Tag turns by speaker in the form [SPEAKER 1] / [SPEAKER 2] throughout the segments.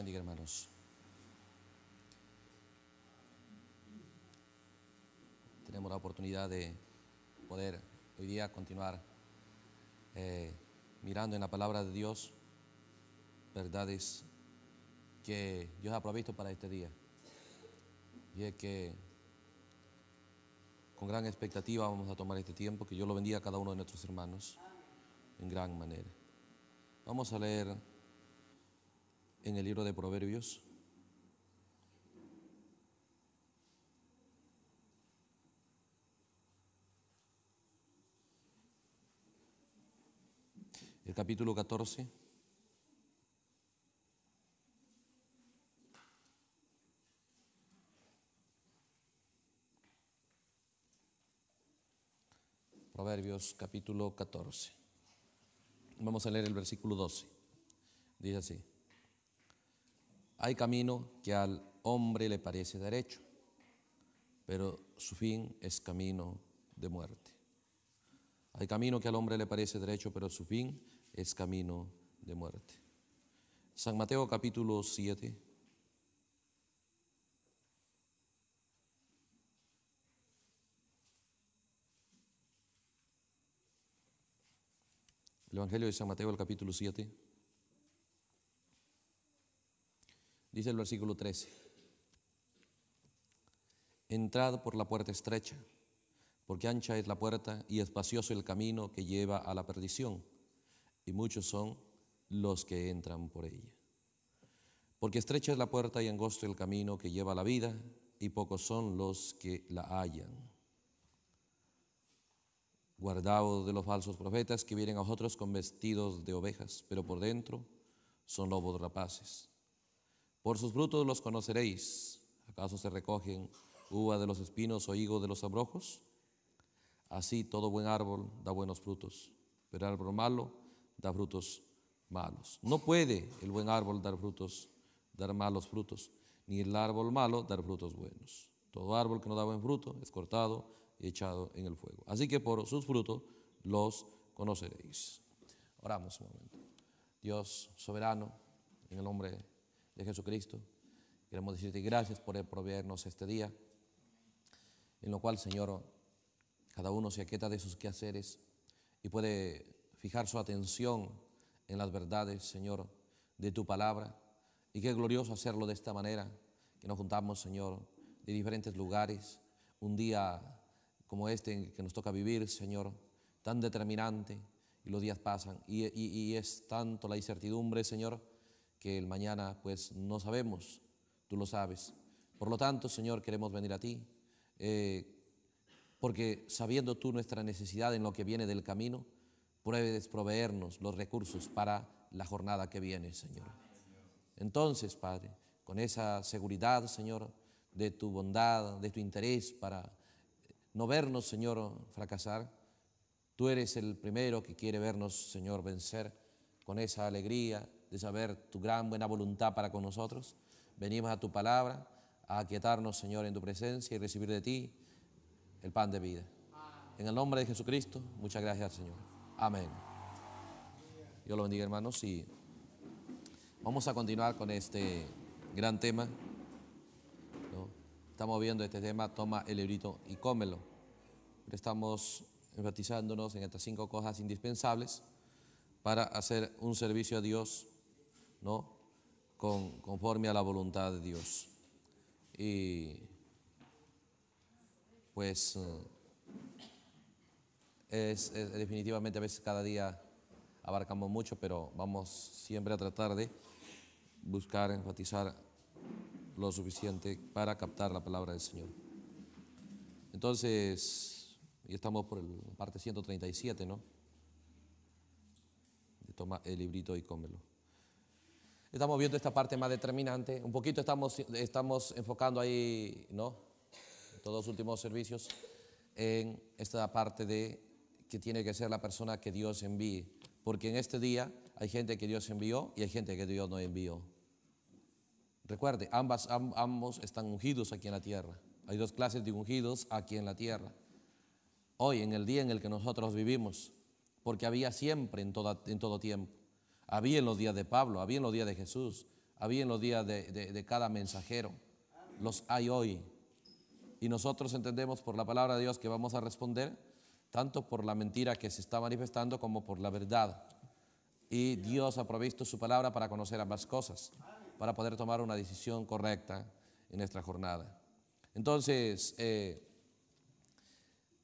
[SPEAKER 1] bendiga, hermanos. Tenemos la oportunidad de poder hoy día continuar eh, mirando en la palabra de Dios verdades que Dios ha provisto para este día. Y es que con gran expectativa vamos a tomar este tiempo, que yo lo bendiga a cada uno de nuestros hermanos en gran manera. Vamos a leer en el libro de Proverbios. El capítulo 14. Proverbios capítulo 14. Vamos a leer el versículo 12. Dice así. Hay camino que al hombre le parece derecho, pero su fin es camino de muerte. Hay camino que al hombre le parece derecho, pero su fin es camino de muerte. San Mateo capítulo 7. El Evangelio de San Mateo, capítulo 7. Dice el versículo 13. Entrad por la puerta estrecha, porque ancha es la puerta y espacioso el camino que lleva a la perdición, y muchos son los que entran por ella. Porque estrecha es la puerta y angosto el camino que lleva a la vida, y pocos son los que la hallan. Guardaos de los falsos profetas que vienen a vosotros con vestidos de ovejas, pero por dentro son lobos rapaces. Por sus frutos los conoceréis. ¿Acaso se recogen uva de los espinos o higo de los abrojos? Así todo buen árbol da buenos frutos, pero el árbol malo da frutos malos. No puede el buen árbol dar frutos, dar malos frutos, ni el árbol malo dar frutos buenos. Todo árbol que no da buen fruto es cortado y echado en el fuego. Así que por sus frutos los conoceréis. Oramos un momento. Dios soberano, en el nombre de de Jesucristo. Queremos decirte gracias por proveernos este día, en lo cual, Señor, cada uno se aquieta de sus quehaceres y puede fijar su atención en las verdades, Señor, de tu palabra. Y qué glorioso hacerlo de esta manera, que nos juntamos, Señor, de diferentes lugares, un día como este en que nos toca vivir, Señor, tan determinante, y los días pasan, y es tanto la incertidumbre, Señor, que el mañana pues no sabemos, tú lo sabes. Por lo tanto, Señor, queremos venir a ti, eh, porque sabiendo tú nuestra necesidad en lo que viene del camino, puedes proveernos los recursos para la jornada que viene, Señor. Entonces, Padre, con esa seguridad, Señor, de tu bondad, de tu interés para no vernos, Señor, fracasar, tú eres el primero que quiere vernos, Señor, vencer con esa alegría, de saber tu gran buena voluntad para con nosotros. Venimos a tu palabra, a aquietarnos, Señor, en tu presencia y recibir de ti el pan de vida. En el nombre de Jesucristo, muchas gracias, Señor. Amén. Dios lo bendiga, hermanos, y vamos a continuar con este gran tema. Estamos viendo este tema, toma el librito y cómelo. Pero estamos enfatizándonos en estas cinco cosas indispensables para hacer un servicio a Dios ¿no? conforme a la voluntad de Dios. Y pues eh, es, definitivamente a veces cada día abarcamos mucho, pero vamos siempre a tratar de buscar, enfatizar lo suficiente para captar la palabra del Señor. Entonces, y estamos por la parte 137, ¿no? De el librito y cómelo. Estamos viendo esta parte más determinante. Un poquito estamos, estamos enfocando ahí, ¿no? Todos los últimos servicios en esta parte de que tiene que ser la persona que Dios envíe. Porque en este día hay gente que Dios envió y hay gente que Dios no envió. Recuerde, ambas, ambos están ungidos aquí en la tierra. Hay dos clases de ungidos aquí en la tierra. Hoy, en el día en el que nosotros vivimos, porque había siempre en, toda, en todo tiempo. Había en los días de Pablo, había en los días de Jesús, había en los días de, cada mensajero. Los hay hoy. Y nosotros entendemos por la palabra de Dios que vamos a responder tanto por la mentira que se está manifestando como por la verdad. Y Dios ha provisto su palabra para conocer ambas cosas, para poder tomar una decisión correcta en nuestra jornada. Entonces, eh,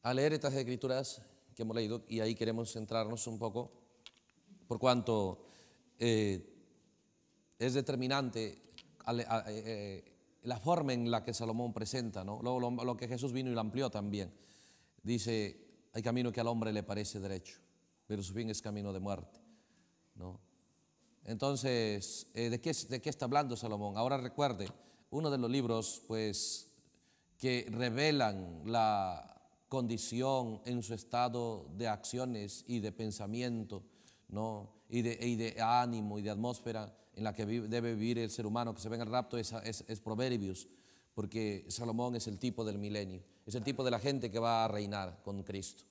[SPEAKER 1] a al leer estas escrituras que hemos leído, y ahí queremos centrarnos un poco, por cuanto eh, es determinante eh, eh, la forma en la que Salomón presenta, ¿no? Lo, que Jesús vino y lo amplió también. Dice, hay camino que al hombre le parece derecho, pero su fin es camino de muerte. Entonces, ¿de, qué, ¿de qué está hablando Salomón? Ahora recuerde, uno de los libros pues, que revelan la condición en su estado de acciones y de pensamiento, ¿no? Y de, ánimo y de atmósfera en la que debe vivir el ser humano que se ve en el rapto es, Proverbios, porque Salomón es el tipo del milenio, es el tipo de la gente que va a reinar con Cristo.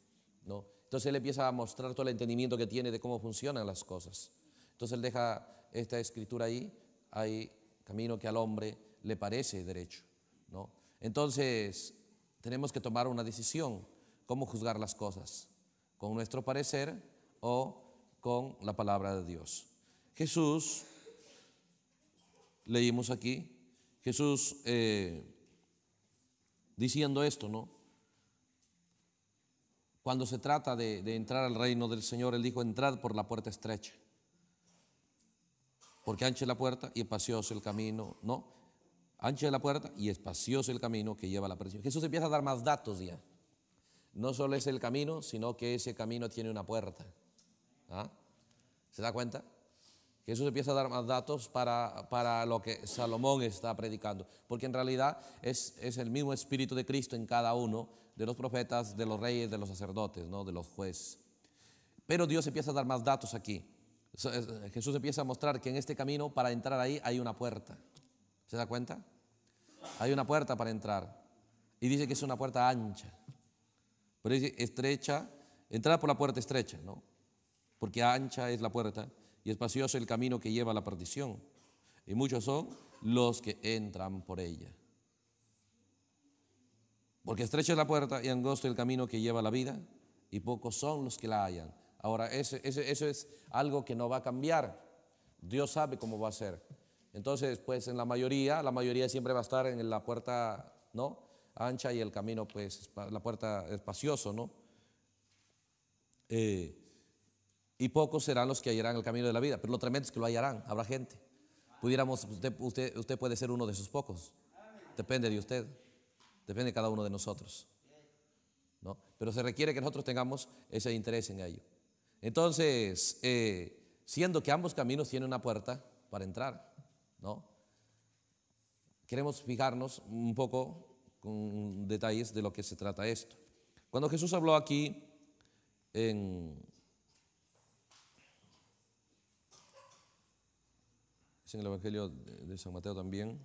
[SPEAKER 1] ¿no? Entonces él empieza a mostrar todo el entendimiento que tiene de cómo funcionan las cosas. Entonces él deja esta escritura ahí, hay camino que al hombre le parece derecho. ¿no? Entonces tenemos que tomar una decisión, cómo juzgar las cosas, con nuestro parecer o con la palabra de Dios. Jesús, leímos aquí, Jesús eh, diciendo esto, ¿no? Cuando se trata de, entrar al reino del Señor, Él dijo, entrad por la puerta estrecha, porque ancha la puerta y espacioso el camino, ¿no? Ancha la puerta y espacioso el camino que lleva a la presión Jesús empieza a dar más datos ya. No solo es el camino, sino que ese camino tiene una puerta. ¿Ah? ¿Se da cuenta? Jesús empieza a dar más datos para, lo que Salomón está predicando, porque en realidad es, el mismo espíritu de Cristo en cada uno de los profetas, de los reyes, de los sacerdotes, ¿no? de los jueces. Pero Dios empieza a dar más datos aquí. Jesús empieza a mostrar que en este camino para entrar ahí hay una puerta. ¿Se da cuenta? Hay una puerta para entrar. Y dice que es una puerta ancha. Pero dice estrecha, entrar por la puerta estrecha, ¿no? porque ancha es la puerta y espacioso el camino que lleva a la perdición, y muchos son los que entran por ella. Porque estrecha es la puerta y angosto el camino que lleva a la vida, y pocos son los que la hallan. Ahora, eso, es algo que no va a cambiar. Dios sabe cómo va a ser. Entonces, pues en la mayoría, la mayoría siempre va a estar en la puerta, ¿no? Ancha y el camino, pues, la puerta espacioso, ¿no? Eh, y pocos serán los que hallarán el camino de la vida. Pero lo tremendo es que lo hallarán, habrá gente. Pudiéramos, usted, usted, puede ser uno de esos pocos. Depende de usted, depende de cada uno de nosotros. Pero se requiere que nosotros tengamos ese interés en ello. Entonces, eh, siendo que ambos caminos tienen una puerta para entrar, ¿no? Queremos fijarnos un poco con detalles de lo que se trata esto. Cuando Jesús habló aquí en en el Evangelio de San Mateo también.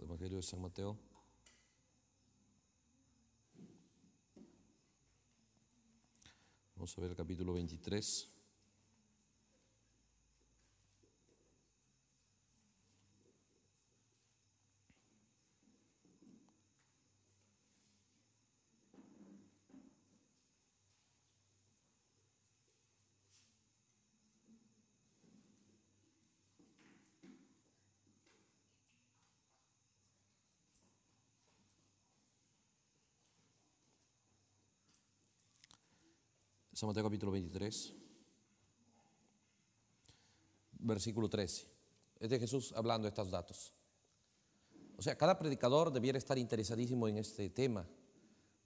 [SPEAKER 1] Evangelio de San Mateo. Vamos a ver el capítulo 23. Mateo capítulo 23, versículo 13. es de Jesús hablando de estos datos. O sea, cada predicador debiera estar interesadísimo en este tema,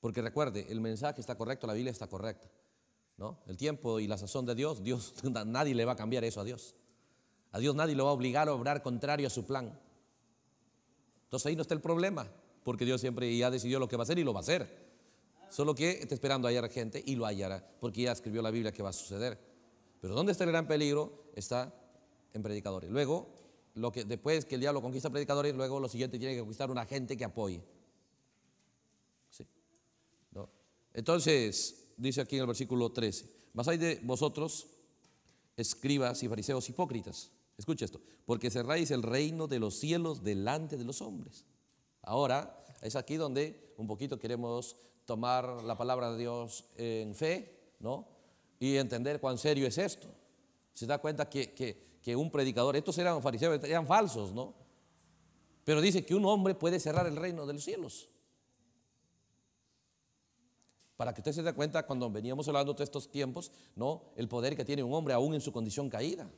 [SPEAKER 1] porque recuerde, el mensaje está correcto, la Biblia está correcta. ¿no? El tiempo y la sazón de Dios, Dios, nadie le va a cambiar eso a Dios. A Dios nadie lo va a obligar a obrar contrario a su plan. Entonces ahí no está el problema, porque Dios siempre ya decidió lo que va a hacer y lo va a hacer. Solo que está esperando hallar gente y lo hallará, porque ya escribió la Biblia que va a suceder. Pero ¿dónde está el gran peligro? Está en predicadores. Luego, lo que, después que el diablo conquista predicadores, luego lo siguiente tiene que conquistar una gente que apoye. Entonces, dice aquí en el versículo 13, mas hay de vosotros, escribas y fariseos hipócritas. escuche esto, porque cerráis el reino de los cielos delante de los hombres. Ahora es aquí donde un poquito queremos tomar la palabra de Dios en fe, ¿no? Y entender cuán serio es esto. Se da cuenta que, un predicador, estos eran fariseos, eran falsos, ¿no? Pero dice que un hombre puede cerrar el reino de los cielos. Para que usted se dé cuenta, cuando veníamos hablando de estos tiempos, ¿no? El poder que tiene un hombre aún en su condición caída.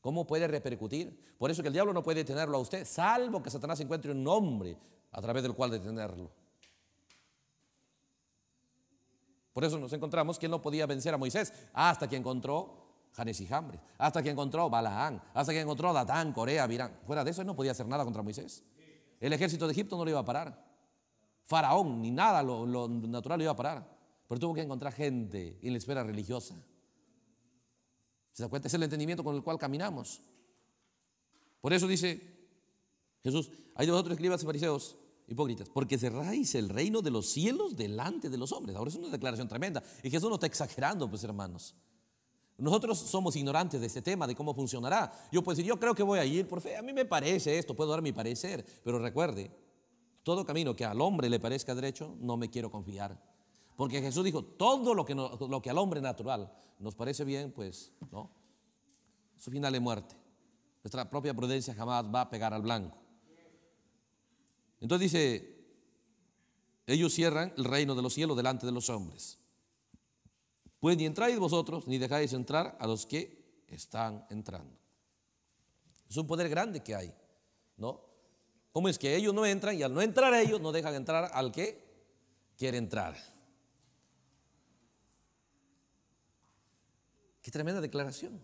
[SPEAKER 1] ¿Cómo puede repercutir? Por eso que el diablo no puede detenerlo a usted, salvo que Satanás encuentre un hombre a través del cual detenerlo. Por eso nos encontramos que él no podía vencer a Moisés hasta que encontró Janes y Jambres, hasta que encontró Balaán, hasta que encontró Datán, Corea, Virán. Fuera de eso, él no podía hacer nada contra Moisés. El ejército de Egipto no lo iba a parar. Faraón, ni nada, lo, natural lo iba a parar. Pero tuvo que encontrar gente en la esfera religiosa. ¿Se da cuenta? Es el entendimiento con el cual caminamos. Por eso dice Jesús, hay de vosotros escribas y fariseos, hipócritas, porque cerráis el reino de los cielos delante de los hombres. Ahora es una declaración tremenda. Y Jesús no está exagerando, pues hermanos. Nosotros somos ignorantes de este tema, de cómo funcionará. Yo puedo decir, yo creo que voy a ir por fe, a mí me parece esto, puedo dar mi parecer, pero recuerde, todo camino que al hombre le parezca derecho, no me quiero confiar. Porque Jesús dijo, todo lo que, lo que al hombre natural nos parece bien, pues no. Su final es muerte. Nuestra propia prudencia jamás va a pegar al blanco. Entonces dice, ellos cierran el reino de los cielos delante de los hombres. Pues ni entráis vosotros, ni dejáis entrar a los que están entrando. Es un poder grande que hay, ¿no? ¿Cómo es que ellos no entran y al no entrar ellos no dejan entrar al que quiere entrar? Qué tremenda declaración.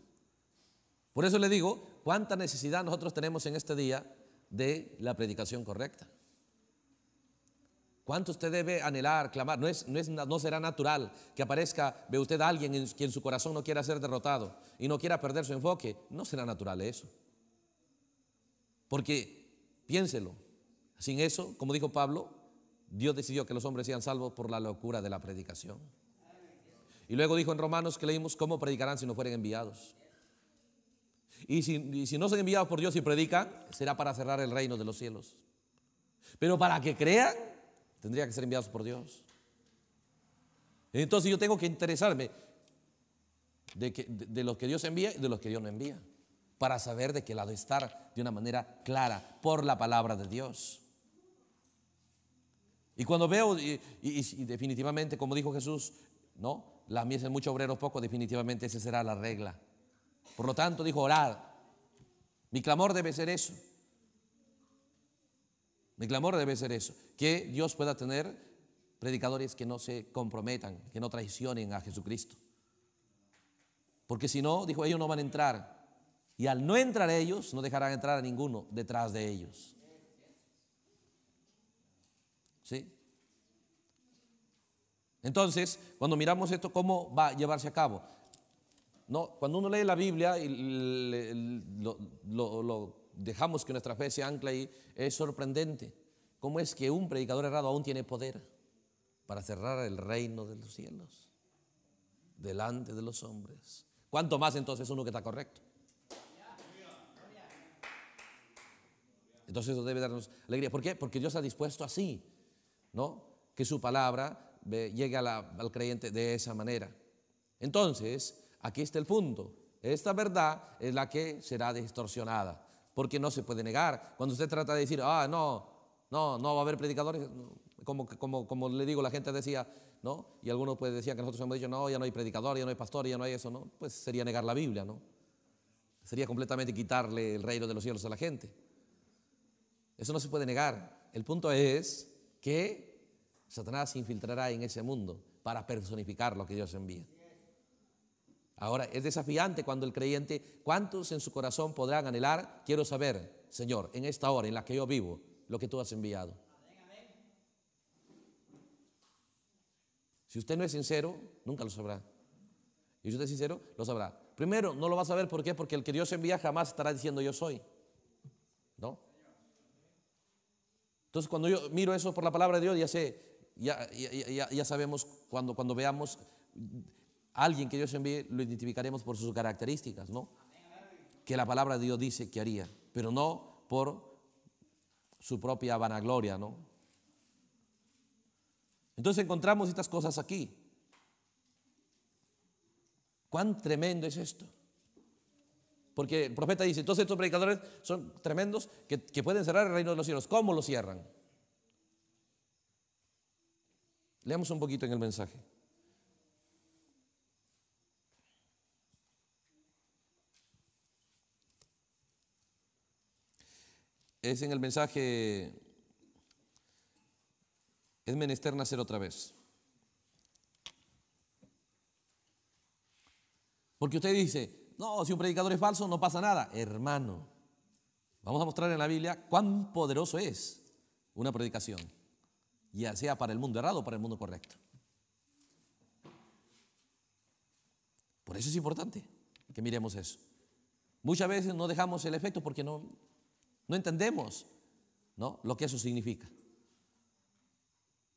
[SPEAKER 1] Por eso le digo, cuánta necesidad nosotros tenemos en este día de la predicación correcta. ¿Cuánto usted debe anhelar, clamar? No, es, no, será natural que aparezca, ve usted a alguien en quien su corazón no quiera ser derrotado y no quiera perder su enfoque. No será natural eso. Porque, piénselo, sin eso, como dijo Pablo, Dios decidió que los hombres sean salvos por la locura de la predicación. Y luego dijo en Romanos que leímos cómo predicarán si no fueren enviados. Y si, y si no son enviados por Dios y predican, será para cerrar el reino de los cielos. Pero para que crean, Tendría que ser enviados por Dios. Entonces yo tengo que interesarme de, los que Dios envía y de los que Dios no envía. Para saber de qué lado estar de una manera clara por la palabra de Dios. Y cuando veo, y, definitivamente, como dijo Jesús, no, las mies muchos obreros poco, definitivamente esa será la regla. Por lo tanto, dijo, orad. Mi clamor debe ser eso. Mi clamor debe ser eso, que Dios pueda tener predicadores que no se comprometan, que no traicionen a Jesucristo. Porque si no, dijo, ellos no van a entrar. Y al no entrar ellos, no dejarán entrar a ninguno detrás de ellos. ¿Sí? Entonces, cuando miramos esto, ¿cómo va a llevarse a cabo? No, cuando uno lee la Biblia y lo, lo dejamos que nuestra fe se ancla y es sorprendente cómo es que un predicador errado aún tiene poder para cerrar el reino de los cielos delante de los hombres. ¿Cuánto más entonces uno que está correcto? Entonces eso debe darnos alegría. ¿Por qué? Porque Dios ha dispuesto así, ¿no? Que su palabra llegue al creyente de esa manera. Entonces, aquí está el punto. Esta verdad es la que será distorsionada porque no se puede negar. Cuando usted trata de decir, ah, no, no, no va a haber predicadores, como, como, como le digo, la gente decía, ¿no? Y algunos pues decían que nosotros hemos dicho, no, ya no hay predicador, ya no hay pastor, ya no hay eso, ¿no? Pues sería negar la Biblia, ¿no? Sería completamente quitarle el reino de los cielos a la gente. Eso no se puede negar. El punto es que Satanás se infiltrará en ese mundo para personificar lo que Dios envía. Ahora es desafiante cuando el creyente, ¿cuántos en su corazón podrán anhelar? Quiero saber, Señor, en esta hora en la que yo vivo, lo que tú has enviado. Si usted no es sincero, nunca lo sabrá. Y si usted es sincero, lo sabrá. Primero, no lo va a saber por qué, porque el que Dios envía jamás estará diciendo yo soy. ¿No? Entonces, cuando yo miro eso por la palabra de Dios, ya sé, ya, ya, sabemos cuando, cuando veamos alguien que Dios envíe lo identificaremos por sus características, ¿no? Que la palabra de Dios dice que haría, pero no por su propia vanagloria, ¿no? Entonces encontramos estas cosas aquí. ¿Cuán tremendo es esto? Porque el profeta dice, todos estos predicadores son tremendos que, que pueden cerrar el reino de los cielos. ¿Cómo lo cierran? Leamos un poquito en el mensaje. es en el mensaje, es menester nacer otra vez. Porque usted dice, no, si un predicador es falso no pasa nada. Hermano, vamos a mostrar en la Biblia cuán poderoso es una predicación, ya sea para el mundo errado o para el mundo correcto. Por eso es importante que miremos eso. Muchas veces no dejamos el efecto porque no, no entendemos ¿no? lo que eso significa.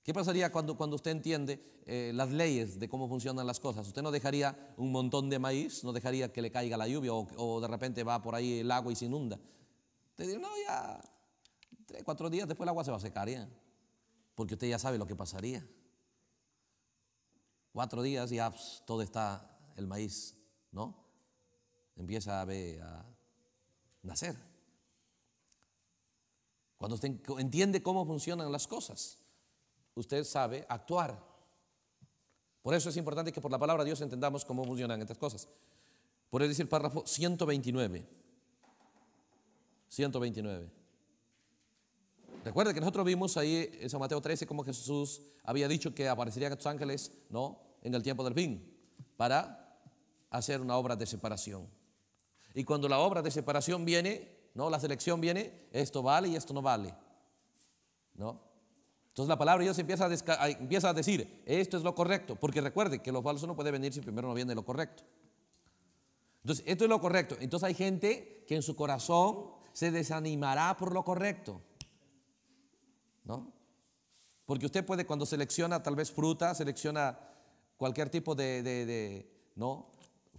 [SPEAKER 1] ¿Qué pasaría cuando, cuando usted entiende eh, las leyes de cómo funcionan las cosas? ¿Usted no dejaría un montón de maíz? ¿No dejaría que le caiga la lluvia o, de repente va por ahí el agua y se inunda? Usted diría, no, ya tres, cuatro días después el agua se va a secar Porque usted ya sabe lo que pasaría. Cuatro días y ya pues, todo está el maíz, ¿no? Empieza a, ver, a nacer. Cuando usted entiende cómo funcionan las cosas, usted sabe actuar. Por eso es importante que por la palabra de Dios entendamos cómo funcionan estas cosas. Por eso dice el párrafo 129. 129. Recuerde que nosotros vimos ahí en San Mateo 13 cómo Jesús había dicho que aparecerían estos ángeles, ¿no? En el tiempo del fin, para hacer una obra de separación. Y cuando la obra de separación viene, la selección viene, esto vale y esto no vale. Entonces la palabra de Dios empieza a, decir, esto es lo correcto, porque recuerde que lo falso no puede venir si primero no viene lo correcto. Entonces, esto es lo correcto. Entonces hay gente que en su corazón se desanimará por lo correcto. Porque usted puede, cuando selecciona tal vez fruta, selecciona cualquier tipo de,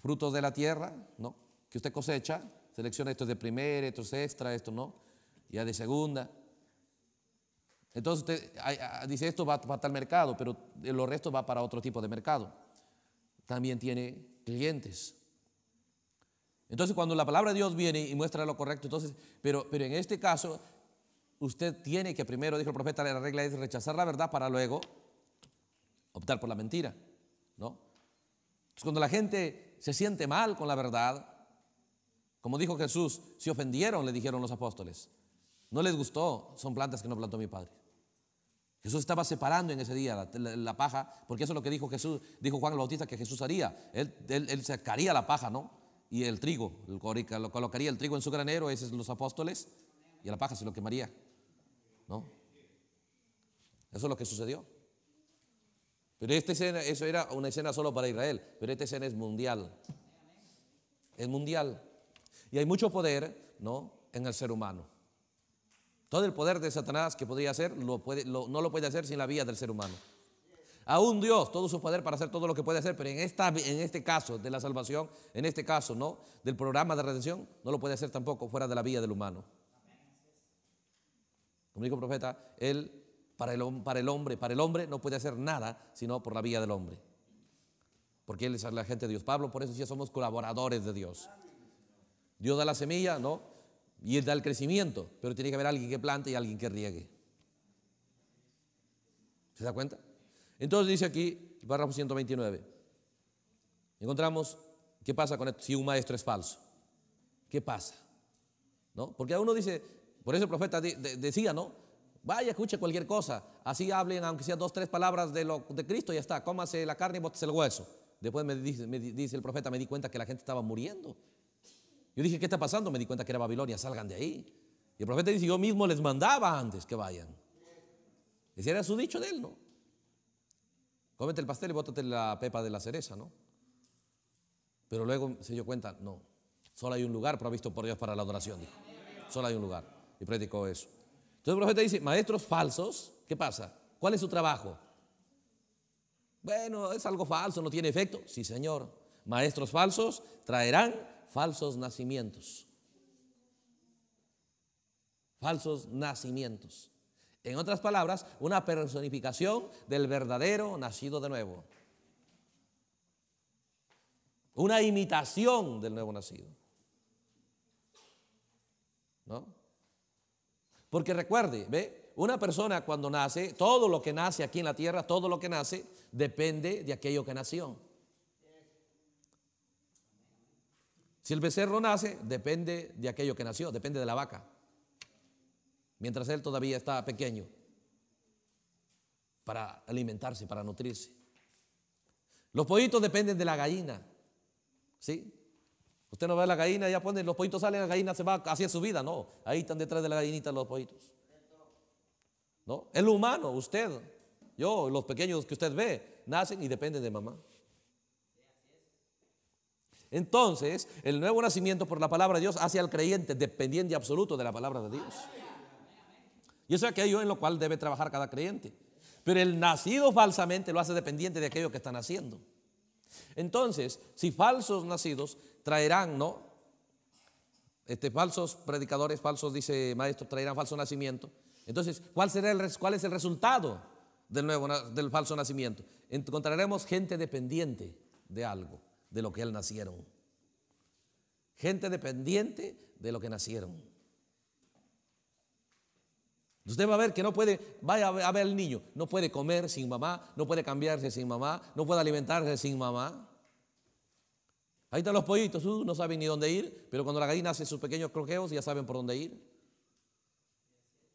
[SPEAKER 1] frutos de la tierra, ¿no? Que usted cosecha, Selecciona esto de primera, esto es extra, esto no, ya de segunda. Entonces usted ah, dice, esto va para tal mercado, pero lo resto va para otro tipo de mercado. También tiene clientes. Entonces cuando la palabra de Dios viene y muestra lo correcto, entonces, pero, pero en este caso, usted tiene que primero, dijo el profeta, la regla es rechazar la verdad para luego optar por la mentira. ¿no? Entonces, cuando la gente se siente mal con la verdad, como dijo Jesús, se ofendieron, le dijeron los apóstoles. No les gustó, son plantas que no plantó mi Padre. Jesús estaba separando en ese día la, paja, porque eso es lo que dijo Jesús, dijo Juan el Bautista que Jesús haría. Él, sacaría la paja, ¿no? Y el trigo, colocaría el trigo en su granero, esos son los apóstoles, y la paja se lo quemaría, ¿no? Eso es lo que sucedió. Pero esta escena, eso era una escena solo para Israel, pero esta escena es mundial. Es mundial. Y hay mucho poder, ¿no? En el ser humano. Todo el poder de Satanás que podría hacer, lo puede, no lo puede hacer sin la vía del ser humano. Aún Dios, todo su poder para hacer todo lo que puede hacer, pero en, este caso de la salvación, en este caso, ¿no? Del programa de redención, no lo puede hacer tampoco fuera de la vía del humano. Como dijo el profeta, él para el, hombre, para el hombre no puede hacer nada sino por la vía del hombre. Porque él es la gente de Dios. Pablo, por eso sí somos colaboradores de Dios. Dios da la semilla, ¿no? Y Él da el crecimiento, pero tiene que haber alguien que plante y alguien que riegue. ¿Se da cuenta? Entonces dice aquí, párrafo 129, encontramos qué pasa con esto, si un maestro es falso. ¿Qué pasa? ¿No? Porque a uno dice, por eso el profeta decía, ¿no? Vaya, escuche cualquier cosa, así hablen, aunque sea dos, tres palabras de, lo, de Cristo, ya está, cómase la carne y bótese el hueso. Después me dice el profeta, me di cuenta que la gente estaba muriendo yo dije, ¿qué está pasando? Me di cuenta que era Babilonia, salgan de ahí. Y el profeta dice, yo mismo les mandaba antes que vayan. Ese era su dicho de él, ¿no? Cómete el pastel y bótate la pepa de la cereza, ¿no? Pero luego se dio cuenta, no, solo hay un lugar provisto por Dios para la adoración, dijo. Solo hay un lugar. Y predicó eso. Entonces el profeta dice, maestros falsos, ¿qué pasa? ¿Cuál es su trabajo? Bueno, es algo falso, no tiene efecto. Sí, Señor. Maestros falsos traerán falsos nacimientos. Falsos nacimientos. En otras palabras, una personificación del verdadero nacido de nuevo. Una imitación del nuevo nacido. ¿No? Porque recuerde, ¿ve? Una persona cuando nace, todo lo que nace aquí en la tierra, todo lo que nace, depende de aquello que nació. Si el becerro nace, depende de aquello que nació, depende de la vaca, mientras él todavía está pequeño, para alimentarse, para nutrirse. Los pollitos dependen de la gallina, ¿sí? Usted no ve a la gallina, ya pone, los pollitos salen, la gallina se va, hacia su vida, no, ahí están detrás de la gallinita los pollitos. ¿No? El humano, usted, yo, los pequeños que usted ve, nacen y dependen de mamá. Entonces, el nuevo nacimiento por la palabra de Dios hace al creyente dependiente absoluto de la palabra de Dios. Y eso es aquello en lo cual debe trabajar cada creyente. Pero el nacido falsamente lo hace dependiente de aquello que están haciendo. Entonces, si falsos nacidos traerán, ¿no? Este, falsos predicadores, falsos, dice maestro, traerán falso nacimiento. Entonces, ¿cuál, será el, cuál es el resultado del, nuevo, del falso nacimiento? Encontraremos gente dependiente de algo de lo que él nacieron. Gente dependiente de lo que nacieron. Usted va a ver que no puede, vaya a ver al niño, no puede comer sin mamá, no puede cambiarse sin mamá, no puede alimentarse sin mamá. Ahí están los pollitos, uh, no saben ni dónde ir, pero cuando la gallina hace sus pequeños croqueos ya saben por dónde ir.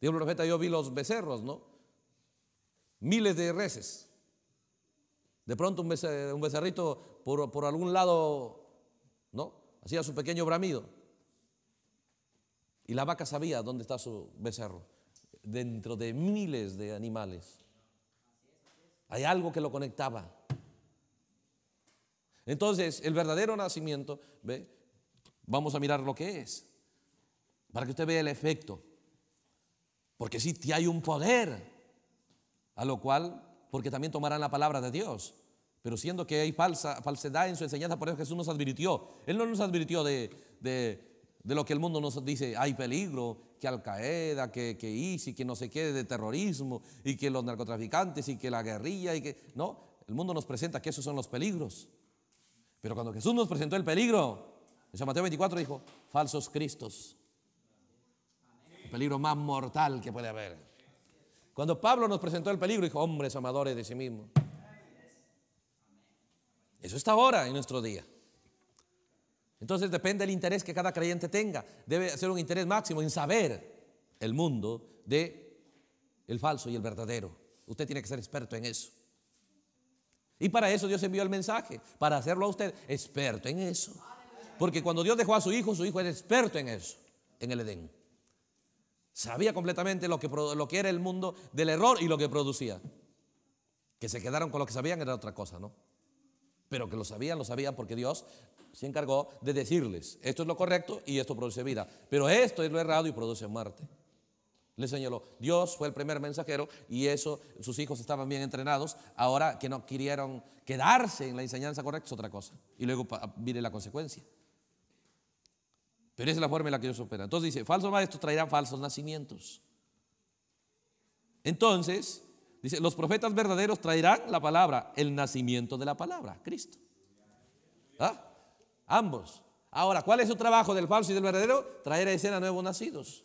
[SPEAKER 1] Dios profeta, yo vi los becerros, ¿no? Miles de reses. De pronto un, becerrito por, algún lado, ¿no? Hacía su pequeño bramido. Y la vaca sabía dónde está su becerro, dentro de miles de animales. Hay algo que lo conectaba. Entonces, el verdadero nacimiento, ¿ve? vamos a mirar lo que es, para que usted vea el efecto. Porque si sí, hay un poder, a lo cual, porque también tomarán la palabra de Dios. Pero siendo que hay falsa, falsedad en su enseñanza, por eso Jesús nos advirtió. Él no nos advirtió de, lo que el mundo nos dice, hay peligro, que Al Qaeda, que, que ISIS, que no se quede de terrorismo, y que los narcotraficantes, y que la guerrilla, y que... No, el mundo nos presenta que esos son los peligros. Pero cuando Jesús nos presentó el peligro, en San Mateo 24 dijo, falsos cristos. El peligro más mortal que puede haber. Cuando Pablo nos presentó el peligro, dijo, hombres amadores de sí mismos. Eso está ahora en nuestro día. Entonces depende del interés que cada creyente tenga. Debe ser un interés máximo en saber el mundo de el falso y el verdadero. Usted tiene que ser experto en eso. Y para eso Dios envió el mensaje, para hacerlo a usted experto en eso. Porque cuando Dios dejó a su hijo, su hijo era experto en eso, en el Edén. Sabía completamente lo que, lo que era el mundo del error y lo que producía. Que se quedaron con lo que sabían era otra cosa, ¿no? Pero que lo sabían, lo sabían porque Dios se encargó de decirles, esto es lo correcto y esto produce vida, pero esto es lo errado y produce muerte. Le señaló, Dios fue el primer mensajero y eso, sus hijos estaban bien entrenados, ahora que no quisieron quedarse en la enseñanza correcta es otra cosa. Y luego mire la consecuencia. Pero esa es la forma en la que Dios opera. Entonces dice, falsos maestros traerán falsos nacimientos. Entonces, Dice, los profetas verdaderos traerán la palabra, el nacimiento de la palabra, Cristo. ¿Ah? Ambos. Ahora, ¿cuál es su trabajo del falso y del verdadero? Traer a a nuevos nacidos.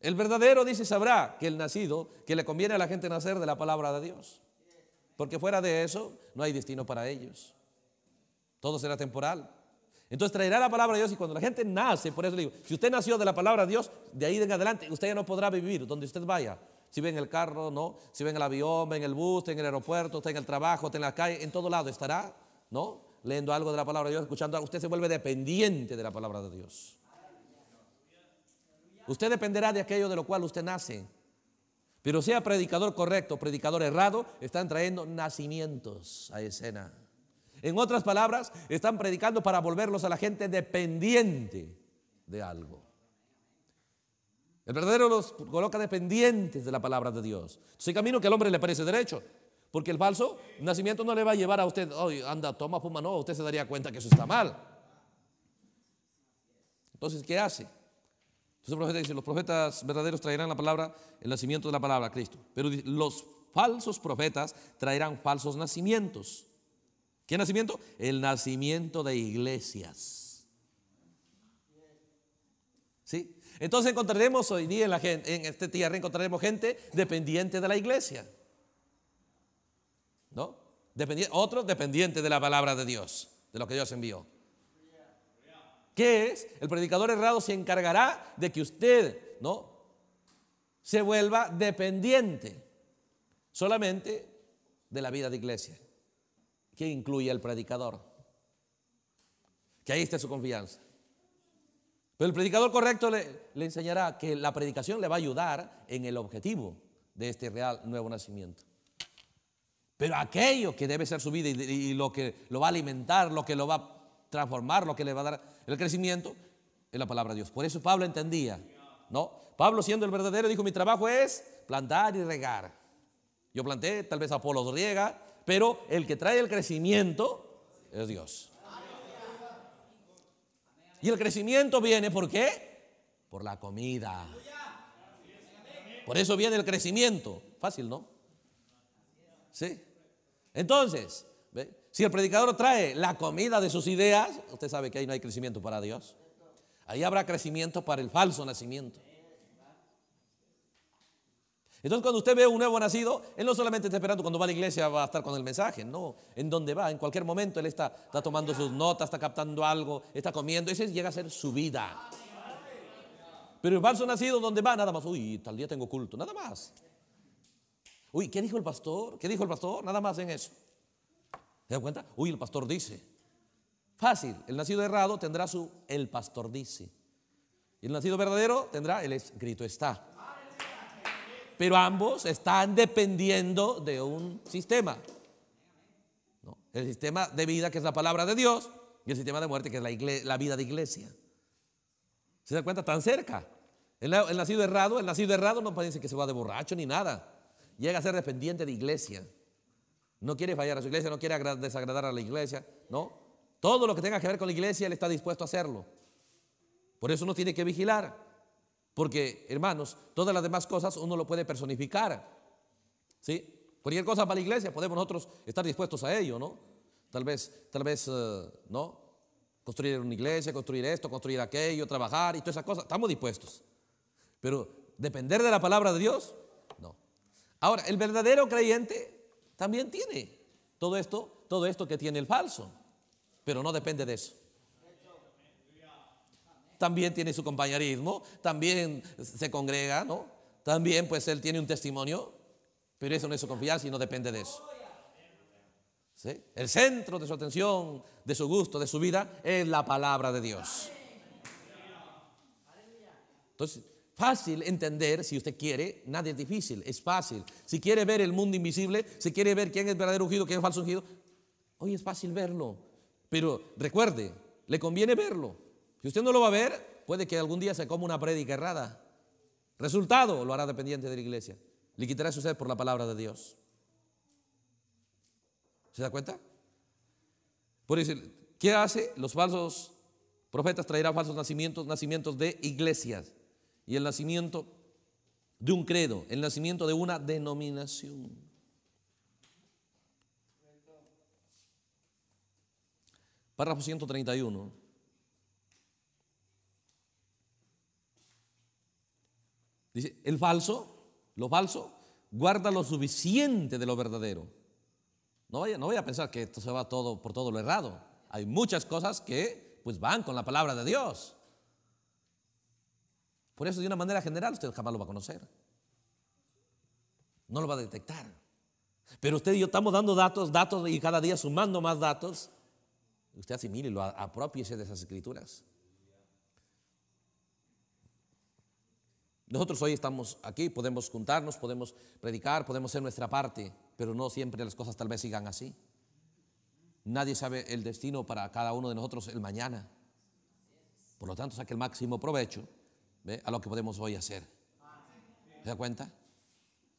[SPEAKER 1] El verdadero dice, sabrá que el nacido, que le conviene a la gente nacer de la palabra de Dios. Porque fuera de eso no hay destino para ellos. Todo será temporal. Entonces traerá la palabra de Dios y cuando la gente nace, por eso le digo, si usted nació de la palabra de Dios, de ahí en adelante usted ya no podrá vivir donde usted vaya. Si ven en el carro, no. Si ven en el avión, ve en el bus, en el aeropuerto, está en el trabajo, está en la calle, en todo lado estará, ¿no? Leyendo algo de la palabra de Dios, escuchando algo. Usted se vuelve dependiente de la palabra de Dios. Usted dependerá de aquello de lo cual usted nace. Pero sea predicador correcto, predicador errado, están trayendo nacimientos a escena. En otras palabras, están predicando para volverlos a la gente dependiente de algo. El verdadero los coloca dependientes de la palabra de Dios. Es camino que al hombre le parece derecho. Porque el falso nacimiento no le va a llevar a usted, oh, anda, toma, fuma, no, usted se daría cuenta que eso está mal. Entonces, ¿qué hace? Entonces el profeta dice, los profetas verdaderos traerán la palabra, el nacimiento de la palabra, Cristo. Pero los falsos profetas traerán falsos nacimientos. ¿Qué nacimiento? El nacimiento de iglesias. ¿Sí? Entonces encontraremos hoy día en, la gente, en esta tierra encontraremos gente dependiente de la iglesia. ¿No? Dependiente, otros dependientes de la palabra de Dios, de lo que Dios envió. ¿Qué es? El predicador errado se encargará de que usted, ¿no? Se vuelva dependiente solamente de la vida de iglesia que incluye al predicador. Que ahí esté su confianza. Pero el predicador correcto le, enseñará que la predicación le va a ayudar en el objetivo de este real nuevo nacimiento. Pero aquello que debe ser su vida y, lo que lo va a alimentar, lo que lo va a transformar, lo que le va a dar el crecimiento, es la palabra de Dios. Por eso Pablo entendía, ¿no? Pablo siendo el verdadero dijo, mi trabajo es plantar y regar. Yo planté, tal vez Apolo riega, pero el que trae el crecimiento es Dios. Y el crecimiento viene por qué? Por la comida. Por eso viene el crecimiento. Fácil, ¿no? Sí. Entonces, si el predicador trae la comida de sus ideas, usted sabe que ahí no hay crecimiento para Dios. Ahí habrá crecimiento para el falso nacimiento. Entonces cuando usted ve un nuevo nacido, él no solamente está esperando cuando va a la iglesia va a estar con el mensaje, no, en donde va, en cualquier momento él está, tomando sus notas, está captando algo, está comiendo, ese llega a ser su vida. Pero el falso nacido, donde va? Nada más, uy, tal día tengo culto, nada más. Uy, ¿qué dijo el pastor? ¿Qué dijo el pastor? Nada más en eso. ¿Se dan cuenta? Uy, el pastor dice. Fácil, el nacido errado tendrá su el pastor dice. Y el nacido verdadero tendrá el escrito está pero ambos están dependiendo de un sistema. El sistema de vida que es la palabra de Dios y el sistema de muerte que es la, vida de iglesia. ¿Se da cuenta? Tan cerca. El, nacido errado, el nacido errado no parece que se va de borracho ni nada. Llega a ser dependiente de iglesia. No quiere fallar a su iglesia, no quiere desagradar a la iglesia, ¿no? Todo lo que tenga que ver con la iglesia, él está dispuesto a hacerlo. Por eso uno tiene que vigilar. Porque, hermanos, todas las demás cosas uno lo puede personificar. ¿Sí? Cualquier cosa para la iglesia, podemos nosotros estar dispuestos a ello, ¿no? Tal vez, tal vez, eh, ¿no? Construir una iglesia, construir esto, construir aquello, trabajar y todas esas cosas. Estamos dispuestos. Pero depender de la palabra de Dios, no. Ahora, el verdadero creyente también tiene todo esto, todo esto que tiene el falso. Pero no depende de eso también tiene su compañerismo, también se congrega, ¿no? También pues él tiene un testimonio, pero eso no es su confianza y no depende de eso. ¿Sí? El centro de su atención, de su gusto, de su vida es la palabra de Dios. Entonces, fácil entender si usted quiere, nada es difícil, es fácil. Si quiere ver el mundo invisible, si quiere ver quién es verdadero ungido, quién es falso ungido, hoy es fácil verlo. Pero recuerde, le conviene verlo. Si usted no lo va a ver, puede que algún día se coma una prédica errada. Resultado, lo hará dependiente de la iglesia. Le quitará su sed por la palabra de Dios. ¿Se da cuenta? Por decir, ¿qué hace? Los falsos profetas traerán falsos nacimientos, nacimientos de iglesias. Y el nacimiento de un credo, el nacimiento de una denominación. Párrafo 131. Dice, el falso, lo falso, guarda lo suficiente de lo verdadero. No vaya, no a pensar que esto se va todo por todo lo errado. Hay muchas cosas que pues van con la palabra de Dios. Por eso de una manera general usted jamás lo va a conocer. No lo va a detectar. Pero usted y yo estamos dando datos, datos y cada día sumando más datos. Usted asimile, lo apropiese de esas escrituras. Nosotros hoy estamos aquí, podemos juntarnos, podemos predicar, podemos hacer nuestra parte, pero no siempre las cosas tal vez sigan así. Nadie sabe el destino para cada uno de nosotros el mañana. Por lo tanto, saque el máximo provecho a lo que podemos hoy hacer. ¿Se da cuenta?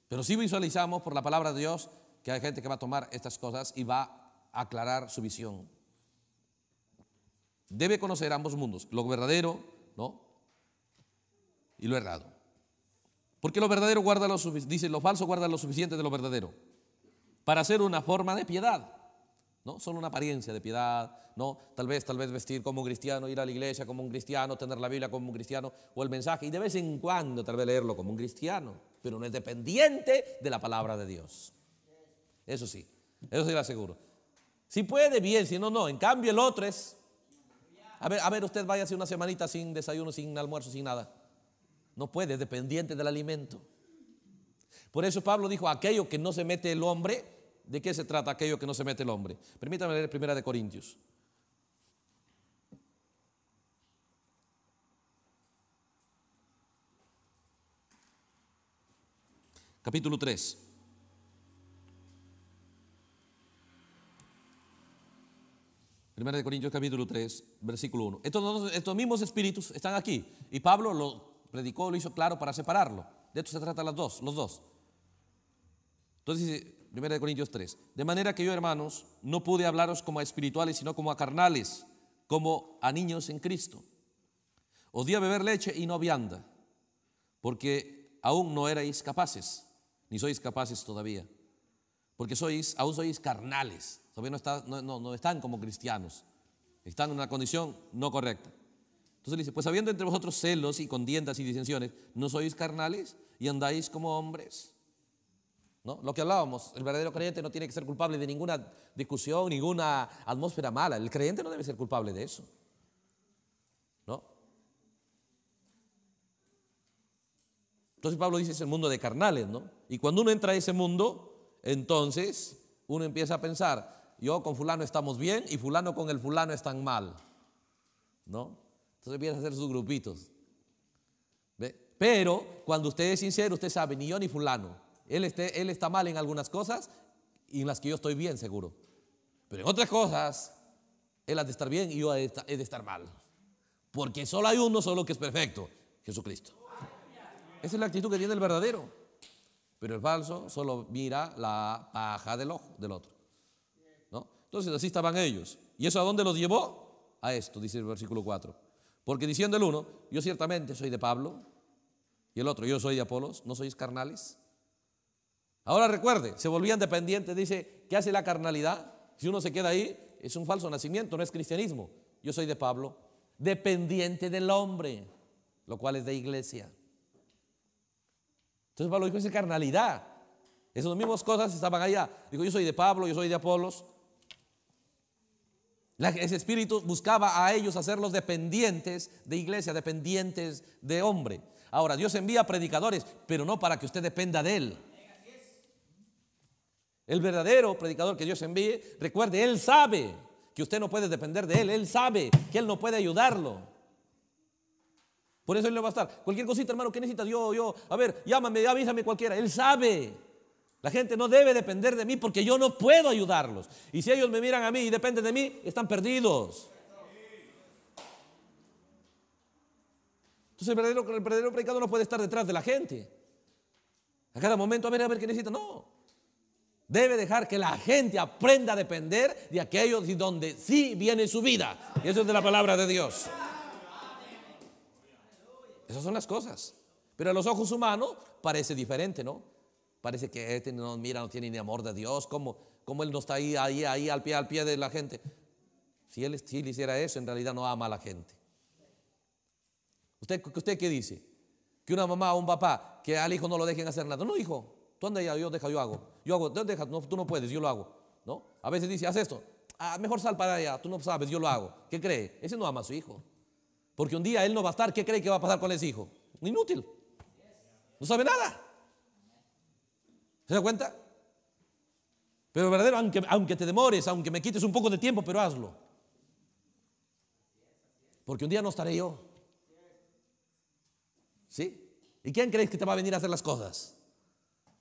[SPEAKER 1] Pero si visualizamos por la palabra de Dios que hay gente que va a tomar estas cosas y va a aclarar su visión. Debe conocer ambos mundos, lo verdadero, ¿no? Y lo errado. Porque lo verdadero guarda lo suficiente, dice, lo falso guarda lo suficiente de lo verdadero, para hacer una forma de piedad, ¿no? Solo una apariencia de piedad, ¿no? Tal vez, tal vez vestir como un cristiano, ir a la iglesia como un cristiano, tener la Biblia como un cristiano, o el mensaje, y de vez en cuando tal vez leerlo como un cristiano, pero no es dependiente de la palabra de Dios. Eso sí, eso sí lo aseguro. Si puede, bien, si no, no. En cambio, el otro es... A ver, a ver, usted vaya hace una semanita sin desayuno, sin almuerzo, sin nada. No puede, dependiente del alimento. Por eso Pablo dijo, aquello que no se mete el hombre, ¿de qué se trata aquello que no se mete el hombre? Permítame leer Primera de Corintios. Capítulo 3. Primera de Corintios capítulo 3, versículo 1. Estos, estos mismos espíritus están aquí. Y Pablo lo predicó, lo hizo claro para separarlo. De esto se trata las dos, los dos. Entonces dice 1 Corintios 3, de manera que yo, hermanos, no pude hablaros como a espirituales, sino como a carnales, como a niños en Cristo. Os di a beber leche y no vianda, porque aún no erais capaces, ni sois capaces todavía, porque sois, aún sois carnales, todavía no están como cristianos, están en una condición no correcta. Entonces le dice, pues habiendo entre vosotros celos y contiendas y disensiones, ¿no sois carnales y andáis como hombres? ¿No? Lo que hablábamos, el verdadero creyente no tiene que ser culpable de ninguna discusión, ninguna atmósfera mala. El creyente no debe ser culpable de eso. ¿No? Entonces Pablo dice, es el mundo de carnales, ¿no? Y cuando uno entra a ese mundo, entonces uno empieza a pensar, yo con fulano estamos bien y fulano con el fulano están mal, ¿no? Entonces empiezan a hacer sus grupitos. Pero cuando usted es sincero, usted sabe, ni yo ni fulano. Él, está mal en algunas cosas y en las que yo estoy bien seguro. Pero en otras cosas, él ha de estar bien y yo he de estar mal. Porque solo hay uno solo que es perfecto, Jesucristo. Esa es la actitud que tiene el verdadero. Pero el falso solo mira la paja del ojo del otro. ¿no? Entonces así estaban ellos. ¿Y eso a dónde los llevó? A esto, dice el versículo 4. Porque diciendo el uno, yo ciertamente soy de Pablo, y el otro, yo soy de Apolos, no sois carnales. Ahora recuerde, se volvían dependientes, dice, ¿qué hace la carnalidad? Si uno se queda ahí, es un falso nacimiento, no es cristianismo. Yo soy de Pablo, dependiente del hombre, lo cual es de iglesia. Entonces Pablo dijo, es carnalidad. Esas mismas cosas estaban allá. Ah, dijo, yo soy de Pablo, yo soy de Apolos, ese espíritu buscaba a ellos hacerlos dependientes de iglesia, dependientes de hombre. Ahora, Dios envía predicadores, pero no para que usted dependa de él. El verdadero predicador que Dios envíe, recuerde, él sabe que usted no puede depender de él, él sabe que él no puede ayudarlo. Por eso él no va a estar. Cualquier cosita, hermano, que necesita? Yo, yo, a ver, llámame, avísame cualquiera. Él sabe. La gente no debe depender de mí porque yo no puedo ayudarlos. Y si ellos me miran a mí y dependen de mí, están perdidos. Entonces el verdadero, el predicador no puede estar detrás de la gente. A cada momento, a ver, a ver qué necesita. No. Debe dejar que la gente aprenda a depender de aquellos y donde sí viene su vida. Y eso es de la palabra de Dios. Esas son las cosas. Pero a los ojos humanos parece diferente, ¿no? Parece que este no mira, no tiene ni amor de Dios. ¿Cómo, él no está ahí, ahí, ahí, al pie, al pie de la gente? Si él, si hiciera eso, en realidad no ama a la gente. ¿Usted, ¿Usted qué dice? Que una mamá o un papá, que al hijo no lo dejen hacer nada. No, hijo, tú anda ya, yo deja, yo hago. Yo hago, deja, tú no puedes, yo lo hago. ¿No? A veces dice, haz esto. Ah, mejor sal para allá, tú no sabes, yo lo hago. ¿Qué cree? Ese no ama a su hijo. Porque un día él no va a estar, ¿qué cree que va a pasar con ese hijo? Inútil. No sabe nada. ¿Se da cuenta? Pero verdadero, aunque, aunque te demores, aunque me quites un poco de tiempo, pero hazlo. Porque un día no estaré yo. ¿Sí? ¿Y quién crees que te va a venir a hacer las cosas?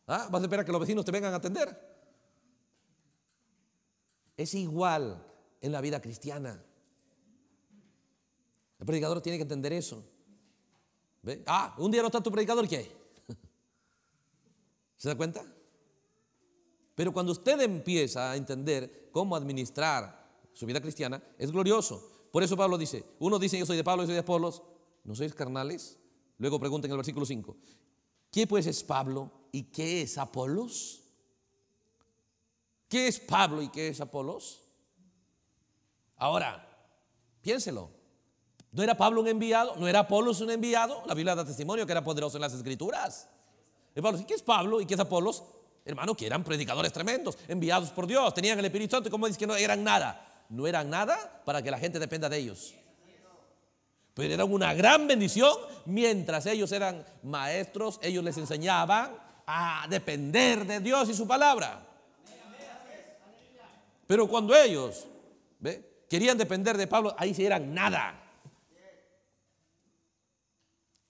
[SPEAKER 1] ¿Ah? ¿Vas a esperar que los vecinos te vengan a atender? Es igual en la vida cristiana. El predicador tiene que entender eso. ¿Ve? Ah, un día no está tu predicador, ¿qué? ¿Se da cuenta? Pero cuando usted empieza a entender cómo administrar su vida cristiana, es glorioso. Por eso Pablo dice, uno dice yo soy de Pablo, y soy de Apolos, ¿no sois carnales? Luego pregunta en el versículo 5, ¿qué pues es Pablo y qué es Apolos? ¿Qué es Pablo y qué es Apolos? Ahora, piénselo. ¿No era Pablo un enviado? ¿No era Apolos un enviado? La Biblia da testimonio que era poderoso en las escrituras. ¿Y ¿Qué es Pablo y qué es Apolos? Hermano, que eran predicadores tremendos, enviados por Dios, tenían el Espíritu Santo. ¿Cómo dice que no eran nada? No eran nada para que la gente dependa de ellos. Pero eran una gran bendición mientras ellos eran maestros, ellos les enseñaban a depender de Dios y su palabra. Pero cuando ellos querían depender de Pablo, ahí se eran nada.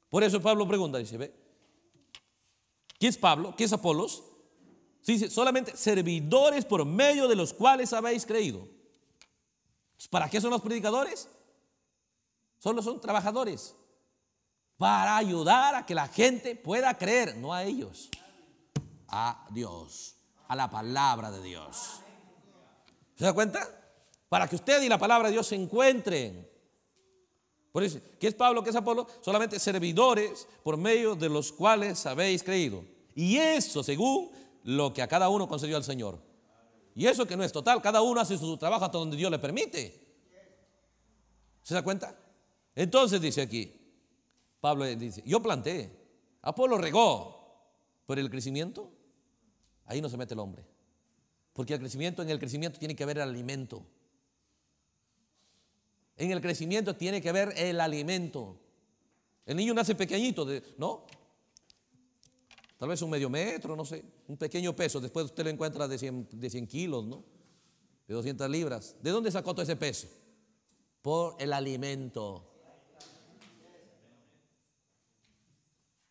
[SPEAKER 1] Por eso Pablo pregunta, dice, ¿ve? ¿Quién es Pablo? ¿Quién es Apolos? Sí, solamente servidores por medio de los cuales habéis creído. Pues, ¿Para qué son los predicadores? Solo son trabajadores. Para ayudar a que la gente pueda creer, no a ellos, a Dios, a la palabra de Dios. ¿Se da cuenta? Para que usted y la palabra de Dios se encuentren. Por eso, ¿qué es Pablo? ¿Qué es Apolo? Solamente servidores por medio de los cuales habéis creído. Y eso según lo que a cada uno concedió al Señor. Y eso que no es total, cada uno hace su trabajo hasta donde Dios le permite. ¿Se da cuenta? Entonces dice aquí, Pablo dice, yo planté, Apolo regó, pero el crecimiento, ahí no se mete el hombre. Porque el crecimiento, en el crecimiento tiene que haber el alimento. En el crecimiento tiene que haber el alimento. El niño nace pequeñito, ¿no? Tal vez un medio metro, no sé, un pequeño peso. Después usted lo encuentra de 100, kilos, ¿no? De 200 libras. ¿De dónde sacó todo ese peso? Por el alimento.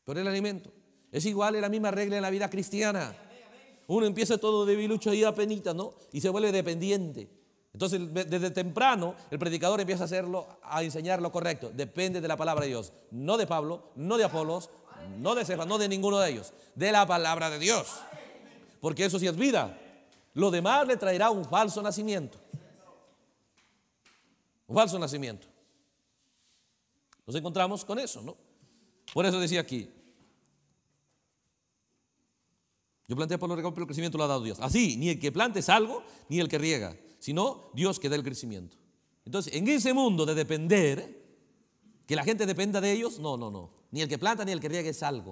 [SPEAKER 1] Por el alimento. Es igual, es la misma regla en la vida cristiana. Uno empieza todo debilucho y a penita, ¿no? Y se vuelve dependiente. Entonces, desde temprano, el predicador empieza a hacerlo, a enseñar lo correcto. Depende de la palabra de Dios. No de Pablo, no de Apolos, no de Serra, no de ninguno de ellos, de la palabra de Dios. Porque eso sí es vida. Lo demás le traerá un falso nacimiento. Un falso nacimiento. Nos encontramos con eso, ¿no? Por eso decía aquí. Yo planteé por lo pero el crecimiento lo ha dado Dios. Así, ni el que plantes algo, ni el que riega, sino Dios que da el crecimiento. Entonces, en ese mundo de depender, que la gente dependa de ellos, no, no, no. Ni el que planta ni el que riega es algo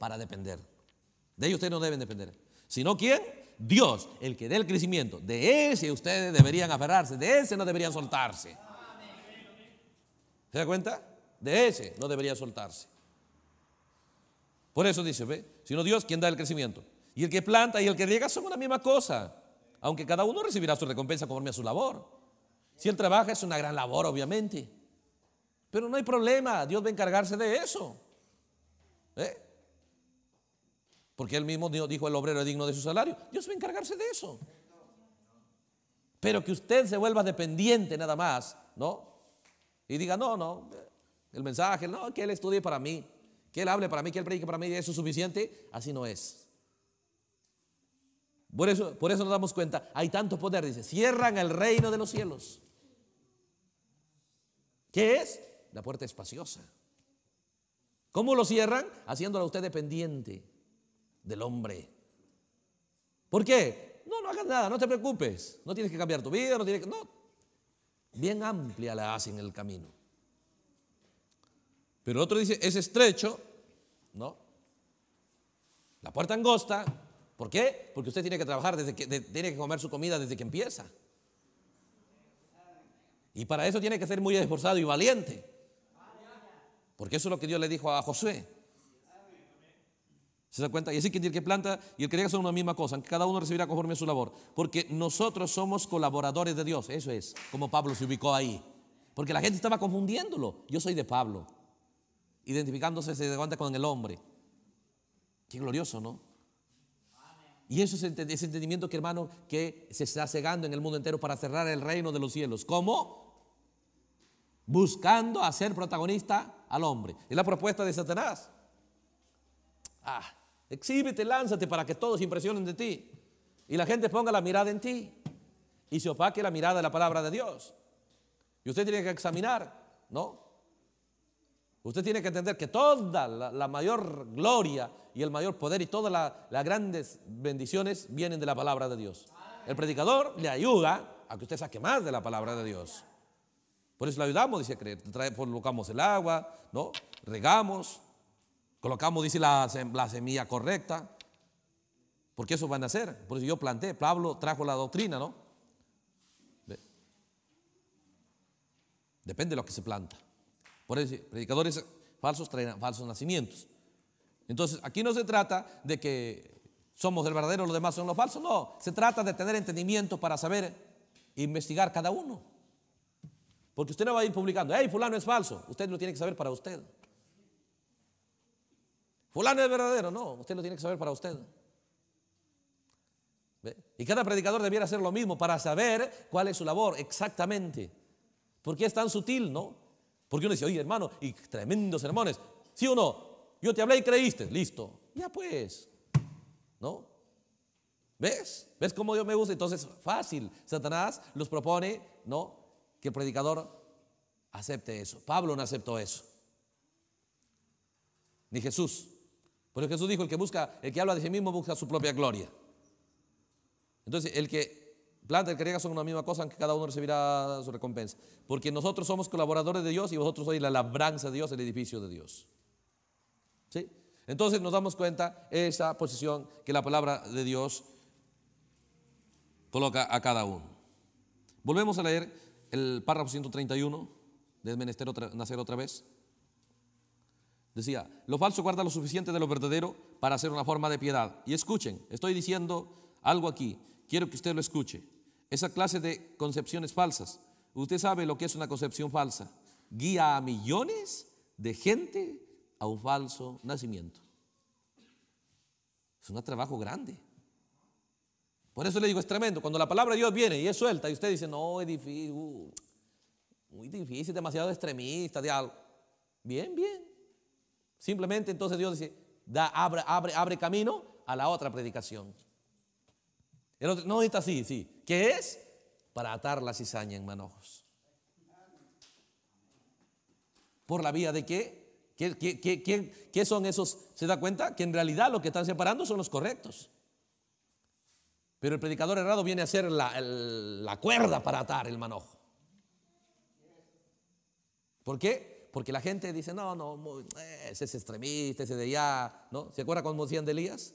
[SPEAKER 1] para depender. De ellos ustedes no deben depender. Sino quién? Dios, el que dé el crecimiento. De ese ustedes deberían aferrarse, de ese no deberían soltarse. ¿Se da cuenta? De ese no debería soltarse. Por eso dice, ¿ve? Sino Dios quien da el crecimiento. Y el que planta y el que riega son una misma cosa. Aunque cada uno recibirá su recompensa conforme a su labor. Si él trabaja es una gran labor, obviamente. Pero no hay problema, Dios va a encargarse de eso. ¿Eh? Porque él mismo dijo el obrero es digno de su salario. Dios va a encargarse de eso. Pero que usted se vuelva dependiente nada más, ¿no? Y diga, no, no, el mensaje, no, que él estudie para mí, que él hable para mí, que él predique para mí, eso es suficiente. Así no es. Por eso, por eso nos damos cuenta, hay tanto poder, dice, cierran el reino de los cielos. ¿Qué es? La puerta espaciosa. ¿Cómo lo cierran? haciéndola usted dependiente del hombre. ¿Por qué? No, no hagas nada, no te preocupes. No tienes que cambiar tu vida, no tienes que. No. Bien amplia la hacen el camino. Pero el otro dice, es estrecho, ¿no? La puerta angosta. ¿Por qué? Porque usted tiene que trabajar desde que tiene que comer su comida desde que empieza. Y para eso tiene que ser muy esforzado y valiente. Porque eso es lo que Dios le dijo a Josué. ¿Se da cuenta? Y así que el que planta y el que diga son una misma cosa, que cada uno recibirá conforme a su labor. Porque nosotros somos colaboradores de Dios, eso es, como Pablo se ubicó ahí. Porque la gente estaba confundiéndolo. Yo soy de Pablo, identificándose se con el hombre. Qué glorioso, ¿no? Y eso es ese entendimiento que, hermano, que se está cegando en el mundo entero para cerrar el reino de los cielos. ¿Cómo? Buscando a ser protagonista al hombre. y la propuesta de Satanás. Ah, exhíbete, lánzate para que todos impresionen de ti. Y la gente ponga la mirada en ti. Y se opaque la mirada de la palabra de Dios. Y usted tiene que examinar, ¿no? Usted tiene que entender que toda la, mayor gloria y el mayor poder y todas las grandes bendiciones vienen de la palabra de Dios. El predicador le ayuda a que usted saque más de la palabra de Dios. Por eso le ayudamos, dice a creer. colocamos el agua, ¿no? Regamos, colocamos, dice, la, semilla correcta. Porque eso van a hacer. Por eso yo planté Pablo trajo la doctrina, ¿no? Depende de lo que se planta. Por eso, predicadores falsos traen falsos nacimientos. Entonces, aquí no se trata de que somos el verdadero, los demás son los falsos. No, se trata de tener entendimiento para saber e investigar cada uno. Porque usted no va a ir publicando, hey, fulano es falso. Usted lo tiene que saber para usted. Fulano es verdadero, no, usted lo tiene que saber para usted. Y cada predicador debiera hacer lo mismo para saber cuál es su labor exactamente. Porque es tan sutil, no? Porque uno dice, oye hermano, y tremendos sermones. ¿Sí o no? Yo te hablé y creíste, listo. Ya pues, ¿no? ¿Ves? ¿Ves cómo Dios me gusta? Entonces, fácil. Satanás los propone, ¿no? que el predicador acepte eso. Pablo no aceptó eso. Ni Jesús. Porque Jesús dijo, el que busca, el que habla de sí mismo busca su propia gloria. Entonces, el que planta y el que riega son una misma cosa, aunque cada uno recibirá su recompensa. Porque nosotros somos colaboradores de Dios y vosotros sois la labranza de Dios, el edificio de Dios. ¿Sí? Entonces nos damos cuenta esa posición que la palabra de Dios coloca a cada uno. Volvemos a leer el párrafo 131 del Menester Nacer otra vez. Decía, lo falso guarda lo suficiente de lo verdadero para hacer una forma de piedad. Y escuchen, estoy diciendo algo aquí, quiero que usted lo escuche. Esa clase de concepciones falsas, usted sabe lo que es una concepción falsa, guía a millones de gente a un falso nacimiento. Es un trabajo grande. Por eso le digo, es tremendo. Cuando la palabra de Dios viene y es suelta y usted dice, no, es difícil, uh, muy difícil, demasiado extremista, de algo. Bien, bien. Simplemente entonces Dios dice, da, abre, abre, abre camino a la otra predicación. El otro, no, está así, sí. ¿Qué es? Para atar la cizaña en manojos. ¿Por la vía de qué? ¿Qué, qué, qué son esos? ¿Se da cuenta? Que en realidad lo que están separando son los correctos. Pero el predicador errado viene a hacer la, cuerda para atar el manojo. ¿Por qué? Porque la gente dice, no, no, eh, ese es extremista, ese de allá, ¿no? ¿Se acuerda cuando decían de Elías?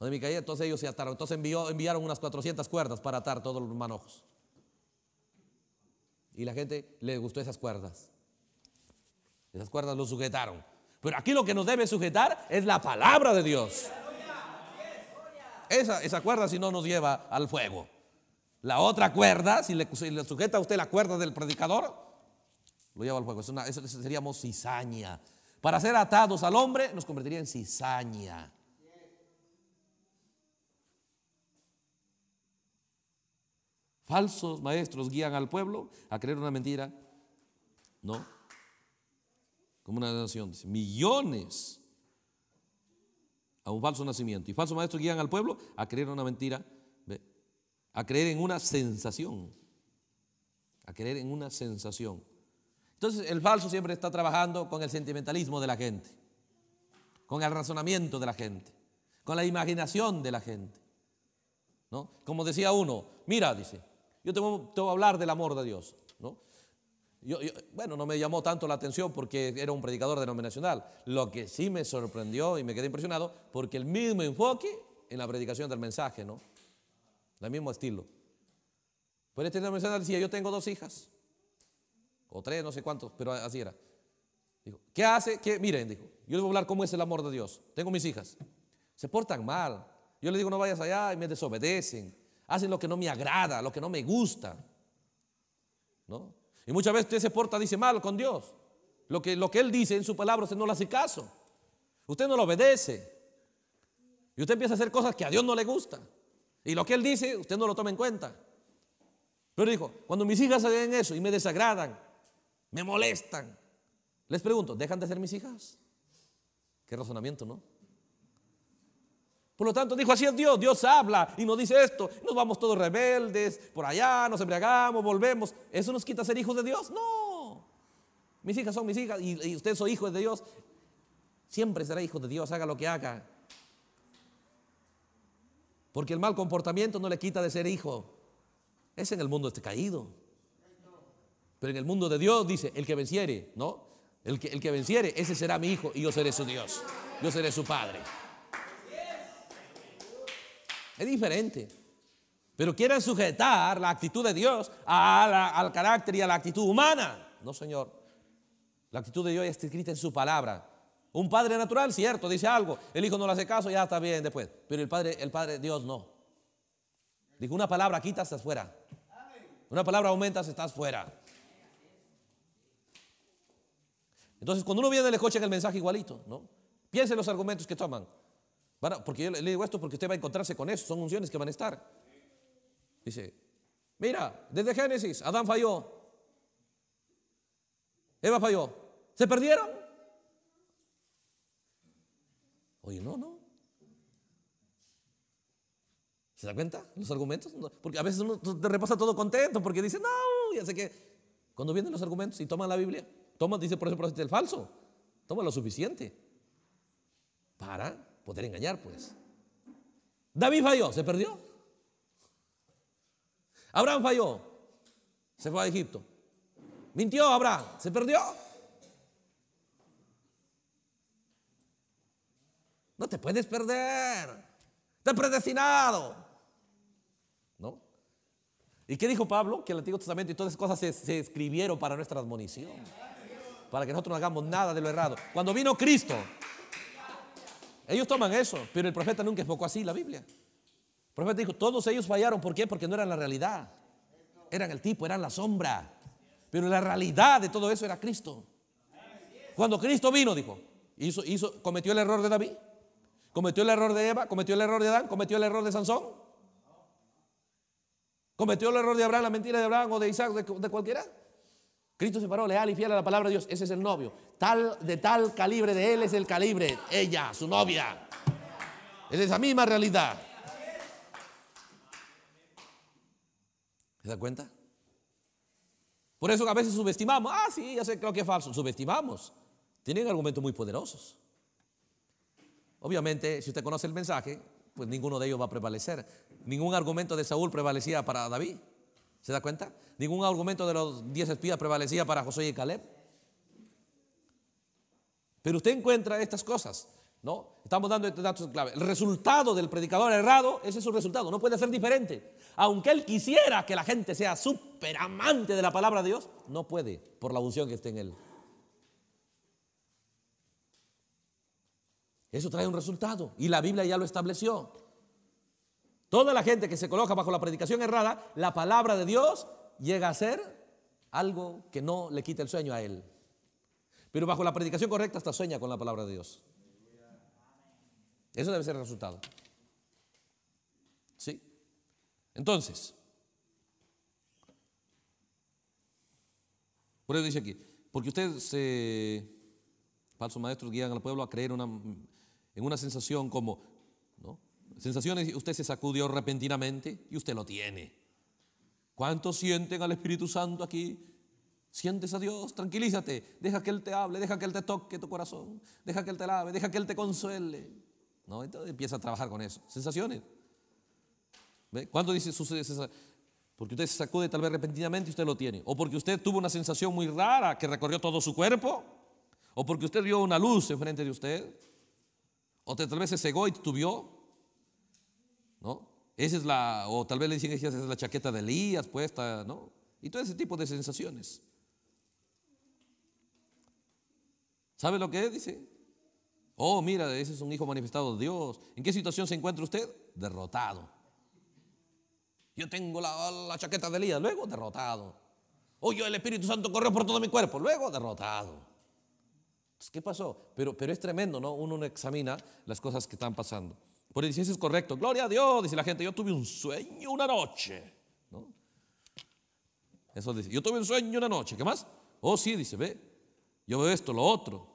[SPEAKER 1] de Entonces ellos se ataron. Entonces envió, enviaron unas 400 cuerdas para atar todos los manojos. Y la gente le gustó esas cuerdas. Esas cuerdas lo sujetaron. Pero aquí lo que nos debe sujetar es la palabra de Dios esa, cuerda si no nos lleva al fuego. La otra cuerda, si le, le, sujeta a usted la cuerda del predicador, lo lleva al fuego. Es seríamos cizaña. Para ser atados al hombre nos convertiría en cizaña. Falsos maestros guían al pueblo a creer una mentira. No. Como una nación. Millones a un falso nacimiento. Y falsos maestros guían al pueblo a creer en una mentira, a creer en una sensación, a creer en una sensación. Entonces el falso siempre está trabajando con el sentimentalismo de la gente, con el razonamiento de la gente, con la imaginación de la gente. ¿no? Como decía uno, mira, dice, yo tengo que hablar del amor de Dios. ¿no? bueno, no me llamó tanto la atención porque era un predicador denominacional. Lo que sí me sorprendió y me quedé impresionado, porque el mismo enfoque en la predicación del mensaje, ¿no? El mismo estilo. Pero este denominacional decía, yo tengo dos hijas, o tres, no sé cuántos, pero así era. Dijo, ¿qué hace? ¿Qué? Miren, dijo, yo les voy a hablar cómo es el amor de Dios. Tengo mis hijas. Se portan mal. Yo les digo, no vayas allá y me desobedecen. Hacen lo que no me agrada, lo que no me gusta. ¿No? Y muchas veces usted se porta, dice mal con Dios. Lo que, lo que Él dice en su palabra, usted no le hace caso. Usted no lo obedece. Y usted empieza a hacer cosas que a Dios no le gusta. Y lo que Él dice, usted no lo toma en cuenta. Pero dijo, cuando mis hijas hacen eso y me desagradan, me molestan, les pregunto, ¿dejan de ser mis hijas? Qué razonamiento, ¿no? Por lo tanto, dijo, así es Dios, Dios habla y nos dice esto, nos vamos todos rebeldes, por allá, nos embriagamos, volvemos. ¿Eso nos quita ser hijos de Dios? No. Mis hijas son mis hijas y, usted soy hijo de Dios. Siempre será hijo de Dios, haga lo que haga. Porque el mal comportamiento no le quita de ser hijo. Es en el mundo este caído. Pero en el mundo de Dios dice, el que venciere, ¿no? El que, el que venciere, ese será mi hijo y yo seré su Dios. Yo seré su padre. Es diferente. Pero quieren sujetar la actitud de Dios al carácter y a la actitud humana. No, Señor. La actitud de Dios está escrita en su palabra. Un padre natural, cierto, dice algo. El hijo no le hace caso, ya está bien después. Pero el padre, el padre Dios no. Dijo una palabra, quita, estás fuera. Una palabra aumenta, estás fuera. Entonces, cuando uno viene, le escucha el mensaje igualito, ¿no? en los argumentos que toman. Bueno, porque yo le digo esto porque usted va a encontrarse con eso, son unciones que van a estar. Dice, mira, desde Génesis, Adán falló, Eva falló, ¿se perdieron? Oye, no, no. ¿Se da cuenta? Los argumentos. Porque a veces uno te repasa todo contento porque dice, no, y sé que. Cuando vienen los argumentos y toma la Biblia, toma dice por eso, por el falso. Toma lo suficiente para poder engañar, pues. David falló, se perdió. Abraham falló, se fue a Egipto. Mintió Abraham, se perdió. No te puedes perder. Estás predestinado. ¿No? ¿Y qué dijo Pablo? Que el Antiguo Testamento y todas esas cosas se, se escribieron para nuestra admonición. Para que nosotros no hagamos nada de lo errado. Cuando vino Cristo, ellos toman eso, pero el profeta nunca enfocó así la Biblia. El profeta dijo, todos ellos fallaron, ¿por qué? Porque no eran la realidad. Eran el tipo, eran la sombra. Pero la realidad de todo eso era Cristo. Cuando Cristo vino, dijo, hizo, hizo, cometió el error de David, cometió el error de Eva, cometió el error de Adán, cometió el error de Sansón, cometió el error de Abraham, la mentira de Abraham o de Isaac, de cualquiera. Cristo se paró leal y fiel a la palabra de Dios. Ese es el novio. Tal, de tal calibre de él es el calibre. Ella, su novia. Es esa misma realidad. ¿Se da cuenta? Por eso a veces subestimamos. Ah, sí, ya sé, creo que es falso. Subestimamos. Tienen argumentos muy poderosos. Obviamente, si usted conoce el mensaje, pues ninguno de ellos va a prevalecer. Ningún argumento de Saúl prevalecía para David. ¿Se da cuenta? Ningún argumento de los diez espías prevalecía para José y Caleb. Pero usted encuentra estas cosas, ¿no? Estamos dando datos clave. El resultado del predicador errado, ese es su resultado, no puede ser diferente. Aunque él quisiera que la gente sea súper amante de la palabra de Dios, no puede por la unción que esté en él. Eso trae un resultado y la Biblia ya lo estableció. Toda la gente que se coloca bajo la predicación errada, la palabra de Dios llega a ser algo que no le quita el sueño a él. Pero bajo la predicación correcta hasta sueña con la palabra de Dios. Eso debe ser el resultado. ¿Sí? Entonces, por eso dice aquí, porque ustedes, eh, falsos maestros, guían al pueblo a creer en una sensación como sensaciones usted se sacudió repentinamente y usted lo tiene. ¿Cuántos sienten al Espíritu Santo aquí? Sientes a Dios, tranquilízate, deja que Él te hable, deja que Él te toque tu corazón, deja que Él te lave, deja que Él te consuele. No, entonces empieza a trabajar con eso. Sensaciones. ¿Ve? ¿Cuándo dice sucede esa? Porque usted se sacude tal vez repentinamente y usted lo tiene. O porque usted tuvo una sensación muy rara que recorrió todo su cuerpo. O porque usted vio una luz enfrente de usted. O tal vez se cegó y vio ¿no? Esa es la, o tal vez le dicen, esa es la chaqueta de Elías puesta, ¿no? Y todo ese tipo de sensaciones. ¿Sabe lo que Dice, oh, mira, ese es un hijo manifestado de Dios. ¿En qué situación se encuentra usted? Derrotado. Yo tengo la, chaqueta de Elías, luego derrotado. o oh, yo el Espíritu Santo corrió por todo mi cuerpo, luego derrotado. ¿qué pasó? Pero, pero es tremendo, ¿no? Uno examina las cosas que están pasando. Por eso es correcto. Gloria a Dios, dice la gente. Yo tuve un sueño una noche. Eso dice. Yo tuve un sueño una noche. ¿Qué más? Oh, sí, dice, ve. Yo veo esto, lo otro.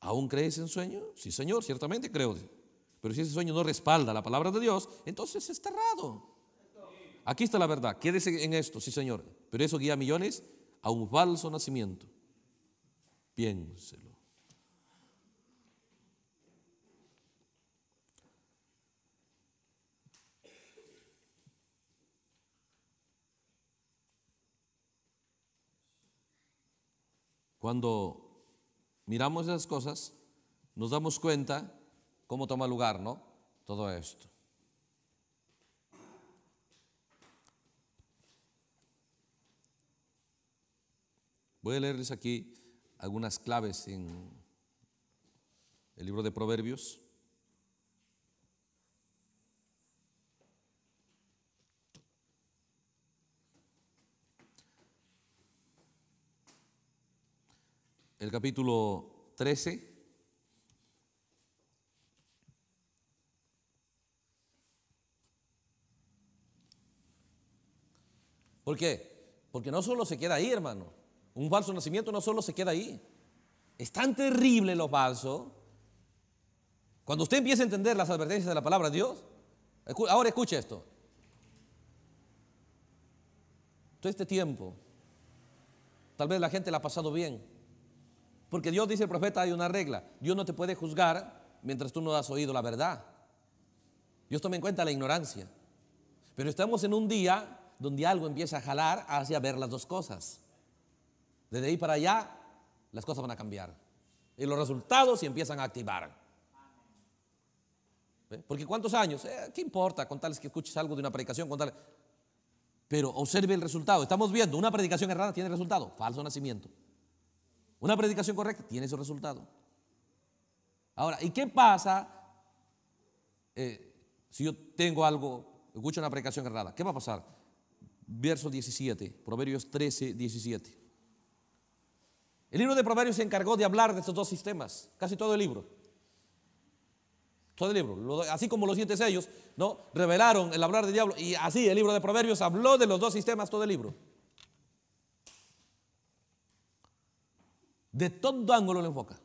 [SPEAKER 1] ¿Aún crees en sueño? Sí, Señor, ciertamente creo. Pero si ese sueño no respalda la palabra de Dios, entonces está errado. Aquí está la verdad. Quédese en esto, sí, Señor. Pero eso guía a millones a un falso nacimiento. Piense. Cuando miramos esas cosas, nos damos cuenta cómo toma lugar, ¿no? Todo esto. Voy a leerles aquí algunas claves en el libro de Proverbios. el capítulo 13. ¿Por qué? Porque no solo se queda ahí, hermano. Un falso nacimiento no solo se queda ahí. Es tan terrible lo falso. Cuando usted empiece a entender las advertencias de la palabra de Dios, ahora escuche esto. Todo este tiempo, tal vez la gente la ha pasado bien, porque Dios dice el profeta, hay una regla. Dios no te puede juzgar mientras tú no has oído la verdad. Dios toma en cuenta la ignorancia. Pero estamos en un día donde algo empieza a jalar hacia ver las dos cosas. Desde ahí para allá, las cosas van a cambiar. Y los resultados se empiezan a activar. ¿Eh? Porque cuántos años, eh, ¿qué importa? tales que escuches algo de una predicación, Pero observe el resultado. Estamos viendo, una predicación errada tiene resultado, falso nacimiento. Una predicación correcta tiene su resultado. Ahora, ¿y qué pasa eh, si yo tengo algo, escucho una predicación errada? ¿Qué va a pasar? Verso 17, Proverbios 13, 17. El libro de Proverbios se encargó de hablar de estos dos sistemas, casi todo el libro. Todo el libro, así como los siete sellos, ¿no? Revelaron el hablar del diablo y así el libro de Proverbios habló de los dos sistemas todo el libro. De todo ángulo lo enfoca.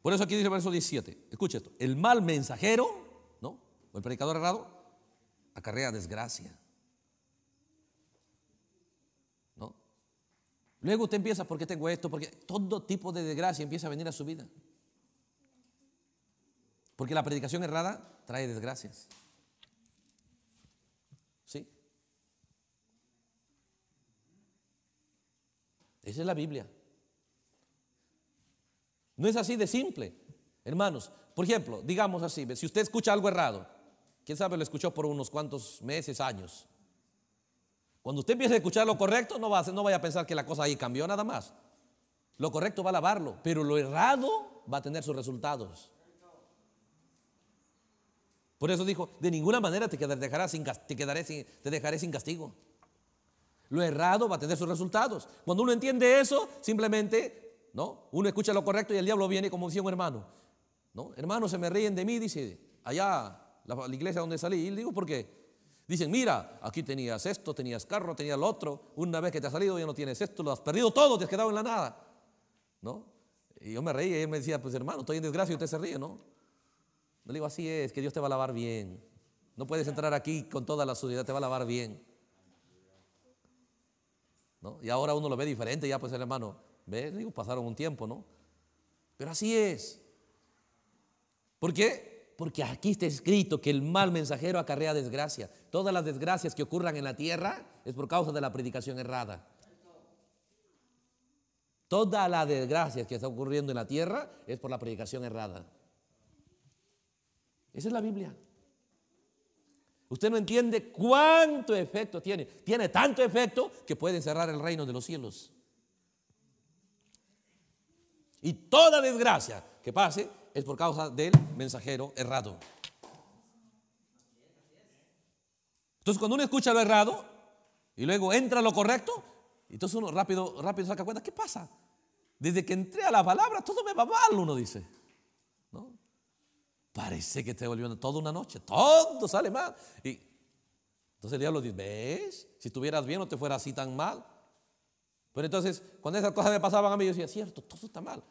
[SPEAKER 1] Por eso aquí dice el verso 17. Escucha esto. El mal mensajero, ¿no? O el predicador errado, acarrea desgracia. ¿No? Luego usted empieza, ¿Por qué tengo esto? Porque todo tipo de desgracia empieza a venir a su vida. Porque la predicación errada trae desgracias. ¿Sí? Esa es la Biblia. No es así de simple, hermanos. Por ejemplo, digamos así, si usted escucha algo errado, quién sabe, lo escuchó por unos cuantos meses, años. Cuando usted empiece a escuchar lo correcto, no, va vaya a pensar que la cosa ahí cambió nada más. Lo correcto va a lavarlo, pero lo errado va a tener sus resultados. Por eso dijo, de ninguna manera te, te, quedaré te dejaré sin castigo. Lo errado va a tener sus resultados. Cuando uno entiende eso, simplemente, ¿no? Uno escucha lo correcto y el diablo viene como decía un hermano. ¿No? Hermanos, se me ríen de mí, dice, allá, la, iglesia donde salí. Y le digo, ¿por qué? Dicen, mira, aquí tenías esto, tenías carro, tenías lo otro. Una vez que te has salido ya no tienes esto, lo has perdido todo, te has quedado en la nada. ¿No? Y yo me reía y me decía, pues hermano, estoy en desgracia y usted se ríe, ¿no? No le digo, así es, que Dios te va a lavar bien. No puedes entrar aquí con toda la suciedad, te va a lavar bien. Y ahora uno lo ve diferente, ya pues el hermano, ve, digo, pasaron un tiempo, ¿no? Pero así es. ¿Por qué? Porque aquí está escrito que el mal mensajero acarrea desgracia. Todas las desgracias que ocurran en la tierra es por causa de la predicación errada. Toda la desgracia que está ocurriendo en la tierra es por la predicación errada. Esa es la Biblia. Usted no entiende cuánto efecto tiene. Tiene tanto efecto que puede encerrar el reino de los cielos. Y toda desgracia que pase es por causa del mensajero errado. Entonces cuando uno escucha lo errado y luego entra lo correcto, entonces uno rápido, rápido saca cuenta, ¿qué pasa? Desde que entré a la palabra, todo me va mal, uno dice. Parece que te volvió toda una noche, todo sale mal. Y entonces el diablo dice, ¿ves? Si estuvieras bien no te fuera así tan mal. Pero entonces, cuando esas cosas me pasaban a mí, yo decía, cierto, todo está mal.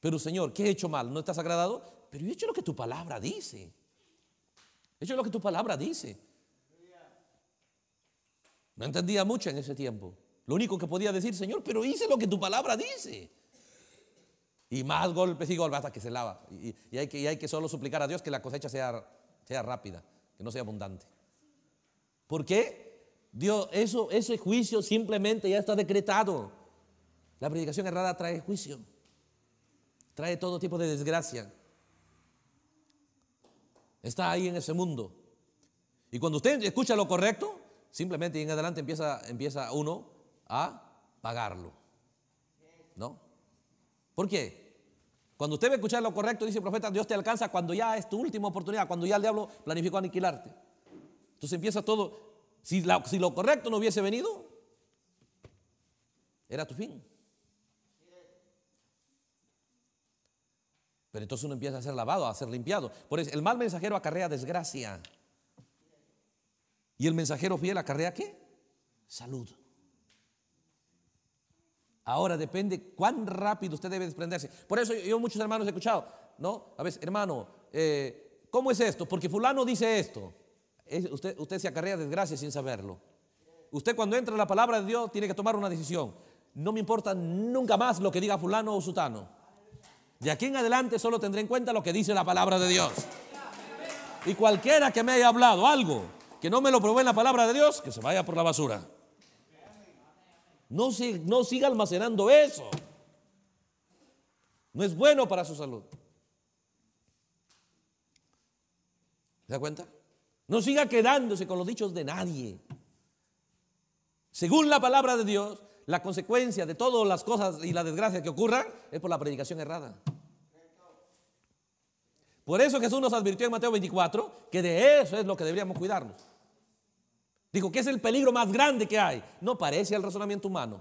[SPEAKER 1] Pero Señor, ¿qué he hecho mal? ¿No estás agradado? Pero he hecho lo que tu palabra dice. He hecho lo que tu palabra dice. No entendía mucho en ese tiempo. Lo único que podía decir, Señor, pero hice lo que tu palabra dice. Y más golpes y golpes hasta que se lava. Y, hay que, solo suplicar a Dios que la cosecha sea, rápida, que no sea abundante. ¿Por qué? Dios, eso, ese juicio simplemente ya está decretado. La predicación errada trae juicio. Trae todo tipo de desgracia. Está ahí en ese mundo. Y cuando usted escucha lo correcto, simplemente en adelante empieza, empieza uno a pagarlo. ¿No? ¿Por qué? Cuando usted va a escuchar lo correcto, dice el profeta, Dios te alcanza cuando ya es tu última oportunidad, cuando ya el diablo planificó aniquilarte. Entonces empieza todo. Si, si lo correcto no hubiese venido, era tu fin. Pero entonces uno empieza a ser lavado, a ser limpiado. Por eso el mal mensajero acarrea desgracia. ¿Y el mensajero fiel acarrea qué? Salud. Ahora depende cuán rápido usted debe desprenderse. Por eso yo muchos hermanos he escuchado, ¿no? A veces, hermano, eh, ¿cómo es esto? Porque fulano dice esto. usted, usted se acarrea desgracia sin saberlo. Usted cuando entra en la palabra de Dios tiene que tomar una decisión. No me importa nunca más lo que diga fulano o sutano. De aquí en adelante solo tendré en cuenta lo que dice la palabra de Dios. Y cualquiera que me haya hablado algo que no me lo probé en la palabra de Dios, que se vaya por la basura. No, siga almacenando eso. No es bueno para su salud. ¿Se da cuenta? No siga quedándose con los dichos de nadie. Según la palabra de Dios, la consecuencia de todas las cosas y la desgracia que ocurran es por la predicación errada. Por eso Jesús nos advirtió en Mateo 24 que de eso es lo que deberíamos cuidarnos. Dijo qué es el peligro más grande que hay. No parece al razonamiento humano.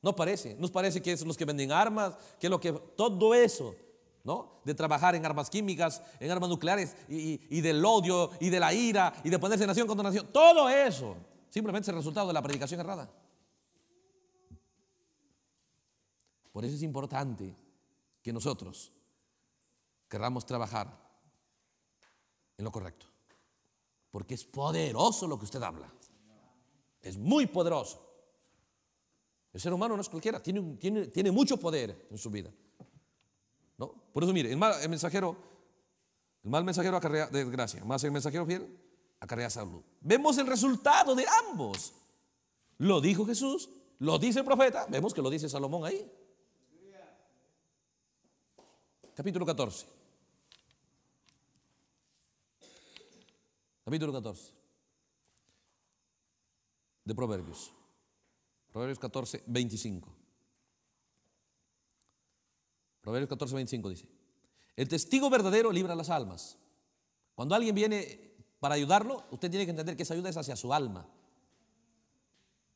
[SPEAKER 1] No parece. Nos parece que es los que venden armas, que lo que todo eso, ¿no? De trabajar en armas químicas, en armas nucleares y, del odio y de la ira y de ponerse nación contra nación. Todo eso simplemente es el resultado de la predicación errada. Por eso es importante que nosotros queramos trabajar en lo correcto. Porque es poderoso lo que usted habla. Es muy poderoso. El ser humano no es cualquiera, tiene, mucho poder en su vida. ¿No? Por eso, mire, el, mal, mensajero, el mal mensajero acarrea desgracia, más el mensajero fiel acarrea salud. Vemos el resultado de ambos. Lo dijo Jesús, lo dice el profeta, vemos que lo dice Salomón ahí. Capítulo 14. Capítulo 14 de Proverbios. Proverbios 14, 25. Proverbios 14, 25 dice, el testigo verdadero libra las almas. Cuando alguien viene para ayudarlo, usted tiene que entender que esa ayuda es hacia su alma.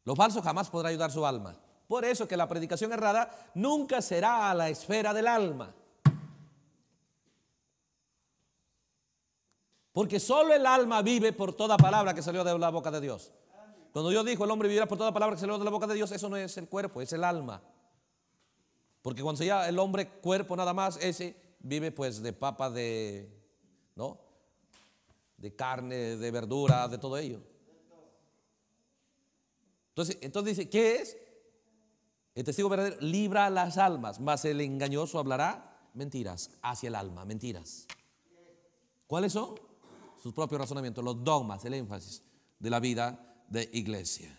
[SPEAKER 1] los falso jamás podrá ayudar su alma. Por eso que la predicación errada nunca será a la esfera del alma. Porque solo el alma vive por toda palabra que salió de la boca de Dios. Cuando Dios dijo, el hombre vivirá por toda palabra que salió de la boca de Dios, eso no es el cuerpo, es el alma. Porque cuando se llama el hombre cuerpo nada más, ese vive pues de papa, de, ¿no? De carne, de verdura, de todo ello. Entonces, entonces dice, ¿qué es? El testigo verdadero libra las almas, Más el engañoso hablará mentiras, hacia el alma, mentiras. ¿Cuáles son? sus propios razonamientos, los dogmas, el énfasis de la vida de iglesia.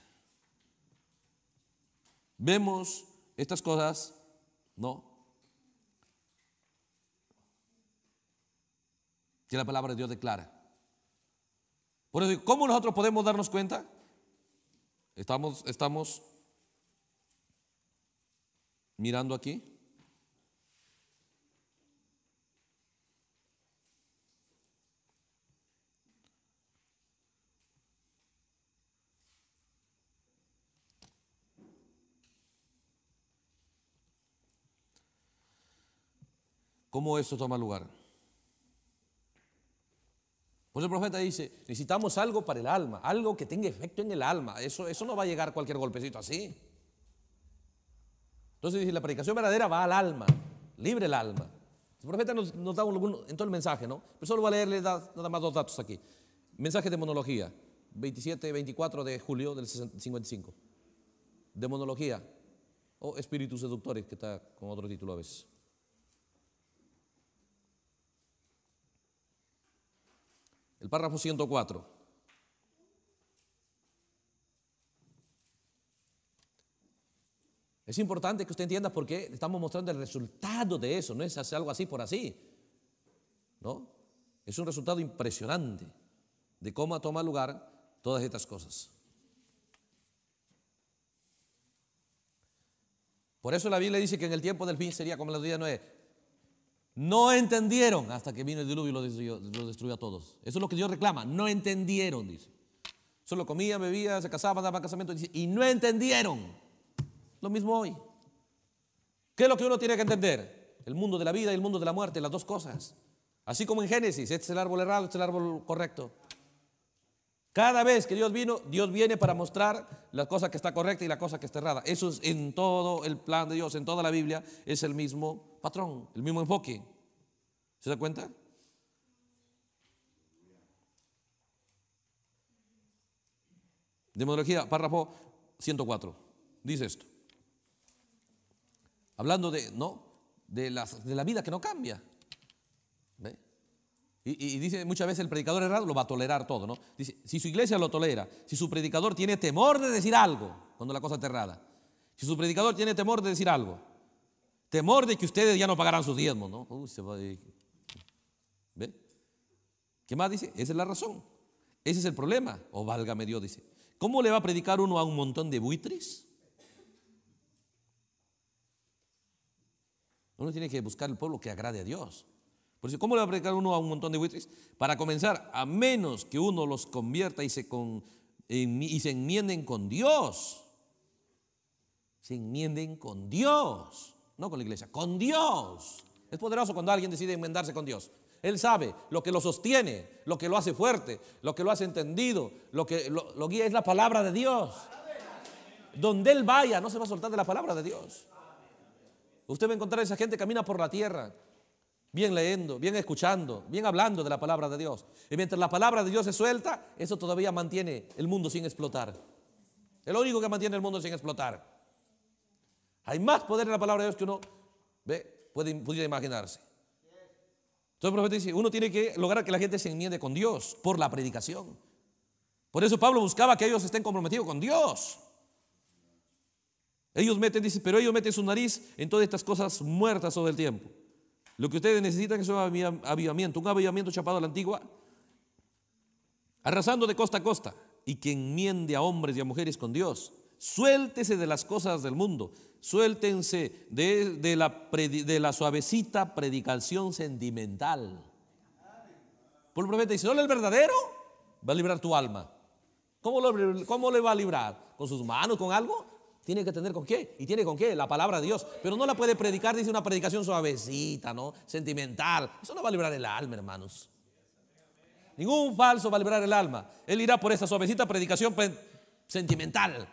[SPEAKER 1] Vemos estas cosas, ¿no? Que la palabra de Dios declara. Por eso, ¿cómo nosotros podemos darnos cuenta? Estamos, estamos mirando aquí. ¿Cómo eso toma lugar? Pues el profeta dice, necesitamos algo para el alma, algo que tenga efecto en el alma. Eso, eso no va a llegar cualquier golpecito así. Entonces dice, la predicación verdadera va al alma, libre el alma. El profeta nos, da un, en todo el mensaje, ¿no? Pero solo voy a leerle nada más dos datos aquí. Mensaje de monología, 27, 24 de julio del 55. Demonología, o oh, espíritus seductores, que está con otro título a veces. El párrafo 104. Es importante que usted entienda por qué estamos mostrando el resultado de eso, no es hacer algo así por así. ¿No? Es un resultado impresionante de cómo toma lugar todas estas cosas. Por eso la Biblia dice que en el tiempo del fin sería como la días de Noé, no entendieron hasta que vino el diluvio y lo destruyó, a todos. Eso es lo que Dios reclama. No entendieron, dice. Solo comían, bebían, se casaban, daba casamiento. y no entendieron. Lo mismo hoy. ¿Qué es lo que uno tiene que entender? El mundo de la vida y el mundo de la muerte, las dos cosas. Así como en Génesis, este es el árbol errado, este es el árbol correcto. Cada vez que Dios vino, Dios viene para mostrar la cosa que está correcta y la cosa que está errada. Eso es en todo el plan de Dios, en toda la Biblia, es el mismo patrón, el mismo enfoque. ¿Se da cuenta? Demonología, párrafo 104. Dice esto. Hablando de, ¿no? De, de la vida que no cambia. Y, dice muchas veces el predicador errado lo va a tolerar todo, ¿no? Dice, si su iglesia lo tolera, si su predicador tiene temor de decir algo, cuando la cosa está errada, si su predicador tiene temor de decir algo, temor de que ustedes ya no pagarán sus diezmos, ¿no? se va ¿Qué más dice? Esa es la razón. Ese es el problema. O valga válgame Dios, dice. ¿Cómo le va a predicar uno a un montón de buitres? Uno tiene que buscar el pueblo que agrade a Dios. Por eso, ¿cómo le va a predicar uno a un montón de buitres? Para comenzar, a menos que uno los convierta y se, con, y se enmienden con Dios. Se enmienden con Dios, no con la iglesia, con Dios. Es poderoso cuando alguien decide enmendarse con Dios. Él sabe lo que lo sostiene, lo que lo hace fuerte, lo que lo hace entendido, lo que lo, lo, guía es la palabra de Dios. Donde Él vaya, no se va a soltar de la palabra de Dios. Usted va a encontrar a esa gente que camina por la tierra, bien leyendo, bien escuchando, bien hablando de la palabra de Dios. Y mientras la palabra de Dios se suelta, eso todavía mantiene el mundo sin explotar. Es lo único que mantiene el mundo sin explotar. Hay más poder en la palabra de Dios que uno ve, puede, pudiera imaginarse. Entonces el profeta dice, uno tiene que lograr que la gente se enmiende con Dios por la predicación. Por eso Pablo buscaba que ellos estén comprometidos con Dios. Ellos meten, dice, pero ellos meten su nariz en todas estas cosas muertas sobre el tiempo. Lo que ustedes necesitan es un avivamiento, un avivamiento chapado a la antigua, arrasando de costa a costa y que enmiende a hombres y a mujeres con Dios. Suéltese de las cosas del mundo, suéltense de, la, suavecita predicación sentimental. Por el profeta dice, ¿no el verdadero? Va a librar tu alma. ¿Cómo, ¿Cómo le va a librar? ¿Con sus manos, con algo? Tiene que tener con qué. ¿Y tiene con qué? La palabra de Dios. Pero no la puede predicar, dice una predicación suavecita, ¿no? Sentimental. Eso no va a librar el alma, hermanos. Ningún falso va a librar el alma. Él irá por esa suavecita predicación sentimental.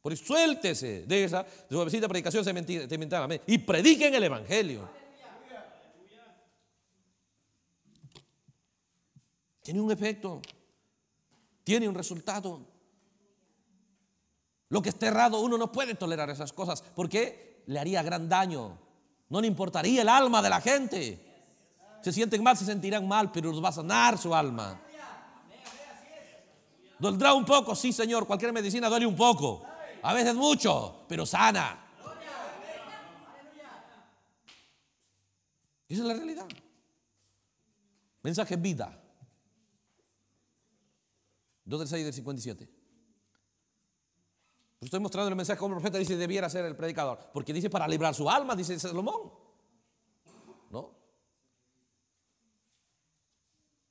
[SPEAKER 1] Por eso suéltese de esa suavecita predicación sentimental. Amén. Y prediquen el Evangelio. Tiene un efecto. Tiene un resultado. Lo que esté errado, uno no puede tolerar esas cosas porque le haría gran daño. No le importaría el alma de la gente. Se sienten mal, se sentirán mal, pero nos va a sanar su alma. ¿Doldrá un poco? Sí, Señor. Cualquier medicina duele un poco. A veces mucho, pero sana. Esa es la realidad. Mensaje vida. 2 del 6 del 57. Pues estoy mostrando el mensaje como el profeta dice debiera ser el predicador. Porque dice para librar su alma, dice Salomón. ¿No?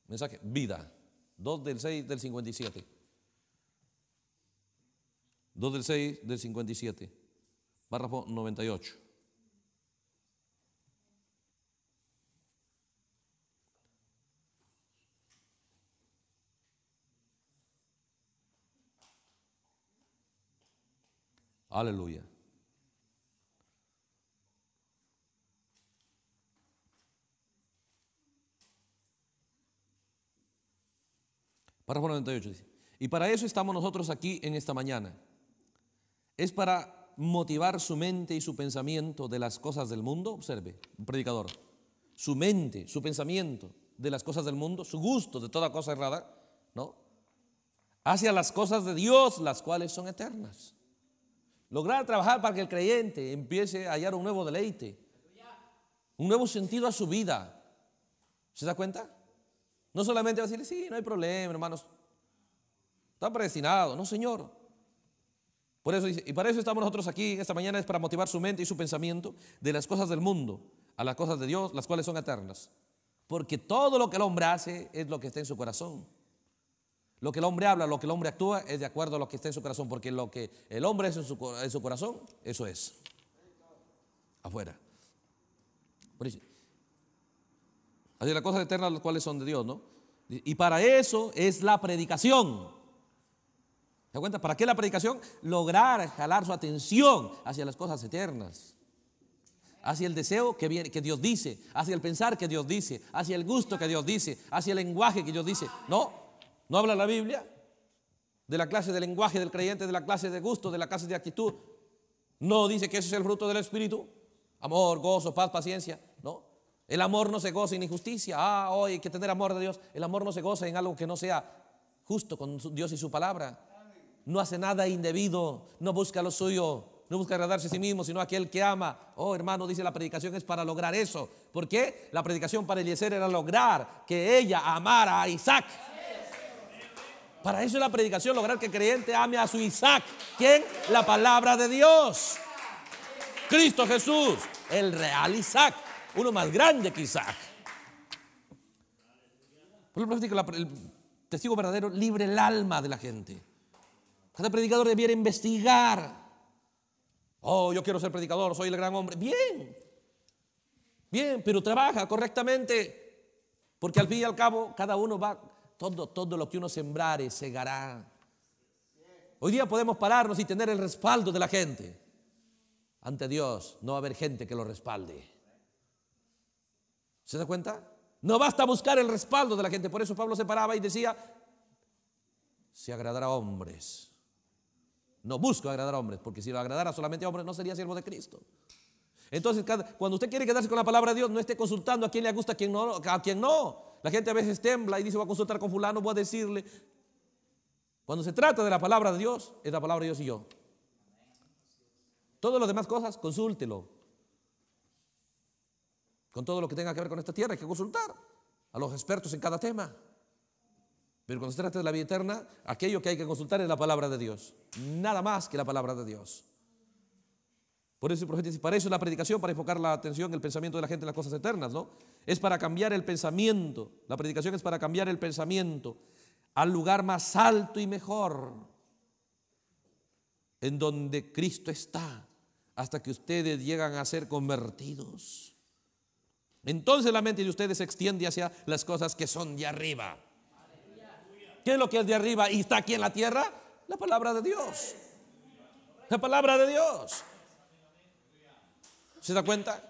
[SPEAKER 1] Mensaje, vida. 2 del 6 del 57. 2 del 6 del 57. Párrafo 98. Aleluya. Párrafo 98 dice, y para eso estamos nosotros aquí en esta mañana. Es para motivar su mente y su pensamiento de las cosas del mundo, observe, un predicador, su mente, su pensamiento de las cosas del mundo, su gusto de toda cosa errada, ¿no? Hacia las cosas de Dios, las cuales son eternas. Lograr trabajar para que el creyente empiece a hallar un nuevo deleite, un nuevo sentido a su vida. ¿Se da cuenta? No solamente va a decirle, sí, no hay problema, hermanos. Está predestinado, no, Señor. Por eso y para eso estamos nosotros aquí esta mañana, es para motivar su mente y su pensamiento de las cosas del mundo a las cosas de Dios, las cuales son eternas. Porque todo lo que el hombre hace es lo que está en su corazón. Lo que el hombre habla, lo que el hombre actúa es de acuerdo a lo que está en su corazón, porque lo que el hombre es en su, corazón, eso es. Afuera. Por eso. Así las cosas eternas las cuales son de Dios, ¿no? Y para eso es la predicación. ¿Se da cuenta? ¿Para qué la predicación? Lograr jalar su atención hacia las cosas eternas. Hacia el deseo que, que Dios dice, hacia el pensar que Dios dice, hacia el gusto que Dios dice, hacia el lenguaje que Dios dice. No, ¿No habla la Biblia? De la clase de lenguaje del creyente, de la clase de gusto, de la clase de actitud. No dice que ese es el fruto del Espíritu. Amor, gozo, paz, paciencia. No. El amor no se goza en injusticia. Ah, hoy hay que tener amor de Dios. El amor no se goza en algo que no sea justo con Dios y su palabra. No hace nada indebido. No busca lo suyo. No busca agradarse a sí mismo, sino a aquel que ama. Oh, hermano, dice la predicación es para lograr eso. ¿Por qué? La predicación para Eliezer era lograr que ella amara a Isaac. Para eso es la predicación, lograr que el creyente ame a su Isaac. ¿Quién? La palabra de Dios. Cristo Jesús, el real Isaac, uno más grande que Isaac. Por el testigo verdadero libre el alma de la gente. Cada predicador debiera investigar. Oh, yo quiero ser predicador, soy el gran hombre. Bien, bien, pero trabaja correctamente. Porque al fin y al cabo, cada uno va todo, lo que uno sembrare segará. Hoy día podemos pararnos y tener el respaldo de la gente. Ante Dios no va a haber gente que lo respalde. ¿Se da cuenta? No basta buscar el respaldo de la gente. Por eso Pablo se paraba y decía, si agradara a hombres. No busco agradar a hombres, porque si lo agradara solamente a hombres no sería siervo de Cristo. Entonces, cuando usted quiere quedarse con la palabra de Dios, no esté consultando a quién le gusta, a no, a quién no. La gente a veces tembla y dice, voy a consultar con fulano, voy a decirle. Cuando se trata de la palabra de Dios, es la palabra de Dios y yo. Todas las demás cosas, consúltelo. Con todo lo que tenga que ver con esta tierra, hay que consultar a los expertos en cada tema. Pero cuando se trata de la vida eterna, aquello que hay que consultar es la palabra de Dios. Nada más que la palabra de Dios. Por eso el profeta dice, para eso es la predicación, para enfocar la atención, el pensamiento de la gente en las cosas eternas, ¿no? Es para cambiar el pensamiento. La predicación es para cambiar el pensamiento al lugar más alto y mejor, en donde Cristo está, hasta que ustedes llegan a ser convertidos. Entonces la mente de ustedes se extiende hacia las cosas que son de arriba. ¿Qué es lo que es de arriba y está aquí en la tierra? La palabra de Dios. La palabra de Dios. ¿Se da cuenta?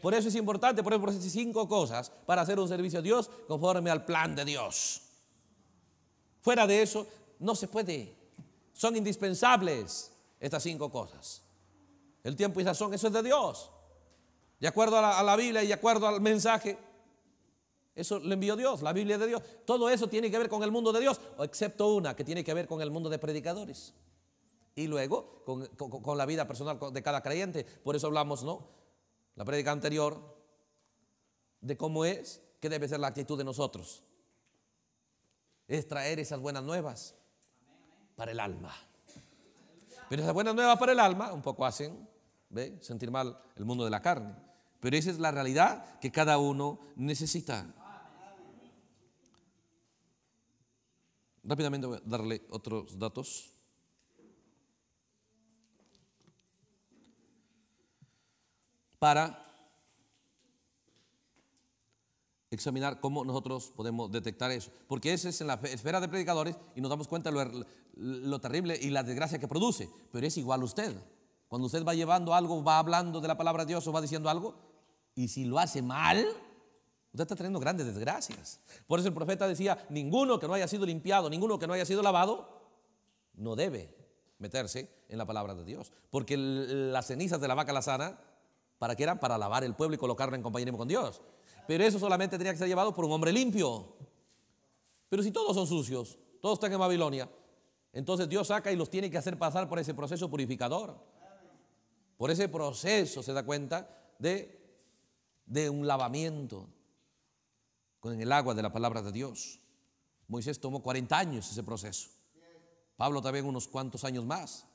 [SPEAKER 1] Por eso es importante, por eso, por cinco cosas para hacer un servicio a Dios conforme al plan de Dios. Fuera de eso, no se puede. Son indispensables estas cinco cosas. El tiempo y sazón, eso es de Dios. De acuerdo a la, a la Biblia y de acuerdo al mensaje, eso lo envió Dios, la Biblia de Dios. Todo eso tiene que ver con el mundo de Dios, excepto una que tiene que ver con el mundo de predicadores y luego con, la vida personal de cada creyente. Por eso hablamos, ¿no? La prédica anterior de cómo es que debe ser la actitud de nosotros. Es traer esas buenas nuevas para el alma. Pero esas buenas nuevas para el alma un poco hacen ¿ve? sentir mal el mundo de la carne. Pero esa es la realidad que cada uno necesita. Rápidamente voy a darle otros datos. para examinar cómo nosotros podemos detectar eso. Porque ese es en la esfera de predicadores y nos damos cuenta lo, er, lo terrible y la desgracia que produce. Pero es igual usted. Cuando usted va llevando algo, va hablando de la palabra de Dios o va diciendo algo, y si lo hace mal, usted está teniendo grandes desgracias. Por eso el profeta decía, ninguno que no haya sido limpiado, ninguno que no haya sido lavado, no debe meterse en la palabra de Dios. Porque las cenizas de la vaca lazana ¿Para qué eran? Para lavar el pueblo y colocarlo en compañerismo con Dios. Pero eso solamente tenía que ser llevado por un hombre limpio. Pero si todos son sucios, todos están en Babilonia, entonces Dios saca y los tiene que hacer pasar por ese proceso purificador. Por ese proceso se da cuenta de, de un lavamiento con el agua de la palabra de Dios. Moisés tomó 40 años ese proceso. Pablo también unos cuantos años más.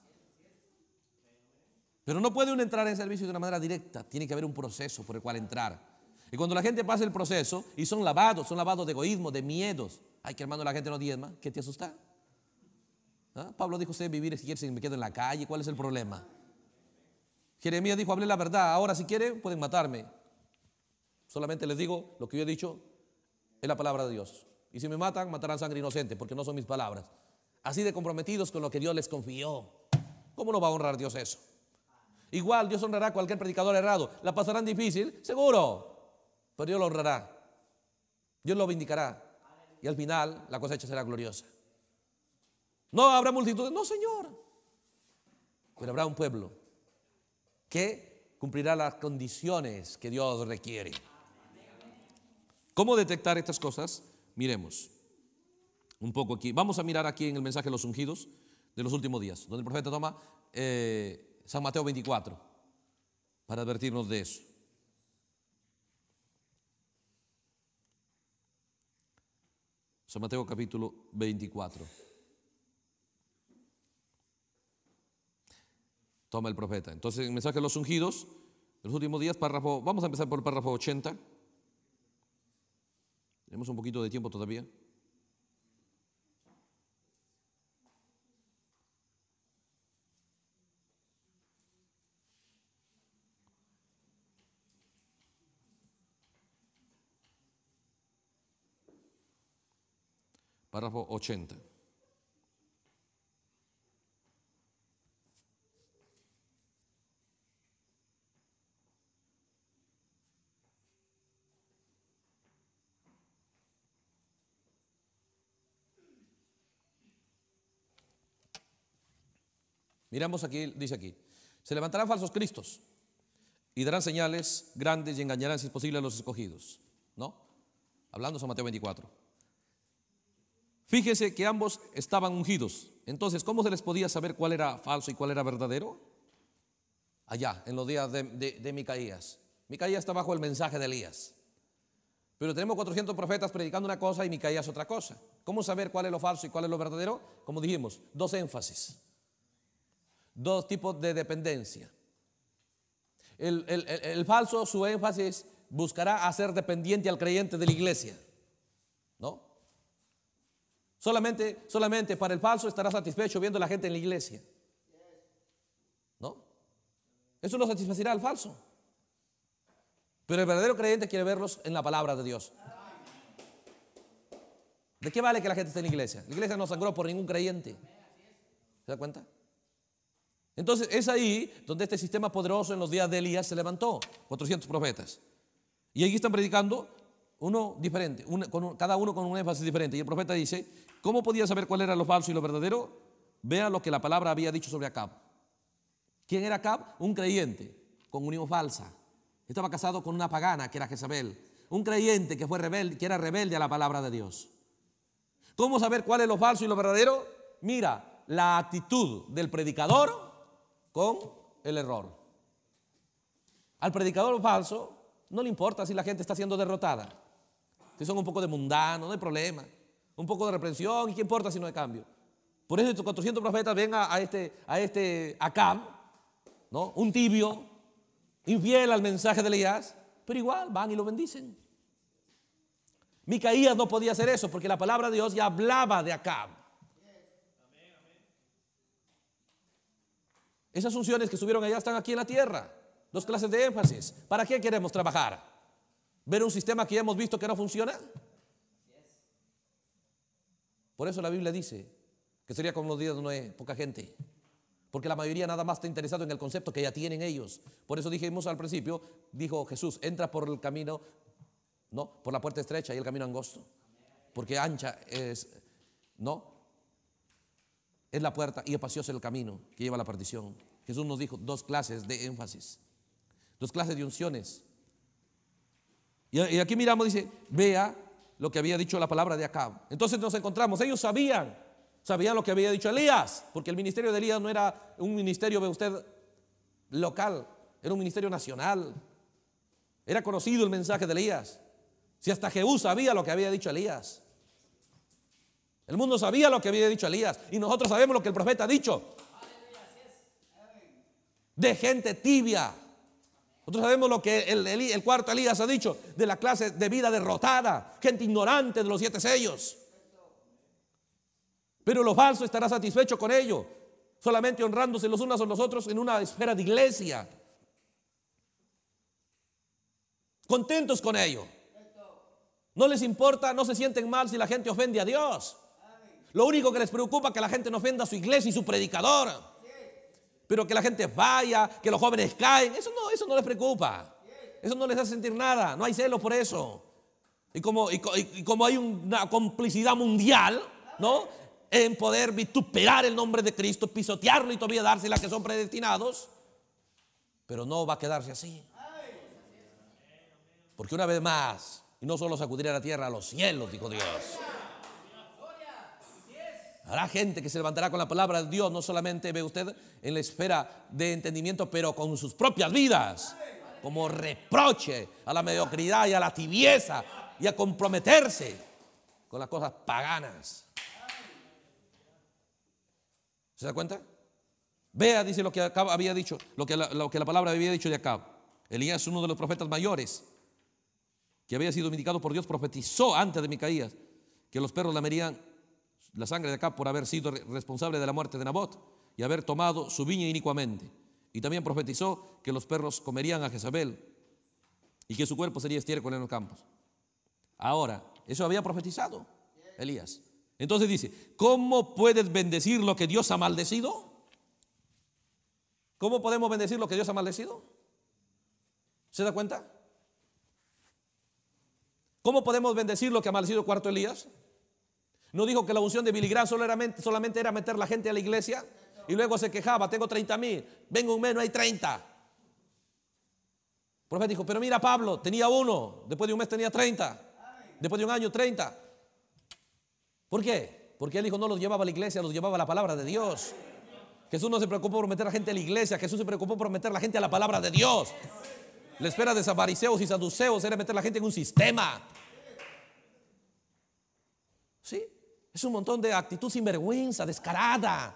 [SPEAKER 1] Pero no puede uno entrar en servicio de una manera directa, tiene que haber un proceso por el cual entrar. Y cuando la gente pasa el proceso y son lavados, son lavados de egoísmo, de miedos. Ay, que hermano, la gente no diezma, ¿qué te asusta? ¿Ah? Pablo dijo, sé vivir si quieres, si me quedo en la calle, ¿cuál es el problema? Jeremías dijo, hablé la verdad, ahora si quieren pueden matarme. Solamente les digo lo que yo he dicho, es la palabra de Dios. Y si me matan, matarán sangre inocente, porque no son mis palabras. Así de comprometidos con lo que Dios les confió. ¿Cómo no va a honrar Dios eso? Igual Dios honrará a cualquier predicador errado. ¿La pasarán difícil? Seguro. Pero Dios lo honrará. Dios lo vindicará. Y al final la cosecha será gloriosa. No habrá multitudes, No, Señor. Pero habrá un pueblo que cumplirá las condiciones que Dios requiere. ¿Cómo detectar estas cosas? Miremos un poco aquí. Vamos a mirar aquí en el mensaje de los ungidos de los últimos días, donde el profeta toma eh, San Mateo 24 para advertirnos de eso. San Mateo capítulo 24. Toma el profeta. Entonces, el mensaje de los ungidos, los últimos días, párrafo, vamos a empezar por el párrafo 80. Tenemos un poquito de tiempo todavía. párrafo 80. Miramos aquí, dice aquí, se levantarán falsos cristos y darán señales grandes y engañarán si es posible a los escogidos, ¿no? Hablando San Mateo 24. Fíjese que ambos estaban ungidos. Entonces, ¿cómo se les podía saber cuál era falso y cuál era verdadero? Allá, en los días de, Micaías. Micaías está bajo el mensaje de Elías. Pero tenemos 400 profetas predicando una cosa y Micaías otra cosa. ¿Cómo saber cuál es lo falso y cuál es lo verdadero? Como dijimos, dos énfasis, dos tipos de dependencia. El, el falso, su énfasis buscará hacer dependiente al creyente de la iglesia. ¿No? Solamente, solamente para el falso estará satisfecho viendo a la gente en la iglesia. ¿No? Eso no satisfacerá al falso. Pero el verdadero creyente quiere verlos en la palabra de Dios. ¿De qué vale que la gente esté en la iglesia? La iglesia no sangró por ningún creyente. ¿Se da cuenta? Entonces es ahí donde este sistema poderoso en los días de Elías se levantó, 400 profetas. Y allí están predicando uno diferente, cada uno con un énfasis diferente. Y el profeta dice, ¿cómo podía saber cuál era lo falso y lo verdadero? Vea lo que la palabra había dicho sobre Acab. ¿Quién era Acab? Un creyente, con unión falsa. Estaba casado con una pagana que era Jezabel. Un creyente que, fue rebelde, que era rebelde a la palabra de Dios. ¿Cómo saber cuál es lo falso y lo verdadero? Mira, la actitud del predicador con el error. Al predicador falso no le importa si la gente está siendo derrotada son un poco de mundano, no hay problema. Un poco de reprensión, ¿y qué importa si no hay cambio? Por eso estos 400 profetas ven a, este, a este Acab, ¿no? un tibio, infiel al mensaje de Elías, pero igual van y lo bendicen. Micaías no podía hacer eso porque la palabra de Dios ya hablaba de Acab. Esas unciones que subieron allá están aquí en la tierra. Dos clases de énfasis. ¿Para qué queremos trabajar? ¿Ver un sistema que ya hemos visto que no funciona? Por eso la Biblia dice que sería como los días de Noé, poca gente. Porque la mayoría nada más está interesado en el concepto que ya tienen ellos. Por eso dijimos al principio, dijo Jesús, entra por el camino, no, por la puerta estrecha y el camino angosto. Porque ancha es, no, es la puerta y espacioso el camino que lleva a la partición Jesús nos dijo dos clases de énfasis, dos clases de unciones. Y aquí miramos, dice, vea lo que había dicho la palabra de Acá. Entonces nos encontramos, ellos sabían, sabían lo que había dicho Elías, porque el ministerio de Elías no era un ministerio, ve usted, local, era un ministerio nacional. Era conocido el mensaje de Elías. Si hasta Jehú sabía lo que había dicho Elías. El mundo sabía lo que había dicho Elías. Y nosotros sabemos lo que el profeta ha dicho. De gente tibia. Nosotros sabemos lo que el, cuarto Elías ha dicho de la clase de vida derrotada, gente ignorante de los siete sellos. Pero lo falso estará satisfecho con ello, solamente honrándose los unos a los otros en una esfera de iglesia. Contentos con ello. No les importa, no se sienten mal si la gente ofende a Dios. Lo único que les preocupa es que la gente no ofenda a su iglesia y su predicador pero que la gente vaya, que los jóvenes caen, eso no, eso no les preocupa. Eso no les hace sentir nada, no hay celos por eso. Y como, como hay una complicidad mundial, ¿no? En poder vituperar el nombre de Cristo, pisotearlo y todavía darse las que son predestinados, pero no va a quedarse así. Porque una vez más, y no solo a la tierra, a los cielos, dijo Dios. Habrá gente que se levantará con la palabra de Dios, no solamente ve usted en la esfera de entendimiento, pero con sus propias vidas, como reproche a la mediocridad y a la tibieza y a comprometerse con las cosas paganas. ¿Se da cuenta? Vea, dice lo que había dicho, lo que, la, lo que la palabra había dicho de acá. Elías, uno de los profetas mayores, que había sido indicado por Dios, profetizó antes de Micaías que los perros la merían la sangre de acá por haber sido responsable de la muerte de Nabot y haber tomado su viña inicuamente. Y también profetizó que los perros comerían a Jezabel y que su cuerpo sería estiércol en los campos. Ahora, eso había profetizado Elías. Entonces dice, ¿cómo puedes bendecir lo que Dios ha maldecido? ¿Cómo podemos bendecir lo que Dios ha maldecido? ¿Se da cuenta? ¿Cómo podemos bendecir lo que ha maldecido cuarto Elías? No dijo que la unción de Billy solamente, era meter la gente a la iglesia y luego se quejaba, tengo 30 mil, vengo un mes, no hay 30. El profeta dijo, pero mira Pablo, tenía uno, después de un mes tenía 30, después de un año 30. ¿Por qué? Porque él dijo, no los llevaba a la iglesia, los llevaba a la palabra de Dios. Jesús no se preocupó por meter a la gente a la iglesia, Jesús se preocupó por meter a la gente a la palabra de Dios. La espera de zapariseos y saduceos era meter a la gente en un sistema. ¿Sí? Es un montón de actitud sinvergüenza, descarada,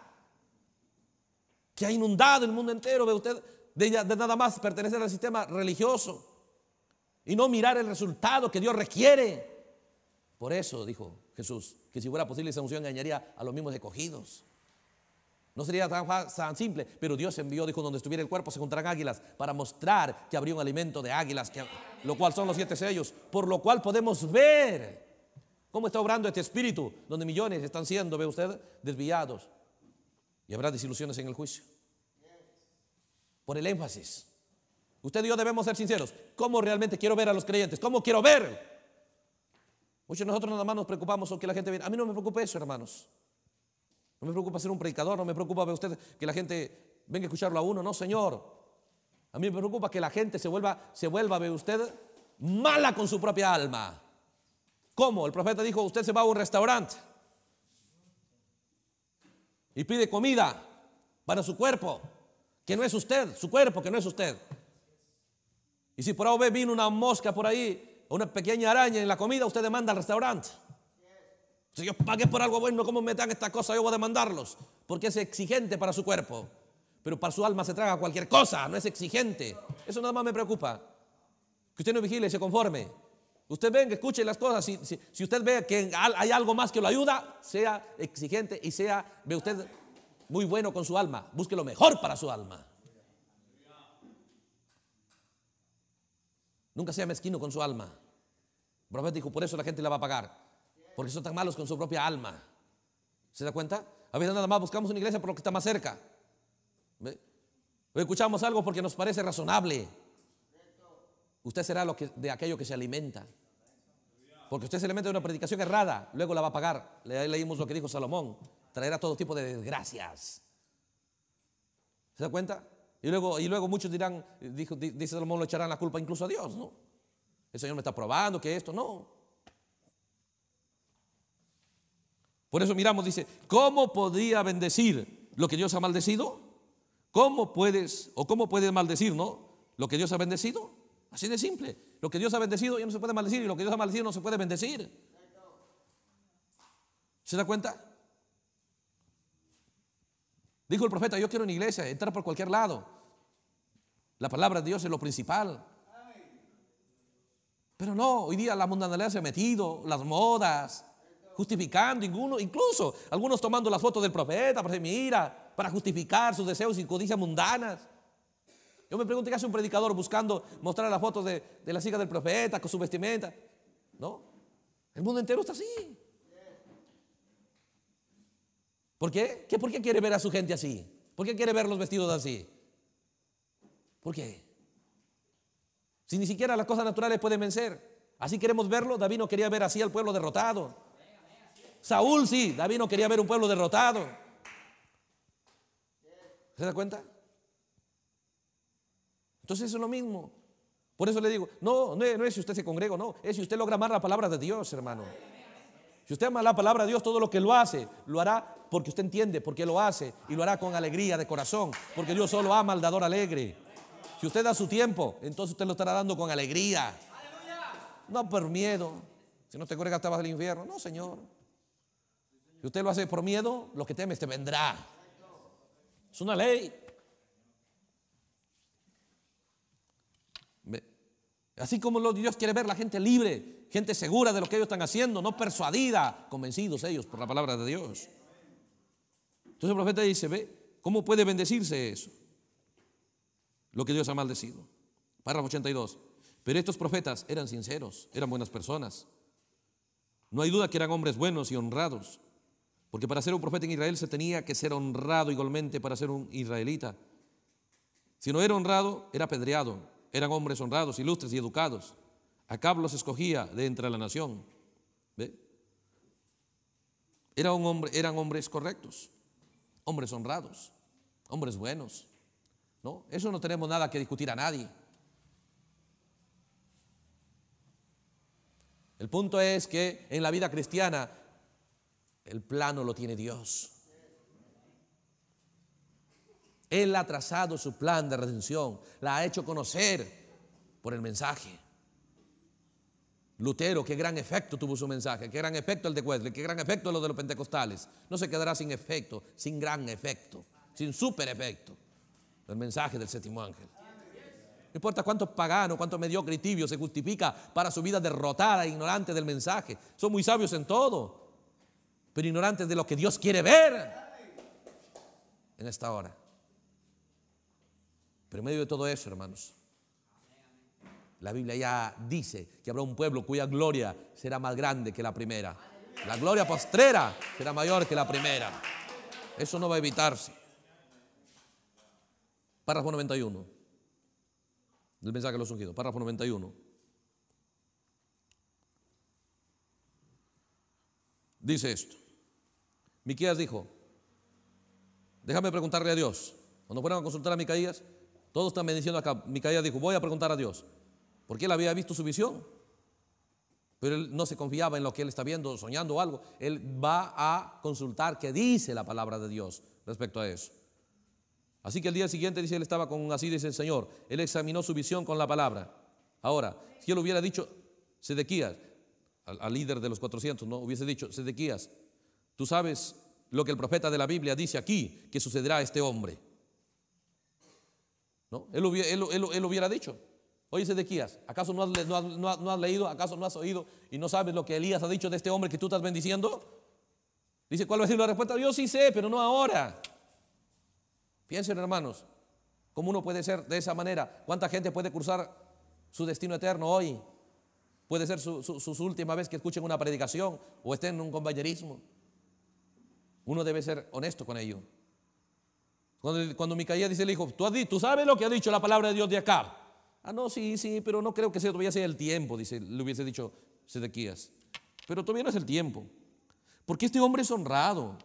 [SPEAKER 1] que ha inundado el mundo entero, ve usted, de, de nada más pertenecer al sistema religioso y no mirar el resultado que Dios requiere. Por eso dijo Jesús que si fuera posible esa unción engañaría a los mismos escogidos. No sería tan, simple, pero Dios envió, dijo, donde estuviera el cuerpo se encontrarán águilas para mostrar que habría un alimento de águilas, que, lo cual son los siete sellos, por lo cual podemos ver ¿Cómo está obrando este espíritu donde millones están siendo, ve usted, desviados? Y habrá desilusiones en el juicio. Por el énfasis. Usted y yo debemos ser sinceros. ¿Cómo realmente quiero ver a los creyentes? ¿Cómo quiero ver? Muchos de nosotros nada más nos preocupamos o que la gente venga. A mí no me preocupa eso, hermanos. No me preocupa ser un predicador, no me preocupa ver usted que la gente venga a escucharlo a uno, no, Señor. A mí me preocupa que la gente se vuelva, se vuelva, ve usted, mala con su propia alma. ¿Cómo? El profeta dijo, usted se va a un restaurante y pide comida para su cuerpo, que no es usted, su cuerpo que no es usted. Y si por ahí vino una mosca por ahí, O una pequeña araña en la comida, usted demanda al restaurante. Si yo pagué por algo bueno, ¿cómo me dan esta cosa? Yo voy a demandarlos. Porque es exigente para su cuerpo. Pero para su alma se traga cualquier cosa, no es exigente. Eso nada más me preocupa. Que usted no vigile y se conforme. Usted que escuche las cosas. Si, si, usted ve que hay algo más que lo ayuda, sea exigente y sea, ve usted, muy bueno con su alma. Busque lo mejor para su alma. Nunca sea mezquino con su alma. El profeta dijo, por eso la gente la va a pagar. Porque son tan malos con su propia alma. ¿Se da cuenta? A veces nada más buscamos una iglesia por lo que está más cerca. O escuchamos algo porque nos parece razonable. Usted será lo de aquello que se alimenta. Porque usted se alimenta de una predicación errada, luego la va a pagar. Le, leímos lo que dijo Salomón. Traerá todo tipo de desgracias. ¿Se da cuenta? Y luego, muchos dirán, dice Salomón, lo echarán la culpa incluso a Dios, ¿no? El Señor me está probando que esto, no. Por eso miramos, dice, ¿cómo podría bendecir lo que Dios ha maldecido? ¿Cómo puedes, o cómo puede maldecir, no? Lo que Dios ha bendecido. Así de simple. Lo que Dios ha bendecido ya no se puede maldecir y lo que Dios ha maldecido no se puede bendecir. ¿Se da cuenta? Dijo el profeta, yo quiero una iglesia, entrar por cualquier lado. La palabra de Dios es lo principal. Pero no, hoy día la mundanalidad se ha metido, las modas, justificando, incluso algunos tomando las fotos del profeta, para mira, para justificar sus deseos y codicias mundanas. Yo me pregunto qué hace un predicador buscando mostrar las fotos de, las hijas del profeta con su vestimenta. No, el mundo entero está así. ¿Por qué? ¿Qué? ¿Por qué quiere ver a su gente así? ¿Por qué quiere verlos vestidos así? ¿Por qué? Si ni siquiera las cosas naturales pueden vencer. Así queremos verlo. David no quería ver así al pueblo derrotado. Saúl sí, David no quería ver un pueblo derrotado. ¿Se da cuenta? Entonces es lo mismo. Por eso le digo, no, no es, si usted se congrega, no, es si usted logra amar la palabra de Dios, hermano. Si usted ama la palabra de Dios, todo lo que lo hace, lo hará porque usted entiende, porque lo hace y lo hará con alegría de corazón, porque Dios solo ama al dador alegre. Si usted da su tiempo, entonces usted lo estará dando con alegría. No por miedo. Si no te cuelgas, estabas del infierno. No, Señor. Si usted lo hace por miedo, lo que temes te vendrá. Es una ley. Así como Dios quiere ver la gente libre, gente segura de lo que ellos están haciendo, no persuadida, convencidos ellos por la palabra de Dios. Entonces el profeta dice, ve, ¿cómo puede bendecirse eso? Lo que Dios ha maldecido. Párrafo 82. Pero estos profetas eran sinceros, eran buenas personas. No hay duda que eran hombres buenos y honrados. Porque para ser un profeta en Israel se tenía que ser honrado igualmente para ser un israelita. Si no era honrado, era apedreado eran hombres honrados, ilustres y educados. A los escogía de entre la nación. Era un hombre, eran hombres correctos, hombres honrados, hombres buenos. ¿no? Eso no tenemos nada que discutir a nadie. El punto es que en la vida cristiana el plano lo tiene Dios. Él ha trazado su plan de redención, la ha hecho conocer por el mensaje. Lutero, qué gran efecto tuvo su mensaje, qué gran efecto el de Wesley, qué gran efecto lo de los pentecostales. No se quedará sin efecto, sin gran efecto, sin super efecto. El mensaje del séptimo ángel. No importa cuántos pagano, cuántos mediocres tibio, se justifica para su vida derrotada e ignorante del mensaje. Son muy sabios en todo, pero ignorantes de lo que Dios quiere ver en esta hora. Pero en medio de todo eso, hermanos, la Biblia ya dice que habrá un pueblo cuya gloria será más grande que la primera. La gloria postrera será mayor que la primera. Eso no va a evitarse. Párrafo 91. El mensaje de los ungidos. Párrafo 91. Dice esto. Miquías dijo, déjame preguntarle a Dios. Cuando fueron a consultar a Micaías, todos están bendiciendo acá. Micaías dijo, voy a preguntar a Dios, porque él había visto su visión, pero él no se confiaba en lo que él está viendo, soñando o algo. Él va a consultar qué dice la palabra de Dios respecto a eso. Así que el día siguiente dice, él estaba con así, dice el Señor. Él examinó su visión con la palabra. Ahora, si él hubiera dicho, Sedequías, al, al líder de los 400, ¿no? Hubiese dicho, Sedequías, tú sabes lo que el profeta de la Biblia dice aquí, que sucederá a este hombre. Él, hubiera, hubiera dicho. Oye, Sedequías, ¿acaso no has, leído? ¿Acaso no has oído? ¿Y no sabes lo que Elías ha dicho de este hombre que tú estás bendiciendo? Dice, ¿cuál va a ser la respuesta? Yo sí sé, pero no ahora. Piensen, hermanos, cómo uno puede ser de esa manera. ¿Cuánta gente puede cruzar su destino eterno hoy? Puede ser su, última vez que escuchen una predicación o estén en un compañerismo. Uno debe ser honesto con ello. Cuando, cuando Micaías dice, le hijo ¿Tú, tú sabes lo que ha dicho la palabra de Dios de acá. Ah, no, sí, sí, pero no creo que sea, todavía sea el tiempo, dice, le hubiese dicho Sedequías. Pero todavía no es el tiempo. Porque este hombre es honrado.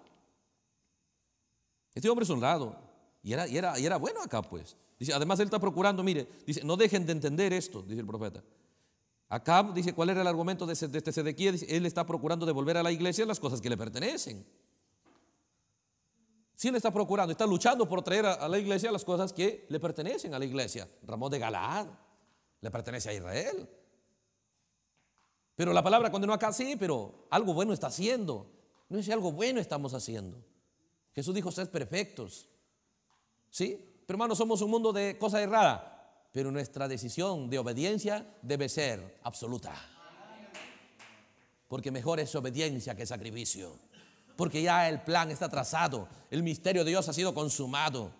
[SPEAKER 1] Este hombre es honrado. Y era, era, y era bueno acá, pues. Dice, además él está procurando, mire, dice, no dejen de entender esto, dice el profeta. Acá dice, ¿cuál era el argumento de, este Sedequías? él está procurando devolver a la iglesia las cosas que le pertenecen. Si le está procurando, está luchando por traer a, la iglesia las cosas que le pertenecen a la iglesia. Ramón de Galaad le pertenece a Israel. Pero la palabra continúa acá, sí, pero algo bueno está haciendo. No es algo bueno estamos haciendo. Jesús dijo, sed perfectos. ¿Sí? Pero hermano, somos un mundo de cosas erradas, pero nuestra decisión de obediencia debe ser absoluta. Porque mejor es obediencia que sacrificio porque ya el plan está trazado, el misterio de Dios ha sido consumado.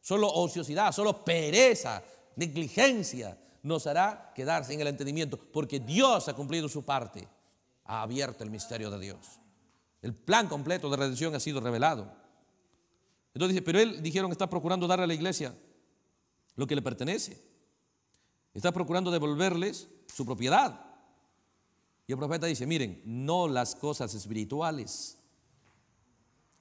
[SPEAKER 1] Solo ociosidad, solo pereza, negligencia nos hará quedarse en el entendimiento, porque Dios ha cumplido su parte, ha abierto el misterio de Dios. El plan completo de redención ha sido revelado. Entonces dice, pero él dijeron está procurando darle a la iglesia lo que le pertenece. Está procurando devolverles su propiedad. Y el profeta dice, miren, no las cosas espirituales,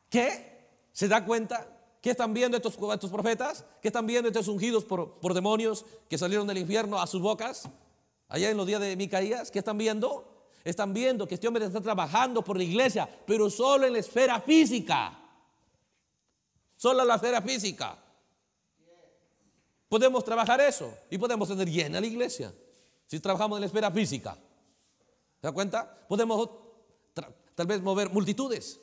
[SPEAKER 1] ¿Qué? ¿Se da cuenta? ¿Qué están viendo estos, profetas? ¿Qué están viendo estos ungidos por, por demonios que salieron del infierno a sus bocas? Allá en los días de Micaías, ¿qué están viendo? Están viendo que este hombre está trabajando por la iglesia, pero solo en la esfera física. Solo en la esfera física. Podemos trabajar eso y podemos tener llena la iglesia. Si trabajamos en la esfera física. ¿Se da cuenta? Podemos tal vez mover multitudes.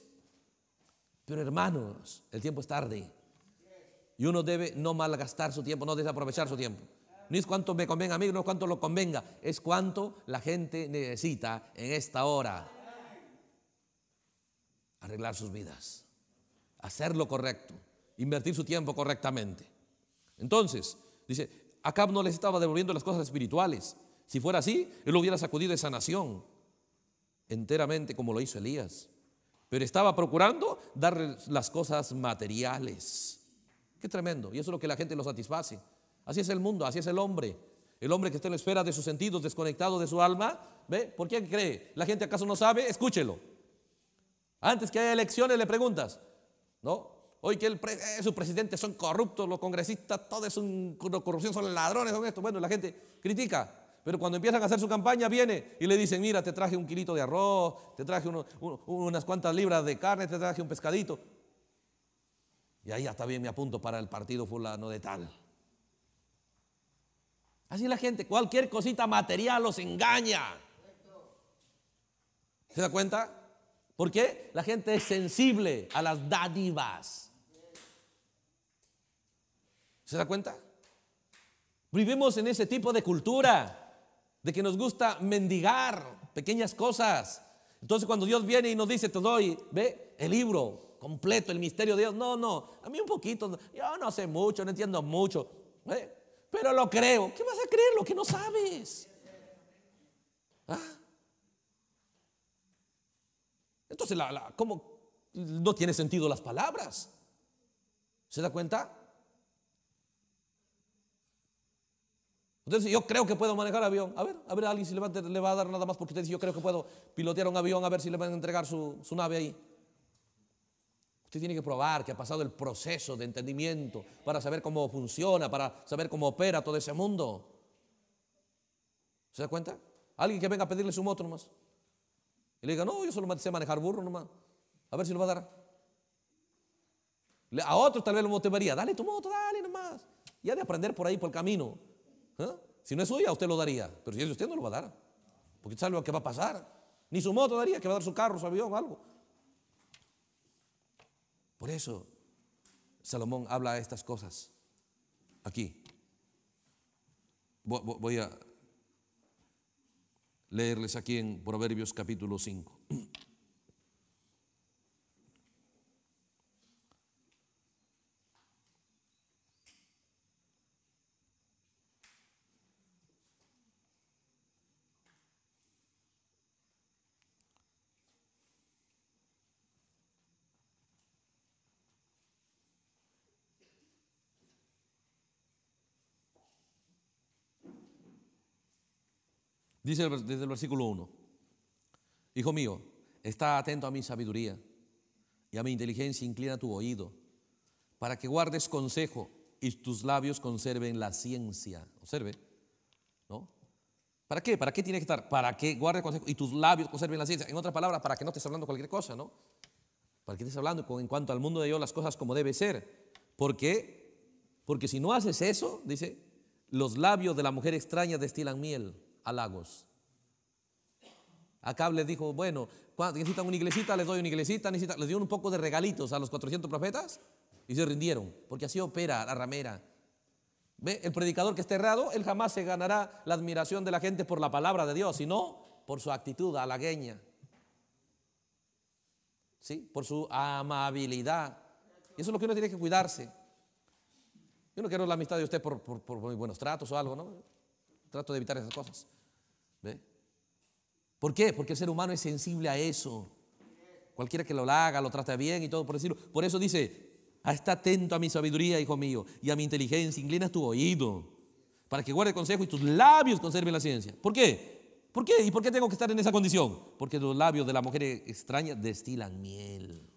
[SPEAKER 1] Pero hermanos, el tiempo es tarde. Y uno debe no malgastar su tiempo, no desaprovechar su tiempo. No es cuánto me convenga a mí, no es cuánto lo convenga, es cuánto la gente necesita en esta hora. Arreglar sus vidas, hacer lo correcto, invertir su tiempo correctamente. Entonces, dice, Acab no les estaba devolviendo las cosas espirituales. Si fuera así, él hubiera sacudido esa nación enteramente como lo hizo Elías pero estaba procurando dar las cosas materiales. Qué tremendo. Y eso es lo que la gente lo satisface. Así es el mundo, así es el hombre. El hombre que está en la esfera de sus sentidos, desconectado de su alma, ¿ve? ¿Por qué cree? ¿La gente acaso no sabe? Escúchelo. Antes que haya elecciones le preguntas, ¿no? Hoy que el eh, presidente son corruptos, los congresistas, todo es una corrupción, son ladrones, son esto. Bueno, la gente critica. Pero cuando empiezan a hacer su campaña, viene y le dicen, mira, te traje un kilito de arroz, te traje unas cuantas libras de carne, te traje un pescadito. Y ahí está bien me apunto para el partido fulano de tal. Así la gente, cualquier cosita material los engaña. ¿Se da cuenta? ¿Por qué? la gente es sensible a las dádivas. ¿Se da cuenta? Vivimos en ese tipo de cultura de que nos gusta mendigar pequeñas cosas. Entonces cuando Dios viene y nos dice, te doy, ve, el libro completo, el misterio de Dios. No, no, a mí un poquito, yo no sé mucho, no entiendo mucho, ¿eh? pero lo creo. ¿Qué vas a creer lo que no sabes? ¿Ah? Entonces, la, ¿cómo no tiene sentido las palabras? ¿Se da cuenta? Usted yo creo que puedo manejar avión. A ver, a ver, a alguien si le va, a dar nada más porque usted dice, yo creo que puedo pilotear un avión, a ver si le van a entregar su, nave ahí. Usted tiene que probar que ha pasado el proceso de entendimiento para saber cómo funciona, para saber cómo opera todo ese mundo. ¿Se da cuenta? Alguien que venga a pedirle su moto nomás. Y le diga, no, yo solo me sé manejar burro nomás. A ver si lo va a dar. A otro tal vez lo motivaría, dale tu moto, dale nomás. Y ha de aprender por ahí, por el camino. ¿Eh? Si no es suya, usted lo daría. Pero si es de usted, no lo va a dar. Porque sabe lo que va a pasar. Ni su moto daría, que va a dar su carro, su avión, algo. Por eso Salomón habla estas cosas. Aquí. Voy a leerles aquí en Proverbios capítulo 5. Dice desde el versículo 1, Hijo mío, está atento a mi sabiduría y a mi inteligencia inclina tu oído, para que guardes consejo y tus labios conserven la ciencia. Observe, ¿no? ¿Para qué? ¿Para qué tiene que estar? Para que guardes consejo y tus labios conserven la ciencia. En otras palabras, para que no estés hablando cualquier cosa, ¿no? Para que estés hablando en cuanto al mundo de Dios las cosas como debe ser. ¿Por qué? Porque si no haces eso, dice, los labios de la mujer extraña destilan miel halagos. acá les dijo, bueno, necesitan una iglesita, les doy una iglesita, necesitan, les dio un poco de regalitos a los 400 profetas y se rindieron, porque así opera la ramera. ¿Ve? El predicador que esté errado, él jamás se ganará la admiración de la gente por la palabra de Dios, sino por su actitud halagueña, ¿sí? por su amabilidad. Y eso es lo que uno tiene que cuidarse. Yo no quiero la amistad de usted por, por muy buenos tratos o algo, ¿no? Trato de evitar esas cosas. ¿Ve? ¿Por qué? Porque el ser humano es sensible a eso. Cualquiera que lo haga, lo trata bien y todo por decirlo. Por eso dice, ah, está atento a mi sabiduría, hijo mío, y a mi inteligencia, Inclina tu oído, para que guarde consejo y tus labios conserven la ciencia. ¿Por qué? ¿Por qué? ¿Y por qué tengo que estar en esa condición? Porque los labios de la mujer extraña destilan miel.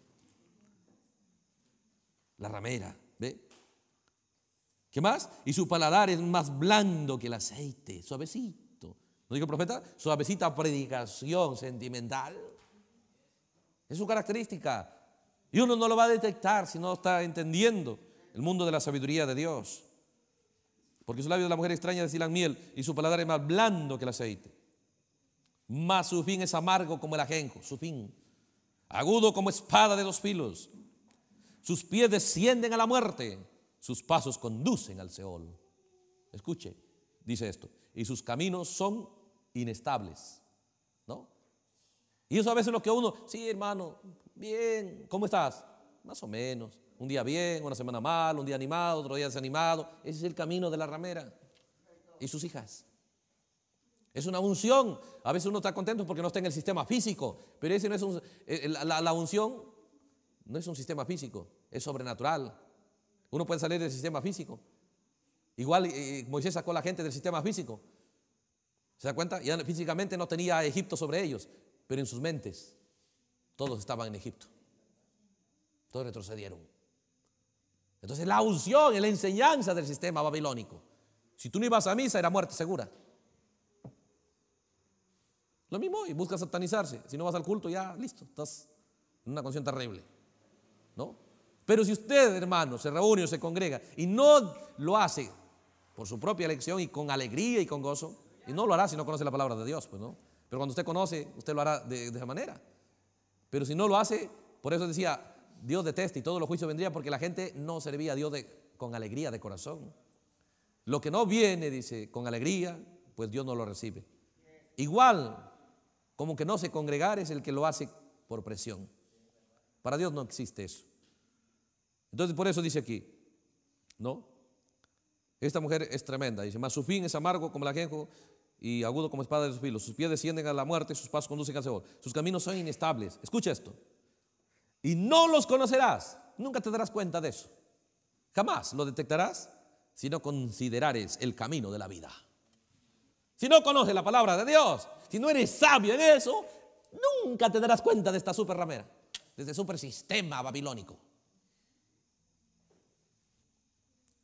[SPEAKER 1] La ramera, ¿ve? ¿Qué más? Y su paladar es más blando que el aceite, suavecito. ¿No dijo el profeta? Suavecita predicación sentimental. Es su característica. Y uno no lo va a detectar si no está entendiendo el mundo de la sabiduría de Dios. Porque su labio de la mujer extraña la miel y su paladar es más blando que el aceite. Mas su fin es amargo como el ajenjo, su fin. Agudo como espada de dos filos. Sus pies descienden a la muerte, sus pasos conducen al Seol. Escuche, dice esto. Y sus caminos son inestables, ¿no? Y eso a veces es lo que uno, sí, hermano, bien, ¿cómo estás? Más o menos, un día bien, una semana mal, un día animado, otro día desanimado. Ese es el camino de la ramera y sus hijas. Es una unción. A veces uno está contento porque no está en el sistema físico, pero ese no es un, eh, eh, la, unción no es un sistema físico, es sobrenatural. Uno puede salir del sistema físico. Igual eh, Moisés sacó a la gente del sistema físico, ¿Se da cuenta? Ya físicamente no tenía Egipto sobre ellos, pero en sus mentes todos estaban en Egipto. Todos retrocedieron. Entonces la unción la enseñanza del sistema babilónico. Si tú no ibas a misa era muerte segura. Lo mismo y busca satanizarse. Si no vas al culto ya, listo, estás en una conciencia terrible. ¿No? Pero si usted, hermano, se reúne o se congrega y no lo hace por su propia elección y con alegría y con gozo, y no lo hará si no conoce la palabra de Dios, pues no. Pero cuando usted conoce, usted lo hará de, esa manera. Pero si no lo hace, por eso decía, Dios detesta y todos los juicios vendrían porque la gente no servía a Dios con alegría de corazón. Lo que no viene, dice, con alegría, pues Dios no lo recibe. Igual, como que no se congregar es el que lo hace por presión. Para Dios no existe eso. Entonces, por eso dice aquí, ¿no? Esta mujer es tremenda, dice, más su fin es amargo como la ajenjo y agudo como espada de sus filos. Sus pies descienden a la muerte, sus pasos conducen al Seol. Sus caminos son inestables. Escucha esto. Y no los conocerás. Nunca te darás cuenta de eso. Jamás lo detectarás si no considerares el camino de la vida. Si no conoces la palabra de Dios, si no eres sabio en eso, nunca te darás cuenta de esta super ramera, de este super sistema babilónico.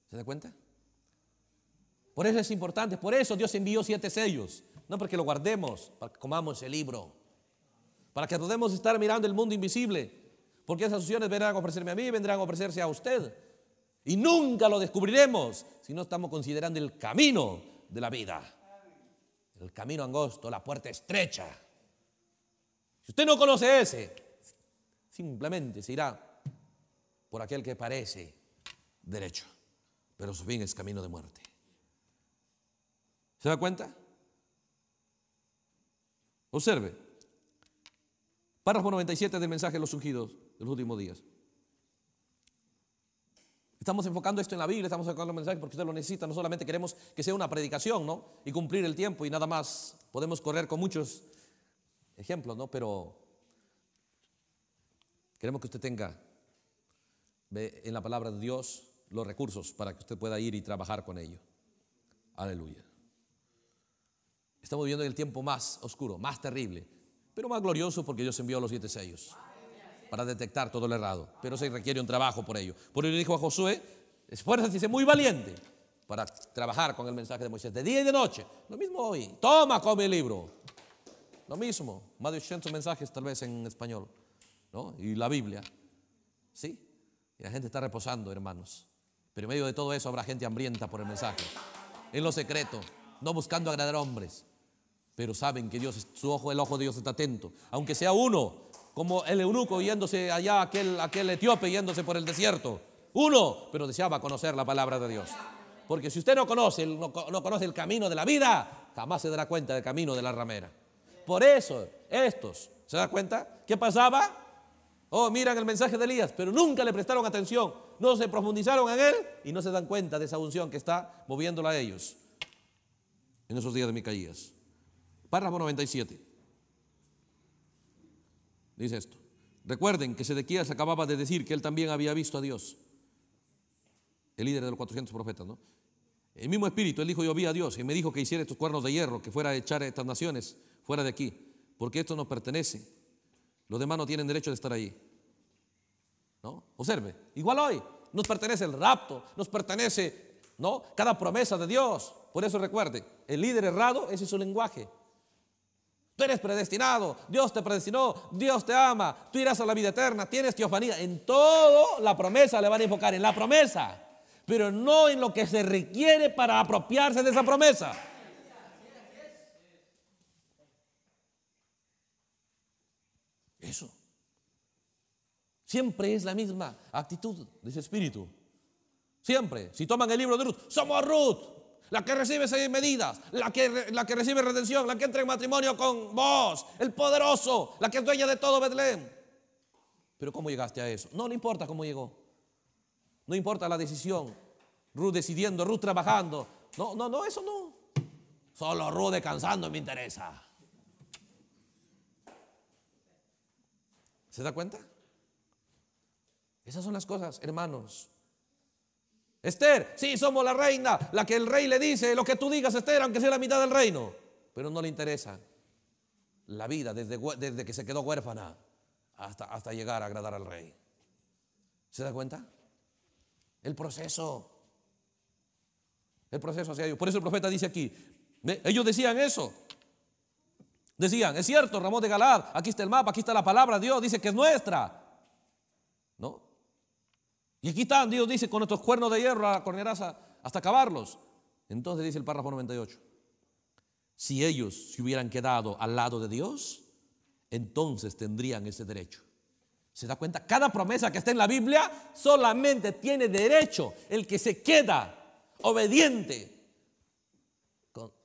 [SPEAKER 1] ¿Se da cuenta? Por eso es importante, por eso Dios envió siete sellos. No porque lo guardemos, para que comamos ese libro. Para que podamos estar mirando el mundo invisible. Porque esas opciones vendrán a ofrecerme a mí, vendrán a ofrecerse a usted. Y nunca lo descubriremos si no estamos considerando el camino de la vida. El camino angosto, la puerta estrecha. Si usted no conoce ese, simplemente se irá por aquel que parece derecho, pero su fin es camino de muerte. ¿Se da cuenta? Observe. Párrafo 97 del mensaje de los ungidos de los últimos días. Estamos enfocando esto en la Biblia, estamos enfocando el mensaje porque usted lo necesita. No solamente queremos que sea una predicación, ¿no? Y cumplir el tiempo y nada más. Podemos correr con muchos ejemplos, ¿no? Pero queremos que usted tenga en la palabra de Dios los recursos para que usted pueda ir y trabajar con ello. Aleluya. Estamos viviendo en el tiempo más oscuro, más terrible, pero más glorioso porque Dios envió los siete sellos para detectar todo lo errado. Pero se requiere un trabajo por ello. Por ello dijo a Josué, esfuérzate sé muy valiente para trabajar con el mensaje de Moisés de día y de noche. Lo mismo hoy. Toma, come el libro. Lo mismo. Más de 800 mensajes tal vez en español. ¿no? Y la Biblia. ¿Sí? Y la gente está reposando, hermanos. Pero en medio de todo eso habrá gente hambrienta por el mensaje. En lo secreto. No buscando agradar a hombres pero saben que Dios, su ojo, el ojo de Dios está atento. Aunque sea uno, como el eunuco yéndose allá, aquel, aquel etíope yéndose por el desierto. Uno, pero deseaba conocer la palabra de Dios. Porque si usted no conoce, conoce el camino de la vida, jamás se dará cuenta del camino de la ramera. Por eso, estos, ¿se dan cuenta? ¿Qué pasaba? Oh, miran el mensaje de Elías, pero nunca le prestaron atención, no se profundizaron en él y no se dan cuenta de esa unción que está moviéndola a ellos en esos días de Micaías. Párrafo 97. Dice esto. Recuerden que Sedequías acababa de decir que él también había visto a Dios. El líder de los 400 profetas, ¿no? El mismo espíritu, él dijo, yo vi a Dios y me dijo que hiciera estos cuernos de hierro, que fuera a echar a estas naciones fuera de aquí, porque esto nos pertenece. Los demás no tienen derecho de estar ahí. ¿No? Observe, igual hoy nos pertenece el rapto, nos pertenece, ¿no? Cada promesa de Dios. Por eso recuerde, el líder errado, ese es su lenguaje. Tú eres predestinado, Dios te predestinó, Dios te ama, tú irás a la vida eterna, tienes teofanía. En todo la promesa le van a enfocar, en la promesa, pero no en lo que se requiere para apropiarse de esa promesa. Eso. Siempre es la misma actitud de ese espíritu. Siempre. Si toman el libro de Ruth, somos Ruth la que recibe seis medidas, la que, la que recibe redención, la que entra en matrimonio con vos, el poderoso, la que es dueña de todo Betlén. Pero ¿cómo llegaste a eso? No le importa cómo llegó. No importa la decisión. Ruth decidiendo, Ruth trabajando. No, no, no, eso no. Solo Ruth descansando me interesa. ¿Se da cuenta? Esas son las cosas, hermanos, Esther, sí, somos la reina, la que el rey le dice, lo que tú digas, Esther, aunque sea la mitad del reino. Pero no le interesa la vida desde, desde que se quedó huérfana hasta, hasta llegar a agradar al rey. ¿Se da cuenta? El proceso. El proceso hacia ellos. Por eso el profeta dice aquí, ellos decían eso. Decían, es cierto, Ramón de Galad, aquí está el mapa, aquí está la palabra de Dios, dice que es nuestra. ¿No? Y aquí están, Dios dice, con estos cuernos de hierro a la corneraza hasta acabarlos. Entonces dice el párrafo 98, si ellos se hubieran quedado al lado de Dios, entonces tendrían ese derecho. ¿Se da cuenta? Cada promesa que está en la Biblia solamente tiene derecho el que se queda obediente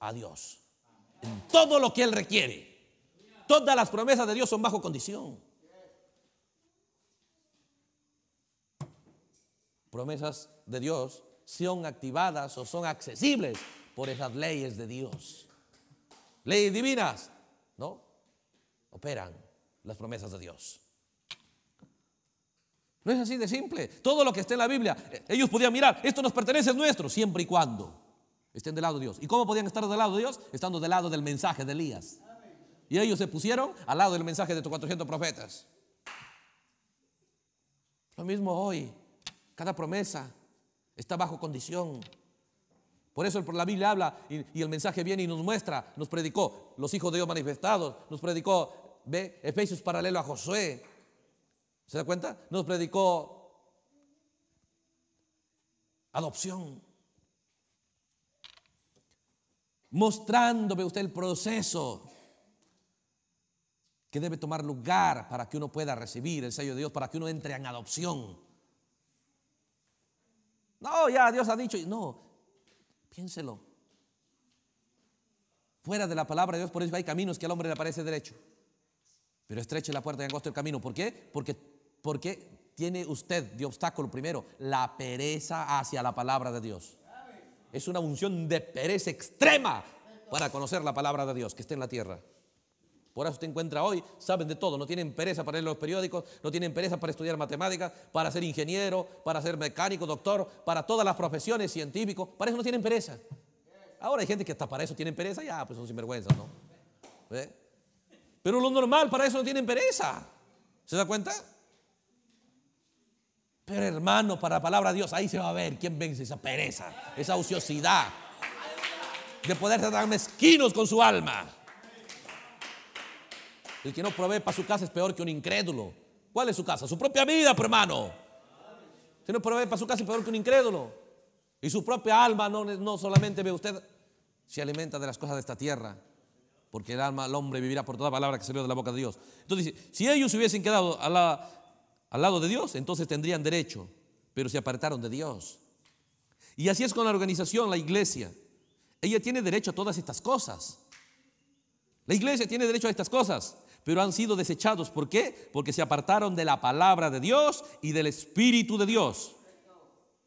[SPEAKER 1] a Dios. En todo lo que Él requiere. Todas las promesas de Dios son bajo condición. promesas de Dios son activadas o son accesibles por esas leyes de Dios. Leyes divinas, ¿no? Operan las promesas de Dios. No es así de simple. Todo lo que está en la Biblia, eh, ellos podían mirar, esto nos pertenece, a nuestro, siempre y cuando estén del lado de Dios. ¿Y cómo podían estar del lado de Dios? Estando del lado del mensaje de Elías. Y ellos se pusieron al lado del mensaje de estos 400 profetas. Lo mismo hoy. Cada promesa está bajo condición. Por eso la Biblia habla y, el mensaje viene y nos muestra, nos predicó los hijos de Dios manifestados, nos predicó, ve, Efesios paralelo a Josué. ¿Se da cuenta? Nos predicó adopción. Mostrándome usted, el proceso que debe tomar lugar para que uno pueda recibir el sello de Dios, para que uno entre en adopción. No, ya Dios ha dicho. No, piénselo. Fuera de la palabra de Dios, por eso hay caminos que al hombre le parece derecho. Pero estreche la puerta y angosto el camino. ¿Por qué? Porque, porque tiene usted de obstáculo primero la pereza hacia la palabra de Dios. Es una unción de pereza extrema para conocer la palabra de Dios que está en la tierra. Por eso usted encuentra hoy, saben de todo, no tienen pereza para leer los periódicos, no tienen pereza para estudiar matemáticas, para ser ingeniero, para ser mecánico, doctor, para todas las profesiones, científicos, para eso no tienen pereza. Ahora hay gente que hasta para eso tienen pereza, ya, pues son sinvergüenzas, ¿no? ¿Eh? Pero lo normal, para eso no tienen pereza. ¿Se da cuenta? Pero hermano, para la palabra de Dios, ahí se va a ver quién vence esa pereza, esa ociosidad de poder ser tan mezquinos con su alma. El que no provee para su casa es peor que un incrédulo. ¿Cuál es su casa? Su propia vida, hermano. Si no provee para su casa es peor que un incrédulo. Y su propia alma no, no solamente ve usted, se alimenta de las cosas de esta tierra. Porque el alma, el hombre vivirá por toda palabra que salió de la boca de Dios. Entonces, si ellos hubiesen quedado al lado de Dios, entonces tendrían derecho, pero se apartaron de Dios. Y así es con la organización, la iglesia. Ella tiene derecho a todas estas cosas. La iglesia tiene derecho a estas cosas pero han sido desechados. ¿Por qué? Porque se apartaron de la palabra de Dios y del Espíritu de Dios,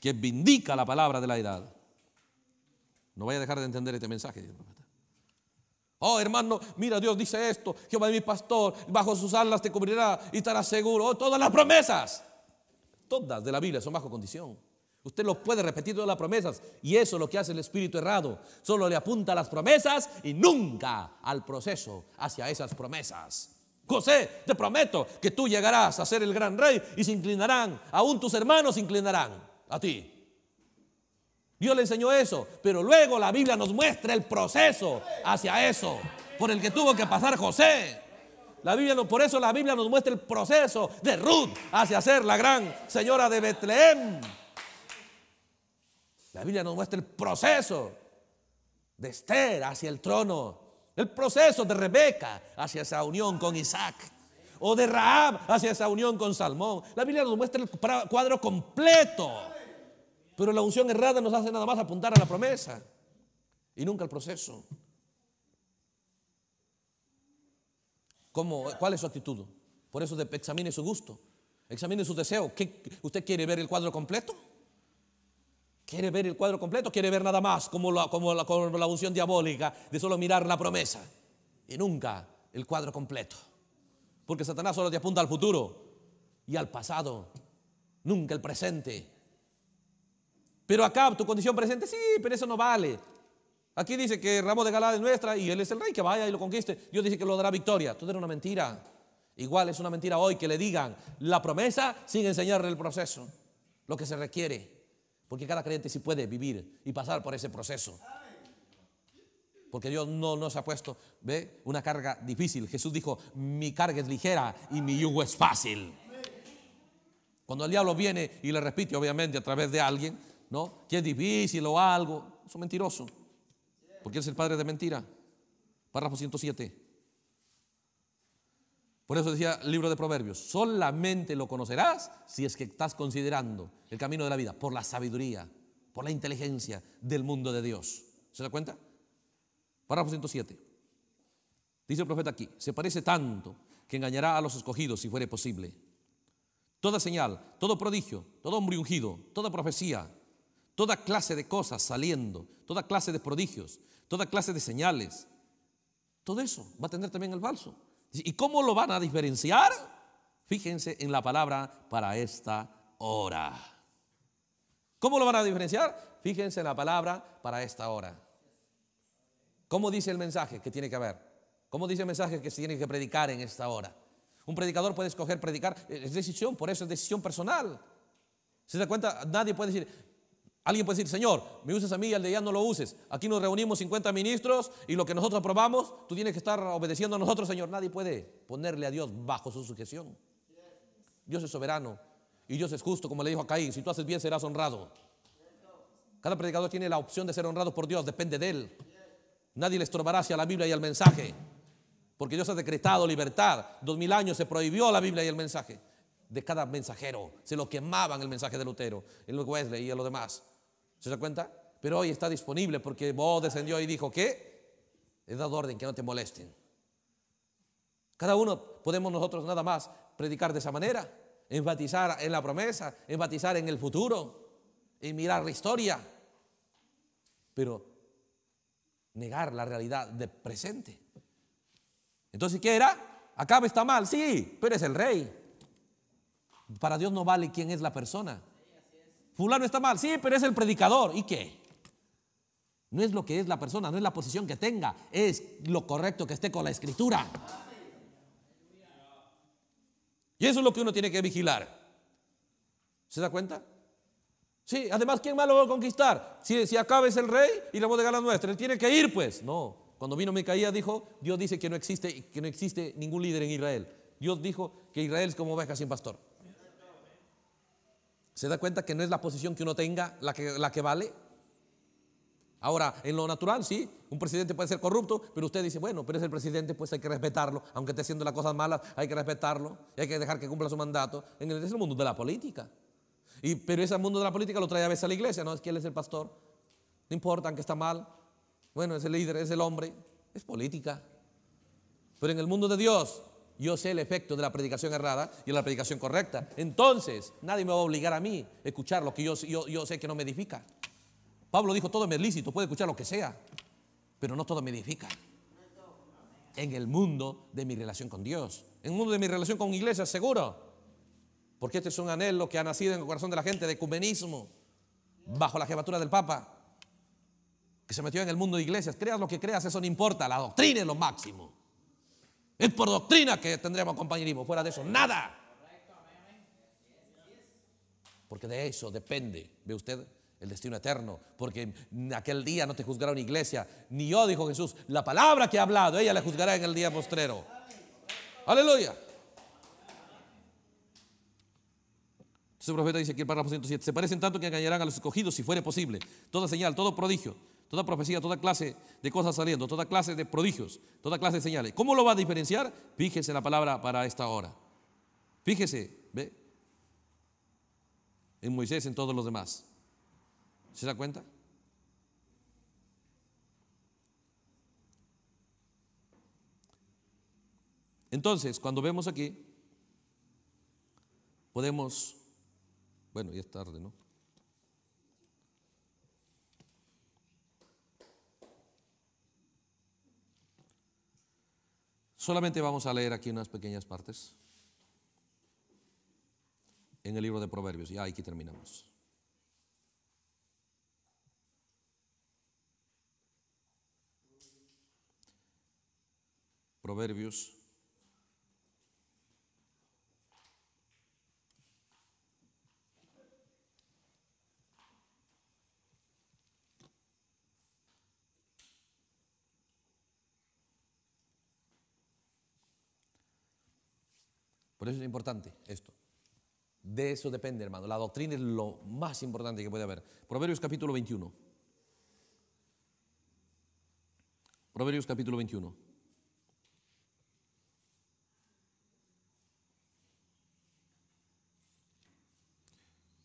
[SPEAKER 1] que vindica la palabra de la edad. No vaya a dejar de entender este mensaje. Oh, hermano, mira, Dios dice esto, Jehová es mi pastor, bajo sus alas te cubrirá y estarás seguro. Oh, todas las promesas, todas de la Biblia son bajo condición. Usted los puede repetir todas las promesas y eso es lo que hace el espíritu errado. Solo le apunta a las promesas y nunca al proceso hacia esas promesas. José, te prometo que tú llegarás a ser el gran rey y se inclinarán, aún tus hermanos se inclinarán a ti. Dios le enseñó eso, pero luego la Biblia nos muestra el proceso hacia eso por el que tuvo que pasar José. La Biblia, por eso la Biblia nos muestra el proceso de Ruth hacia ser la gran señora de Betlehem. La Biblia nos muestra el proceso de Esther hacia el trono el proceso de Rebeca hacia esa unión con Isaac. O de Raab hacia esa unión con Salmón. La Biblia nos muestra el cuadro completo. Pero la unción errada nos hace nada más apuntar a la promesa y nunca al proceso. ¿Cómo, ¿Cuál es su actitud? Por eso examine su gusto, examine su deseo. ¿Qué, ¿Usted quiere ver el cuadro completo? Quiere ver el cuadro completo, quiere ver nada más como la, como unción diabólica de solo mirar la promesa y nunca el cuadro completo. Porque Satanás solo te apunta al futuro y al pasado, nunca el presente. Pero acá tu condición presente, sí, pero eso no vale. Aquí dice que Ramos de Galad es nuestra y él es el rey, que vaya y lo conquiste. Dios dice que lo dará victoria. Todo era una mentira. Igual es una mentira hoy que le digan la promesa sin enseñarle el proceso, lo que se requiere. Porque cada creyente sí puede vivir y pasar por ese proceso. Porque Dios no nos ha puesto, ve, una carga difícil. Jesús dijo, mi carga es ligera y mi yugo es fácil. Cuando el diablo viene y le repite, obviamente, a través de alguien, ¿no? Que es difícil o algo, es un mentiroso. Porque es el padre de mentira. Párrafo 107. Por eso decía el libro de Proverbios, solamente lo conocerás si es que estás considerando el camino de la vida por la sabiduría, por la inteligencia del mundo de Dios. ¿Se da cuenta? Párrafo 107. Dice el profeta aquí, se parece tanto que engañará a los escogidos si fuere posible. Toda señal, todo prodigio, todo hombre ungido, toda profecía, toda clase de cosas saliendo, toda clase de prodigios, toda clase de señales, todo eso va a tener también el falso. ¿Y cómo lo van a diferenciar? Fíjense en la palabra para esta hora. ¿Cómo lo van a diferenciar? Fíjense en la palabra para esta hora. ¿Cómo dice el mensaje que tiene que haber? ¿Cómo dice el mensaje que se tiene que predicar en esta hora? Un predicador puede escoger predicar, eh, es decisión, por eso es decisión personal. ¿Se da cuenta? Nadie puede decir, Alguien puede decir, Señor, me uses a mí y al de allá no lo uses. Aquí nos reunimos 50 ministros y lo que nosotros aprobamos, tú tienes que estar obedeciendo a nosotros, Señor. Nadie puede ponerle a Dios bajo su sujeción. Dios es soberano y Dios es justo, como le dijo a Caín. Si tú haces bien, serás honrado. Cada predicador tiene la opción de ser honrado por Dios, depende de él. Nadie le estorbará hacia la Biblia y al mensaje, porque Dios ha decretado libertad. Dos mil años se prohibió la Biblia y el mensaje de cada mensajero. Se lo quemaban el mensaje de Lutero, el Wesley y a los demás. ¿Se da cuenta? Pero hoy está disponible porque vos descendió y dijo que he dado orden que no te molesten. Cada uno podemos nosotros nada más predicar de esa manera, enfatizar en la promesa, enfatizar en el futuro, y mirar la historia, pero negar la realidad del presente. Entonces, ¿qué era? Acaba está mal, sí, pero es el rey. Para Dios no vale quién es la persona, Fulano está mal, sí, pero es el predicador. ¿Y qué? No es lo que es la persona, no es la posición que tenga, es lo correcto que esté con la escritura. Y eso es lo que uno tiene que vigilar. ¿Se da cuenta? Sí, además, ¿quién más lo va a conquistar? Si, si acaba es el rey y le a dejar la nuestra, él tiene que ir, pues. No, cuando vino Micaía dijo, Dios dice que no existe, que no existe ningún líder en Israel. Dios dijo que Israel es como oveja sin pastor. ¿Se da cuenta que no es la posición que uno tenga la que, la que vale? Ahora, en lo natural, sí, un presidente puede ser corrupto, pero usted dice, bueno, pero es el presidente, pues hay que respetarlo. Aunque esté haciendo las cosas malas, hay que respetarlo y hay que dejar que cumpla su mandato. En el, es el mundo de la política. Y, pero ese mundo de la política lo trae a veces a la iglesia, ¿no? Es que él es el pastor. No importa, aunque está mal. Bueno, es el líder, es el hombre. Es política. Pero en el mundo de Dios, yo sé el efecto de la predicación errada y de la predicación correcta. Entonces, nadie me va a obligar a mí a escuchar lo que yo, sé que no me edifica. Pablo dijo, todo me es lícito, puede escuchar lo que sea, pero no todo me edifica. En el mundo de mi relación con Dios, en el mundo de mi relación con iglesias, seguro. Porque este es un anhelo que ha nacido en el corazón de la gente de ecumenismo, bajo la jefatura del Papa, que se metió en el mundo de iglesias. Creas lo que creas, eso no importa, la doctrina es lo máximo. Es por doctrina que tendremos compañerismo. Fuera de eso, nada. Porque de eso depende, ve usted, el destino eterno. Porque en aquel día no te juzgará una iglesia. Ni yo, dijo Jesús, la palabra que ha hablado, ella la juzgará en el día postrero. Aleluya. su profeta dice aquí el párrafo 107, se parecen tanto que engañarán a los escogidos si fuere posible. Toda señal, todo prodigio toda profecía, toda clase de cosas saliendo, toda clase de prodigios, toda clase de señales. ¿Cómo lo va a diferenciar? Fíjese la palabra para esta hora. Fíjese, ¿ve? En Moisés, en todos los demás. ¿Se da cuenta? Entonces, cuando vemos aquí, podemos, bueno, ya es tarde, ¿no? Solamente vamos a leer aquí unas pequeñas partes en el libro de Proverbios. Ya aquí terminamos. Proverbios Por eso es importante esto. De eso depende, hermano. La doctrina es lo más importante que puede haber. Proverbios capítulo 21. Proverbios capítulo 21.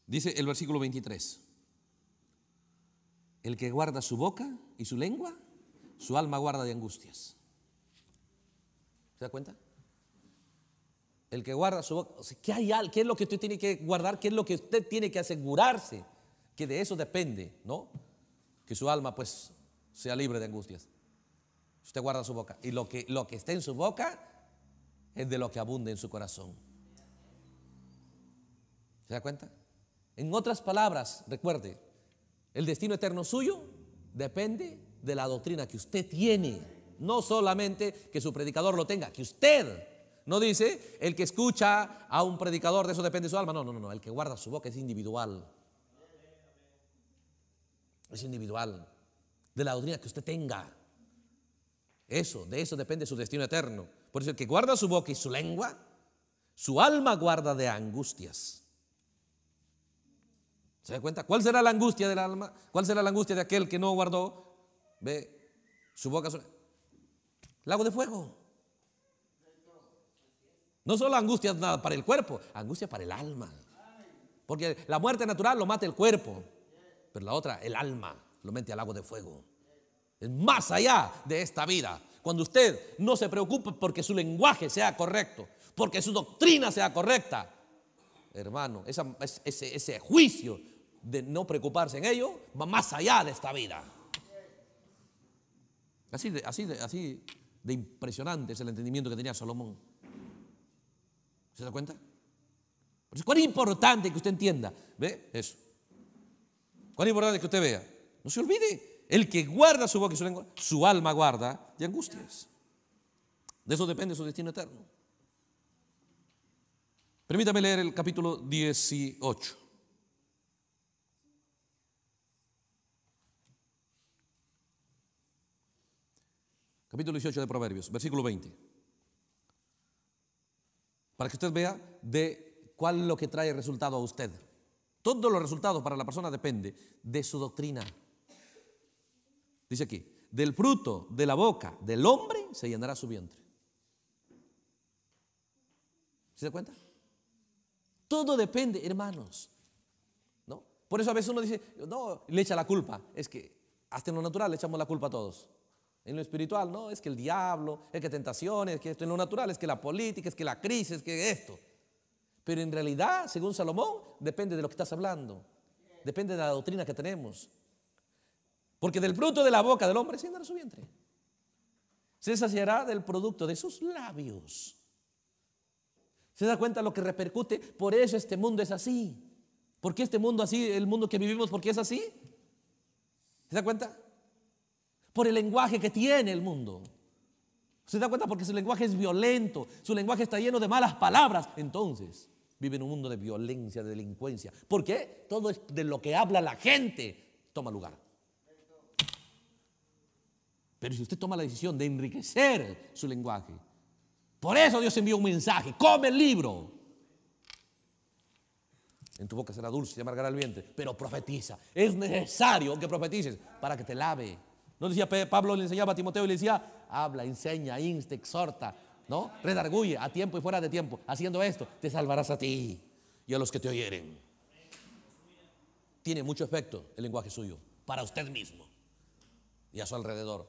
[SPEAKER 1] Dice el versículo 23. El que guarda su boca y su lengua, su alma guarda de angustias. ¿Se da cuenta? El que guarda su boca. ¿Qué, hay, ¿Qué es lo que usted tiene que guardar? ¿Qué es lo que usted tiene que asegurarse? Que de eso depende, ¿no? Que su alma pues sea libre de angustias. Usted guarda su boca. Y lo que, lo que está en su boca es de lo que abunde en su corazón. ¿Se da cuenta? En otras palabras, recuerde, el destino eterno suyo depende de la doctrina que usted tiene. No solamente que su predicador lo tenga, que usted no dice el que escucha a un predicador, de eso depende su alma. No, no, no, el que guarda su boca es individual. Es individual. De la doctrina que usted tenga. Eso, de eso depende su destino eterno. Por eso el que guarda su boca y su lengua, su alma guarda de angustias. ¿Se da cuenta? ¿Cuál será la angustia del alma? ¿Cuál será la angustia de aquel que no guardó? Ve, su boca. Lago de fuego. No solo angustia para el cuerpo, angustia para el alma. Porque la muerte natural lo mata el cuerpo, pero la otra, el alma, lo mete al agua de fuego. Es más allá de esta vida. Cuando usted no se preocupe porque su lenguaje sea correcto, porque su doctrina sea correcta, hermano, ese, juicio de no preocuparse en ello va más allá de esta vida. Así de, así de impresionante es el entendimiento que tenía Salomón. ¿Se da cuenta? ¿Cuál es importante que usted entienda? ¿Ve? Eso. ¿Cuál es importante que usted vea? No se olvide, el que guarda su boca y su lengua, su alma guarda de angustias. De eso depende su destino eterno. Permítame leer el capítulo 18. Capítulo 18 de Proverbios, versículo 20 para que usted vea de cuál es lo que trae resultado a usted. Todos los resultados para la persona depende de su doctrina. Dice aquí, del fruto de la boca del hombre se llenará su vientre. ¿Se da cuenta? Todo depende, hermanos. ¿no? Por eso a veces uno dice, no, le echa la culpa. Es que hasta en lo natural le echamos la culpa a todos en lo espiritual, no, es que el diablo, es que tentaciones, es que esto en lo natural, es que la política, es que la crisis, es que esto. Pero en realidad, según Salomón, depende de lo que estás hablando, depende de la doctrina que tenemos. Porque del fruto de la boca del hombre dar su vientre. Se saciará del producto de sus labios. ¿Se da cuenta lo que repercute? Por eso este mundo es así. ¿Por qué este mundo así, el mundo que vivimos, porque es así? ¿Se da cuenta? por el lenguaje que tiene el mundo. ¿Se da cuenta? Porque su lenguaje es violento, su lenguaje está lleno de malas palabras. Entonces, vive en un mundo de violencia, de delincuencia. porque Todo es de lo que habla la gente toma lugar. Pero si usted toma la decisión de enriquecer su lenguaje, por eso Dios envió un mensaje, come el libro. En tu boca será dulce y amargará el vientre, pero profetiza. Es necesario que profetices para que te lave no decía Pablo, le enseñaba a Timoteo y le decía, habla, enseña, insta, exhorta, ¿no? Redarguye a tiempo y fuera de tiempo. Haciendo esto, te salvarás a ti y a los que te oyeren. Tiene mucho efecto el lenguaje suyo, para usted mismo y a su alrededor.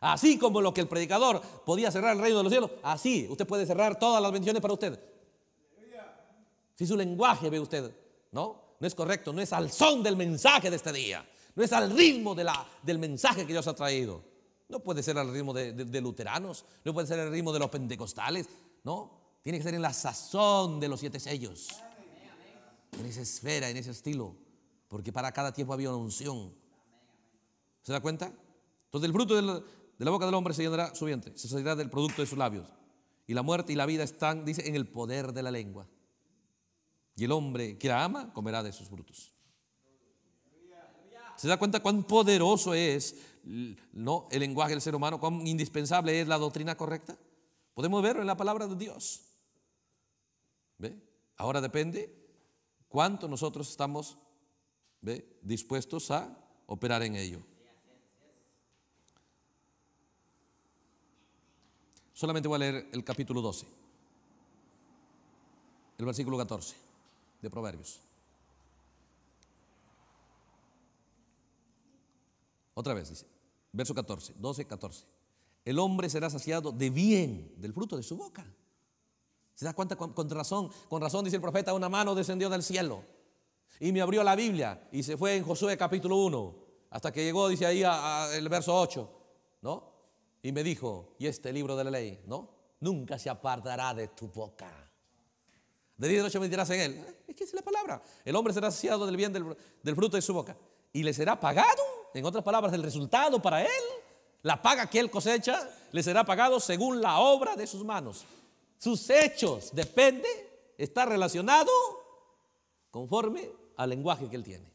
[SPEAKER 1] Así como lo que el predicador podía cerrar el reino de los cielos, así usted puede cerrar todas las bendiciones para usted. Si su lenguaje ve usted, ¿no? No es correcto, no es al son del mensaje de este día. No es al ritmo de la, del mensaje que Dios ha traído. No puede ser al ritmo de, luteranos, no puede ser al ritmo de los pentecostales, no. Tiene que ser en la sazón de los siete sellos. En esa esfera, en ese estilo. Porque para cada tiempo había una unción. ¿Se da cuenta? Entonces el fruto de la, boca del hombre se llenará su vientre, se salirá del producto de sus labios. Y la muerte y la vida están, dice, en el poder de la lengua. Y el hombre que la ama comerá de sus frutos. ¿Se da cuenta cuán poderoso es ¿no? el lenguaje del ser humano? ¿Cuán indispensable es la doctrina correcta? Podemos verlo en la palabra de Dios. Ahora depende cuánto nosotros estamos dispuestos a operar en ello. Solamente voy a leer el capítulo 12, el versículo 14 de Proverbios. Otra vez dice, verso 14, 12, 14. El hombre será saciado de bien, del fruto de su boca. ¿Se da cuenta? Con, razón, con razón dice el profeta, una mano descendió del cielo y me abrió la Biblia y se fue en Josué capítulo 1, hasta que llegó, dice ahí, el verso 8, ¿no? Y me dijo, y este libro de la ley, ¿no? Nunca se apartará de tu boca. De día y de noche en él. Ah, es que es la palabra. El hombre será saciado del bien del fruto de su boca. Y le será pagado en otras palabras, el resultado para él, la paga que él cosecha, le será pagado según la obra de sus manos. Sus hechos depende, está relacionado conforme al lenguaje que él tiene.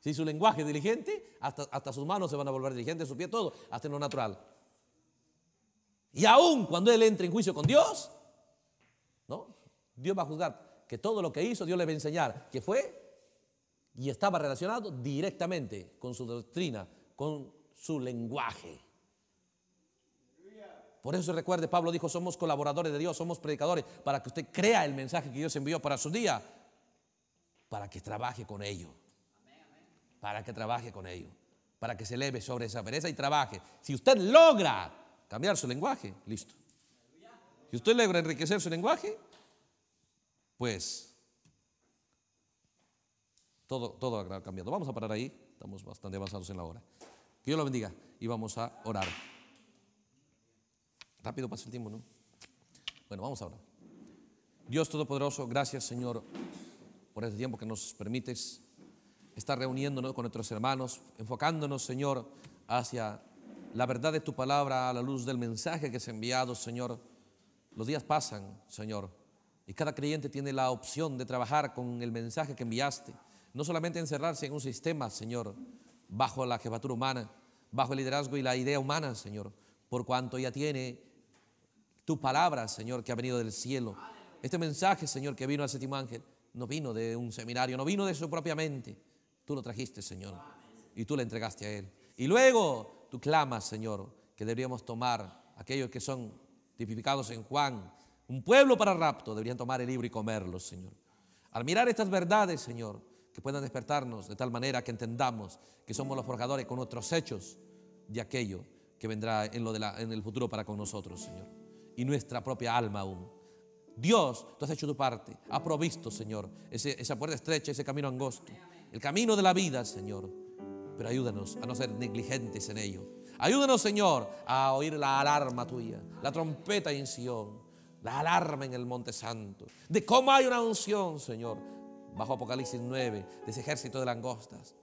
[SPEAKER 1] Si su lenguaje es diligente, hasta, hasta sus manos se van a volver diligentes, su pie, todo, hasta en lo natural. Y aún cuando él entre en juicio con Dios, ¿no? Dios va a juzgar que todo lo que hizo, Dios le va a enseñar que fue y estaba relacionado directamente con su doctrina, con su lenguaje. Por eso recuerde, Pablo dijo, somos colaboradores de Dios, somos predicadores, para que usted crea el mensaje que Dios envió para su día, para que trabaje con ello, para que trabaje con ello, para que se eleve sobre esa pereza y trabaje. Si usted logra cambiar su lenguaje, listo. Si usted logra enriquecer su lenguaje, pues todo, todo ha cambiado. Vamos a parar ahí, estamos bastante avanzados en la hora. Que Dios lo bendiga y vamos a orar. Rápido pasa el tiempo, ¿no? Bueno, vamos a orar. Dios Todopoderoso, gracias Señor por este tiempo que nos permites estar reuniéndonos con nuestros hermanos, enfocándonos Señor hacia la verdad de tu palabra a la luz del mensaje que has enviado, Señor. Los días pasan, Señor, y cada creyente tiene la opción de trabajar con el mensaje que enviaste no solamente encerrarse en un sistema, Señor, bajo la jefatura humana, bajo el liderazgo y la idea humana, Señor, por cuanto ya tiene tu palabra, Señor, que ha venido del cielo. Este mensaje, Señor, que vino al séptimo ángel, no vino de un seminario, no vino de su propia mente. Tú lo trajiste, Señor, y tú le entregaste a él. Y luego tú clamas, Señor, que deberíamos tomar aquellos que son tipificados en Juan, un pueblo para rapto, deberían tomar el libro y comerlo, Señor. Al mirar estas verdades, Señor, que puedan despertarnos de tal manera que entendamos que somos los forjadores con otros hechos de aquello que vendrá en, lo en el futuro para con nosotros, Señor. Y nuestra propia alma aún. Dios, tú has hecho tu parte, ha provisto, Señor, ese, esa puerta estrecha, ese camino angosto, el camino de la vida, Señor. Pero ayúdanos a no ser negligentes en ello. Ayúdanos, Señor, a oír la alarma tuya, la trompeta en Sion, la alarma en el Monte Santo, de cómo hay una unción, Señor, bajo Apocalipsis 9, de ese ejército de langostas,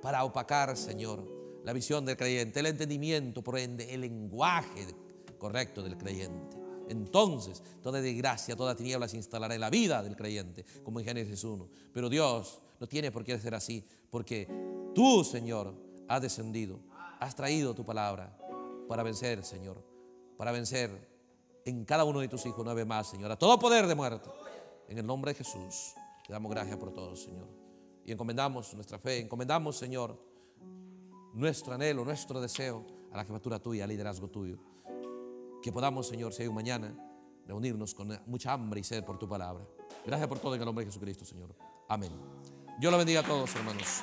[SPEAKER 1] para opacar, Señor, la visión del creyente, el entendimiento, por ende, el lenguaje correcto del creyente. Entonces, toda desgracia, toda tiniebla se instalará en la vida del creyente, como en Génesis 1. Pero Dios no tiene por qué ser así, porque tú, Señor, has descendido, has traído tu palabra para vencer, Señor, para vencer en cada uno de tus hijos Nueve más, Señor, a todo poder de muerte. En el nombre de Jesús. Te damos gracias por todo, Señor. Y encomendamos nuestra fe, encomendamos, Señor, nuestro anhelo, nuestro deseo a la jefatura tuya, al liderazgo tuyo. Que podamos, Señor, si hay un mañana, reunirnos con mucha hambre y sed por tu palabra. Gracias por todo en el nombre de Jesucristo, Señor. Amén. Yo lo bendiga a todos, hermanos.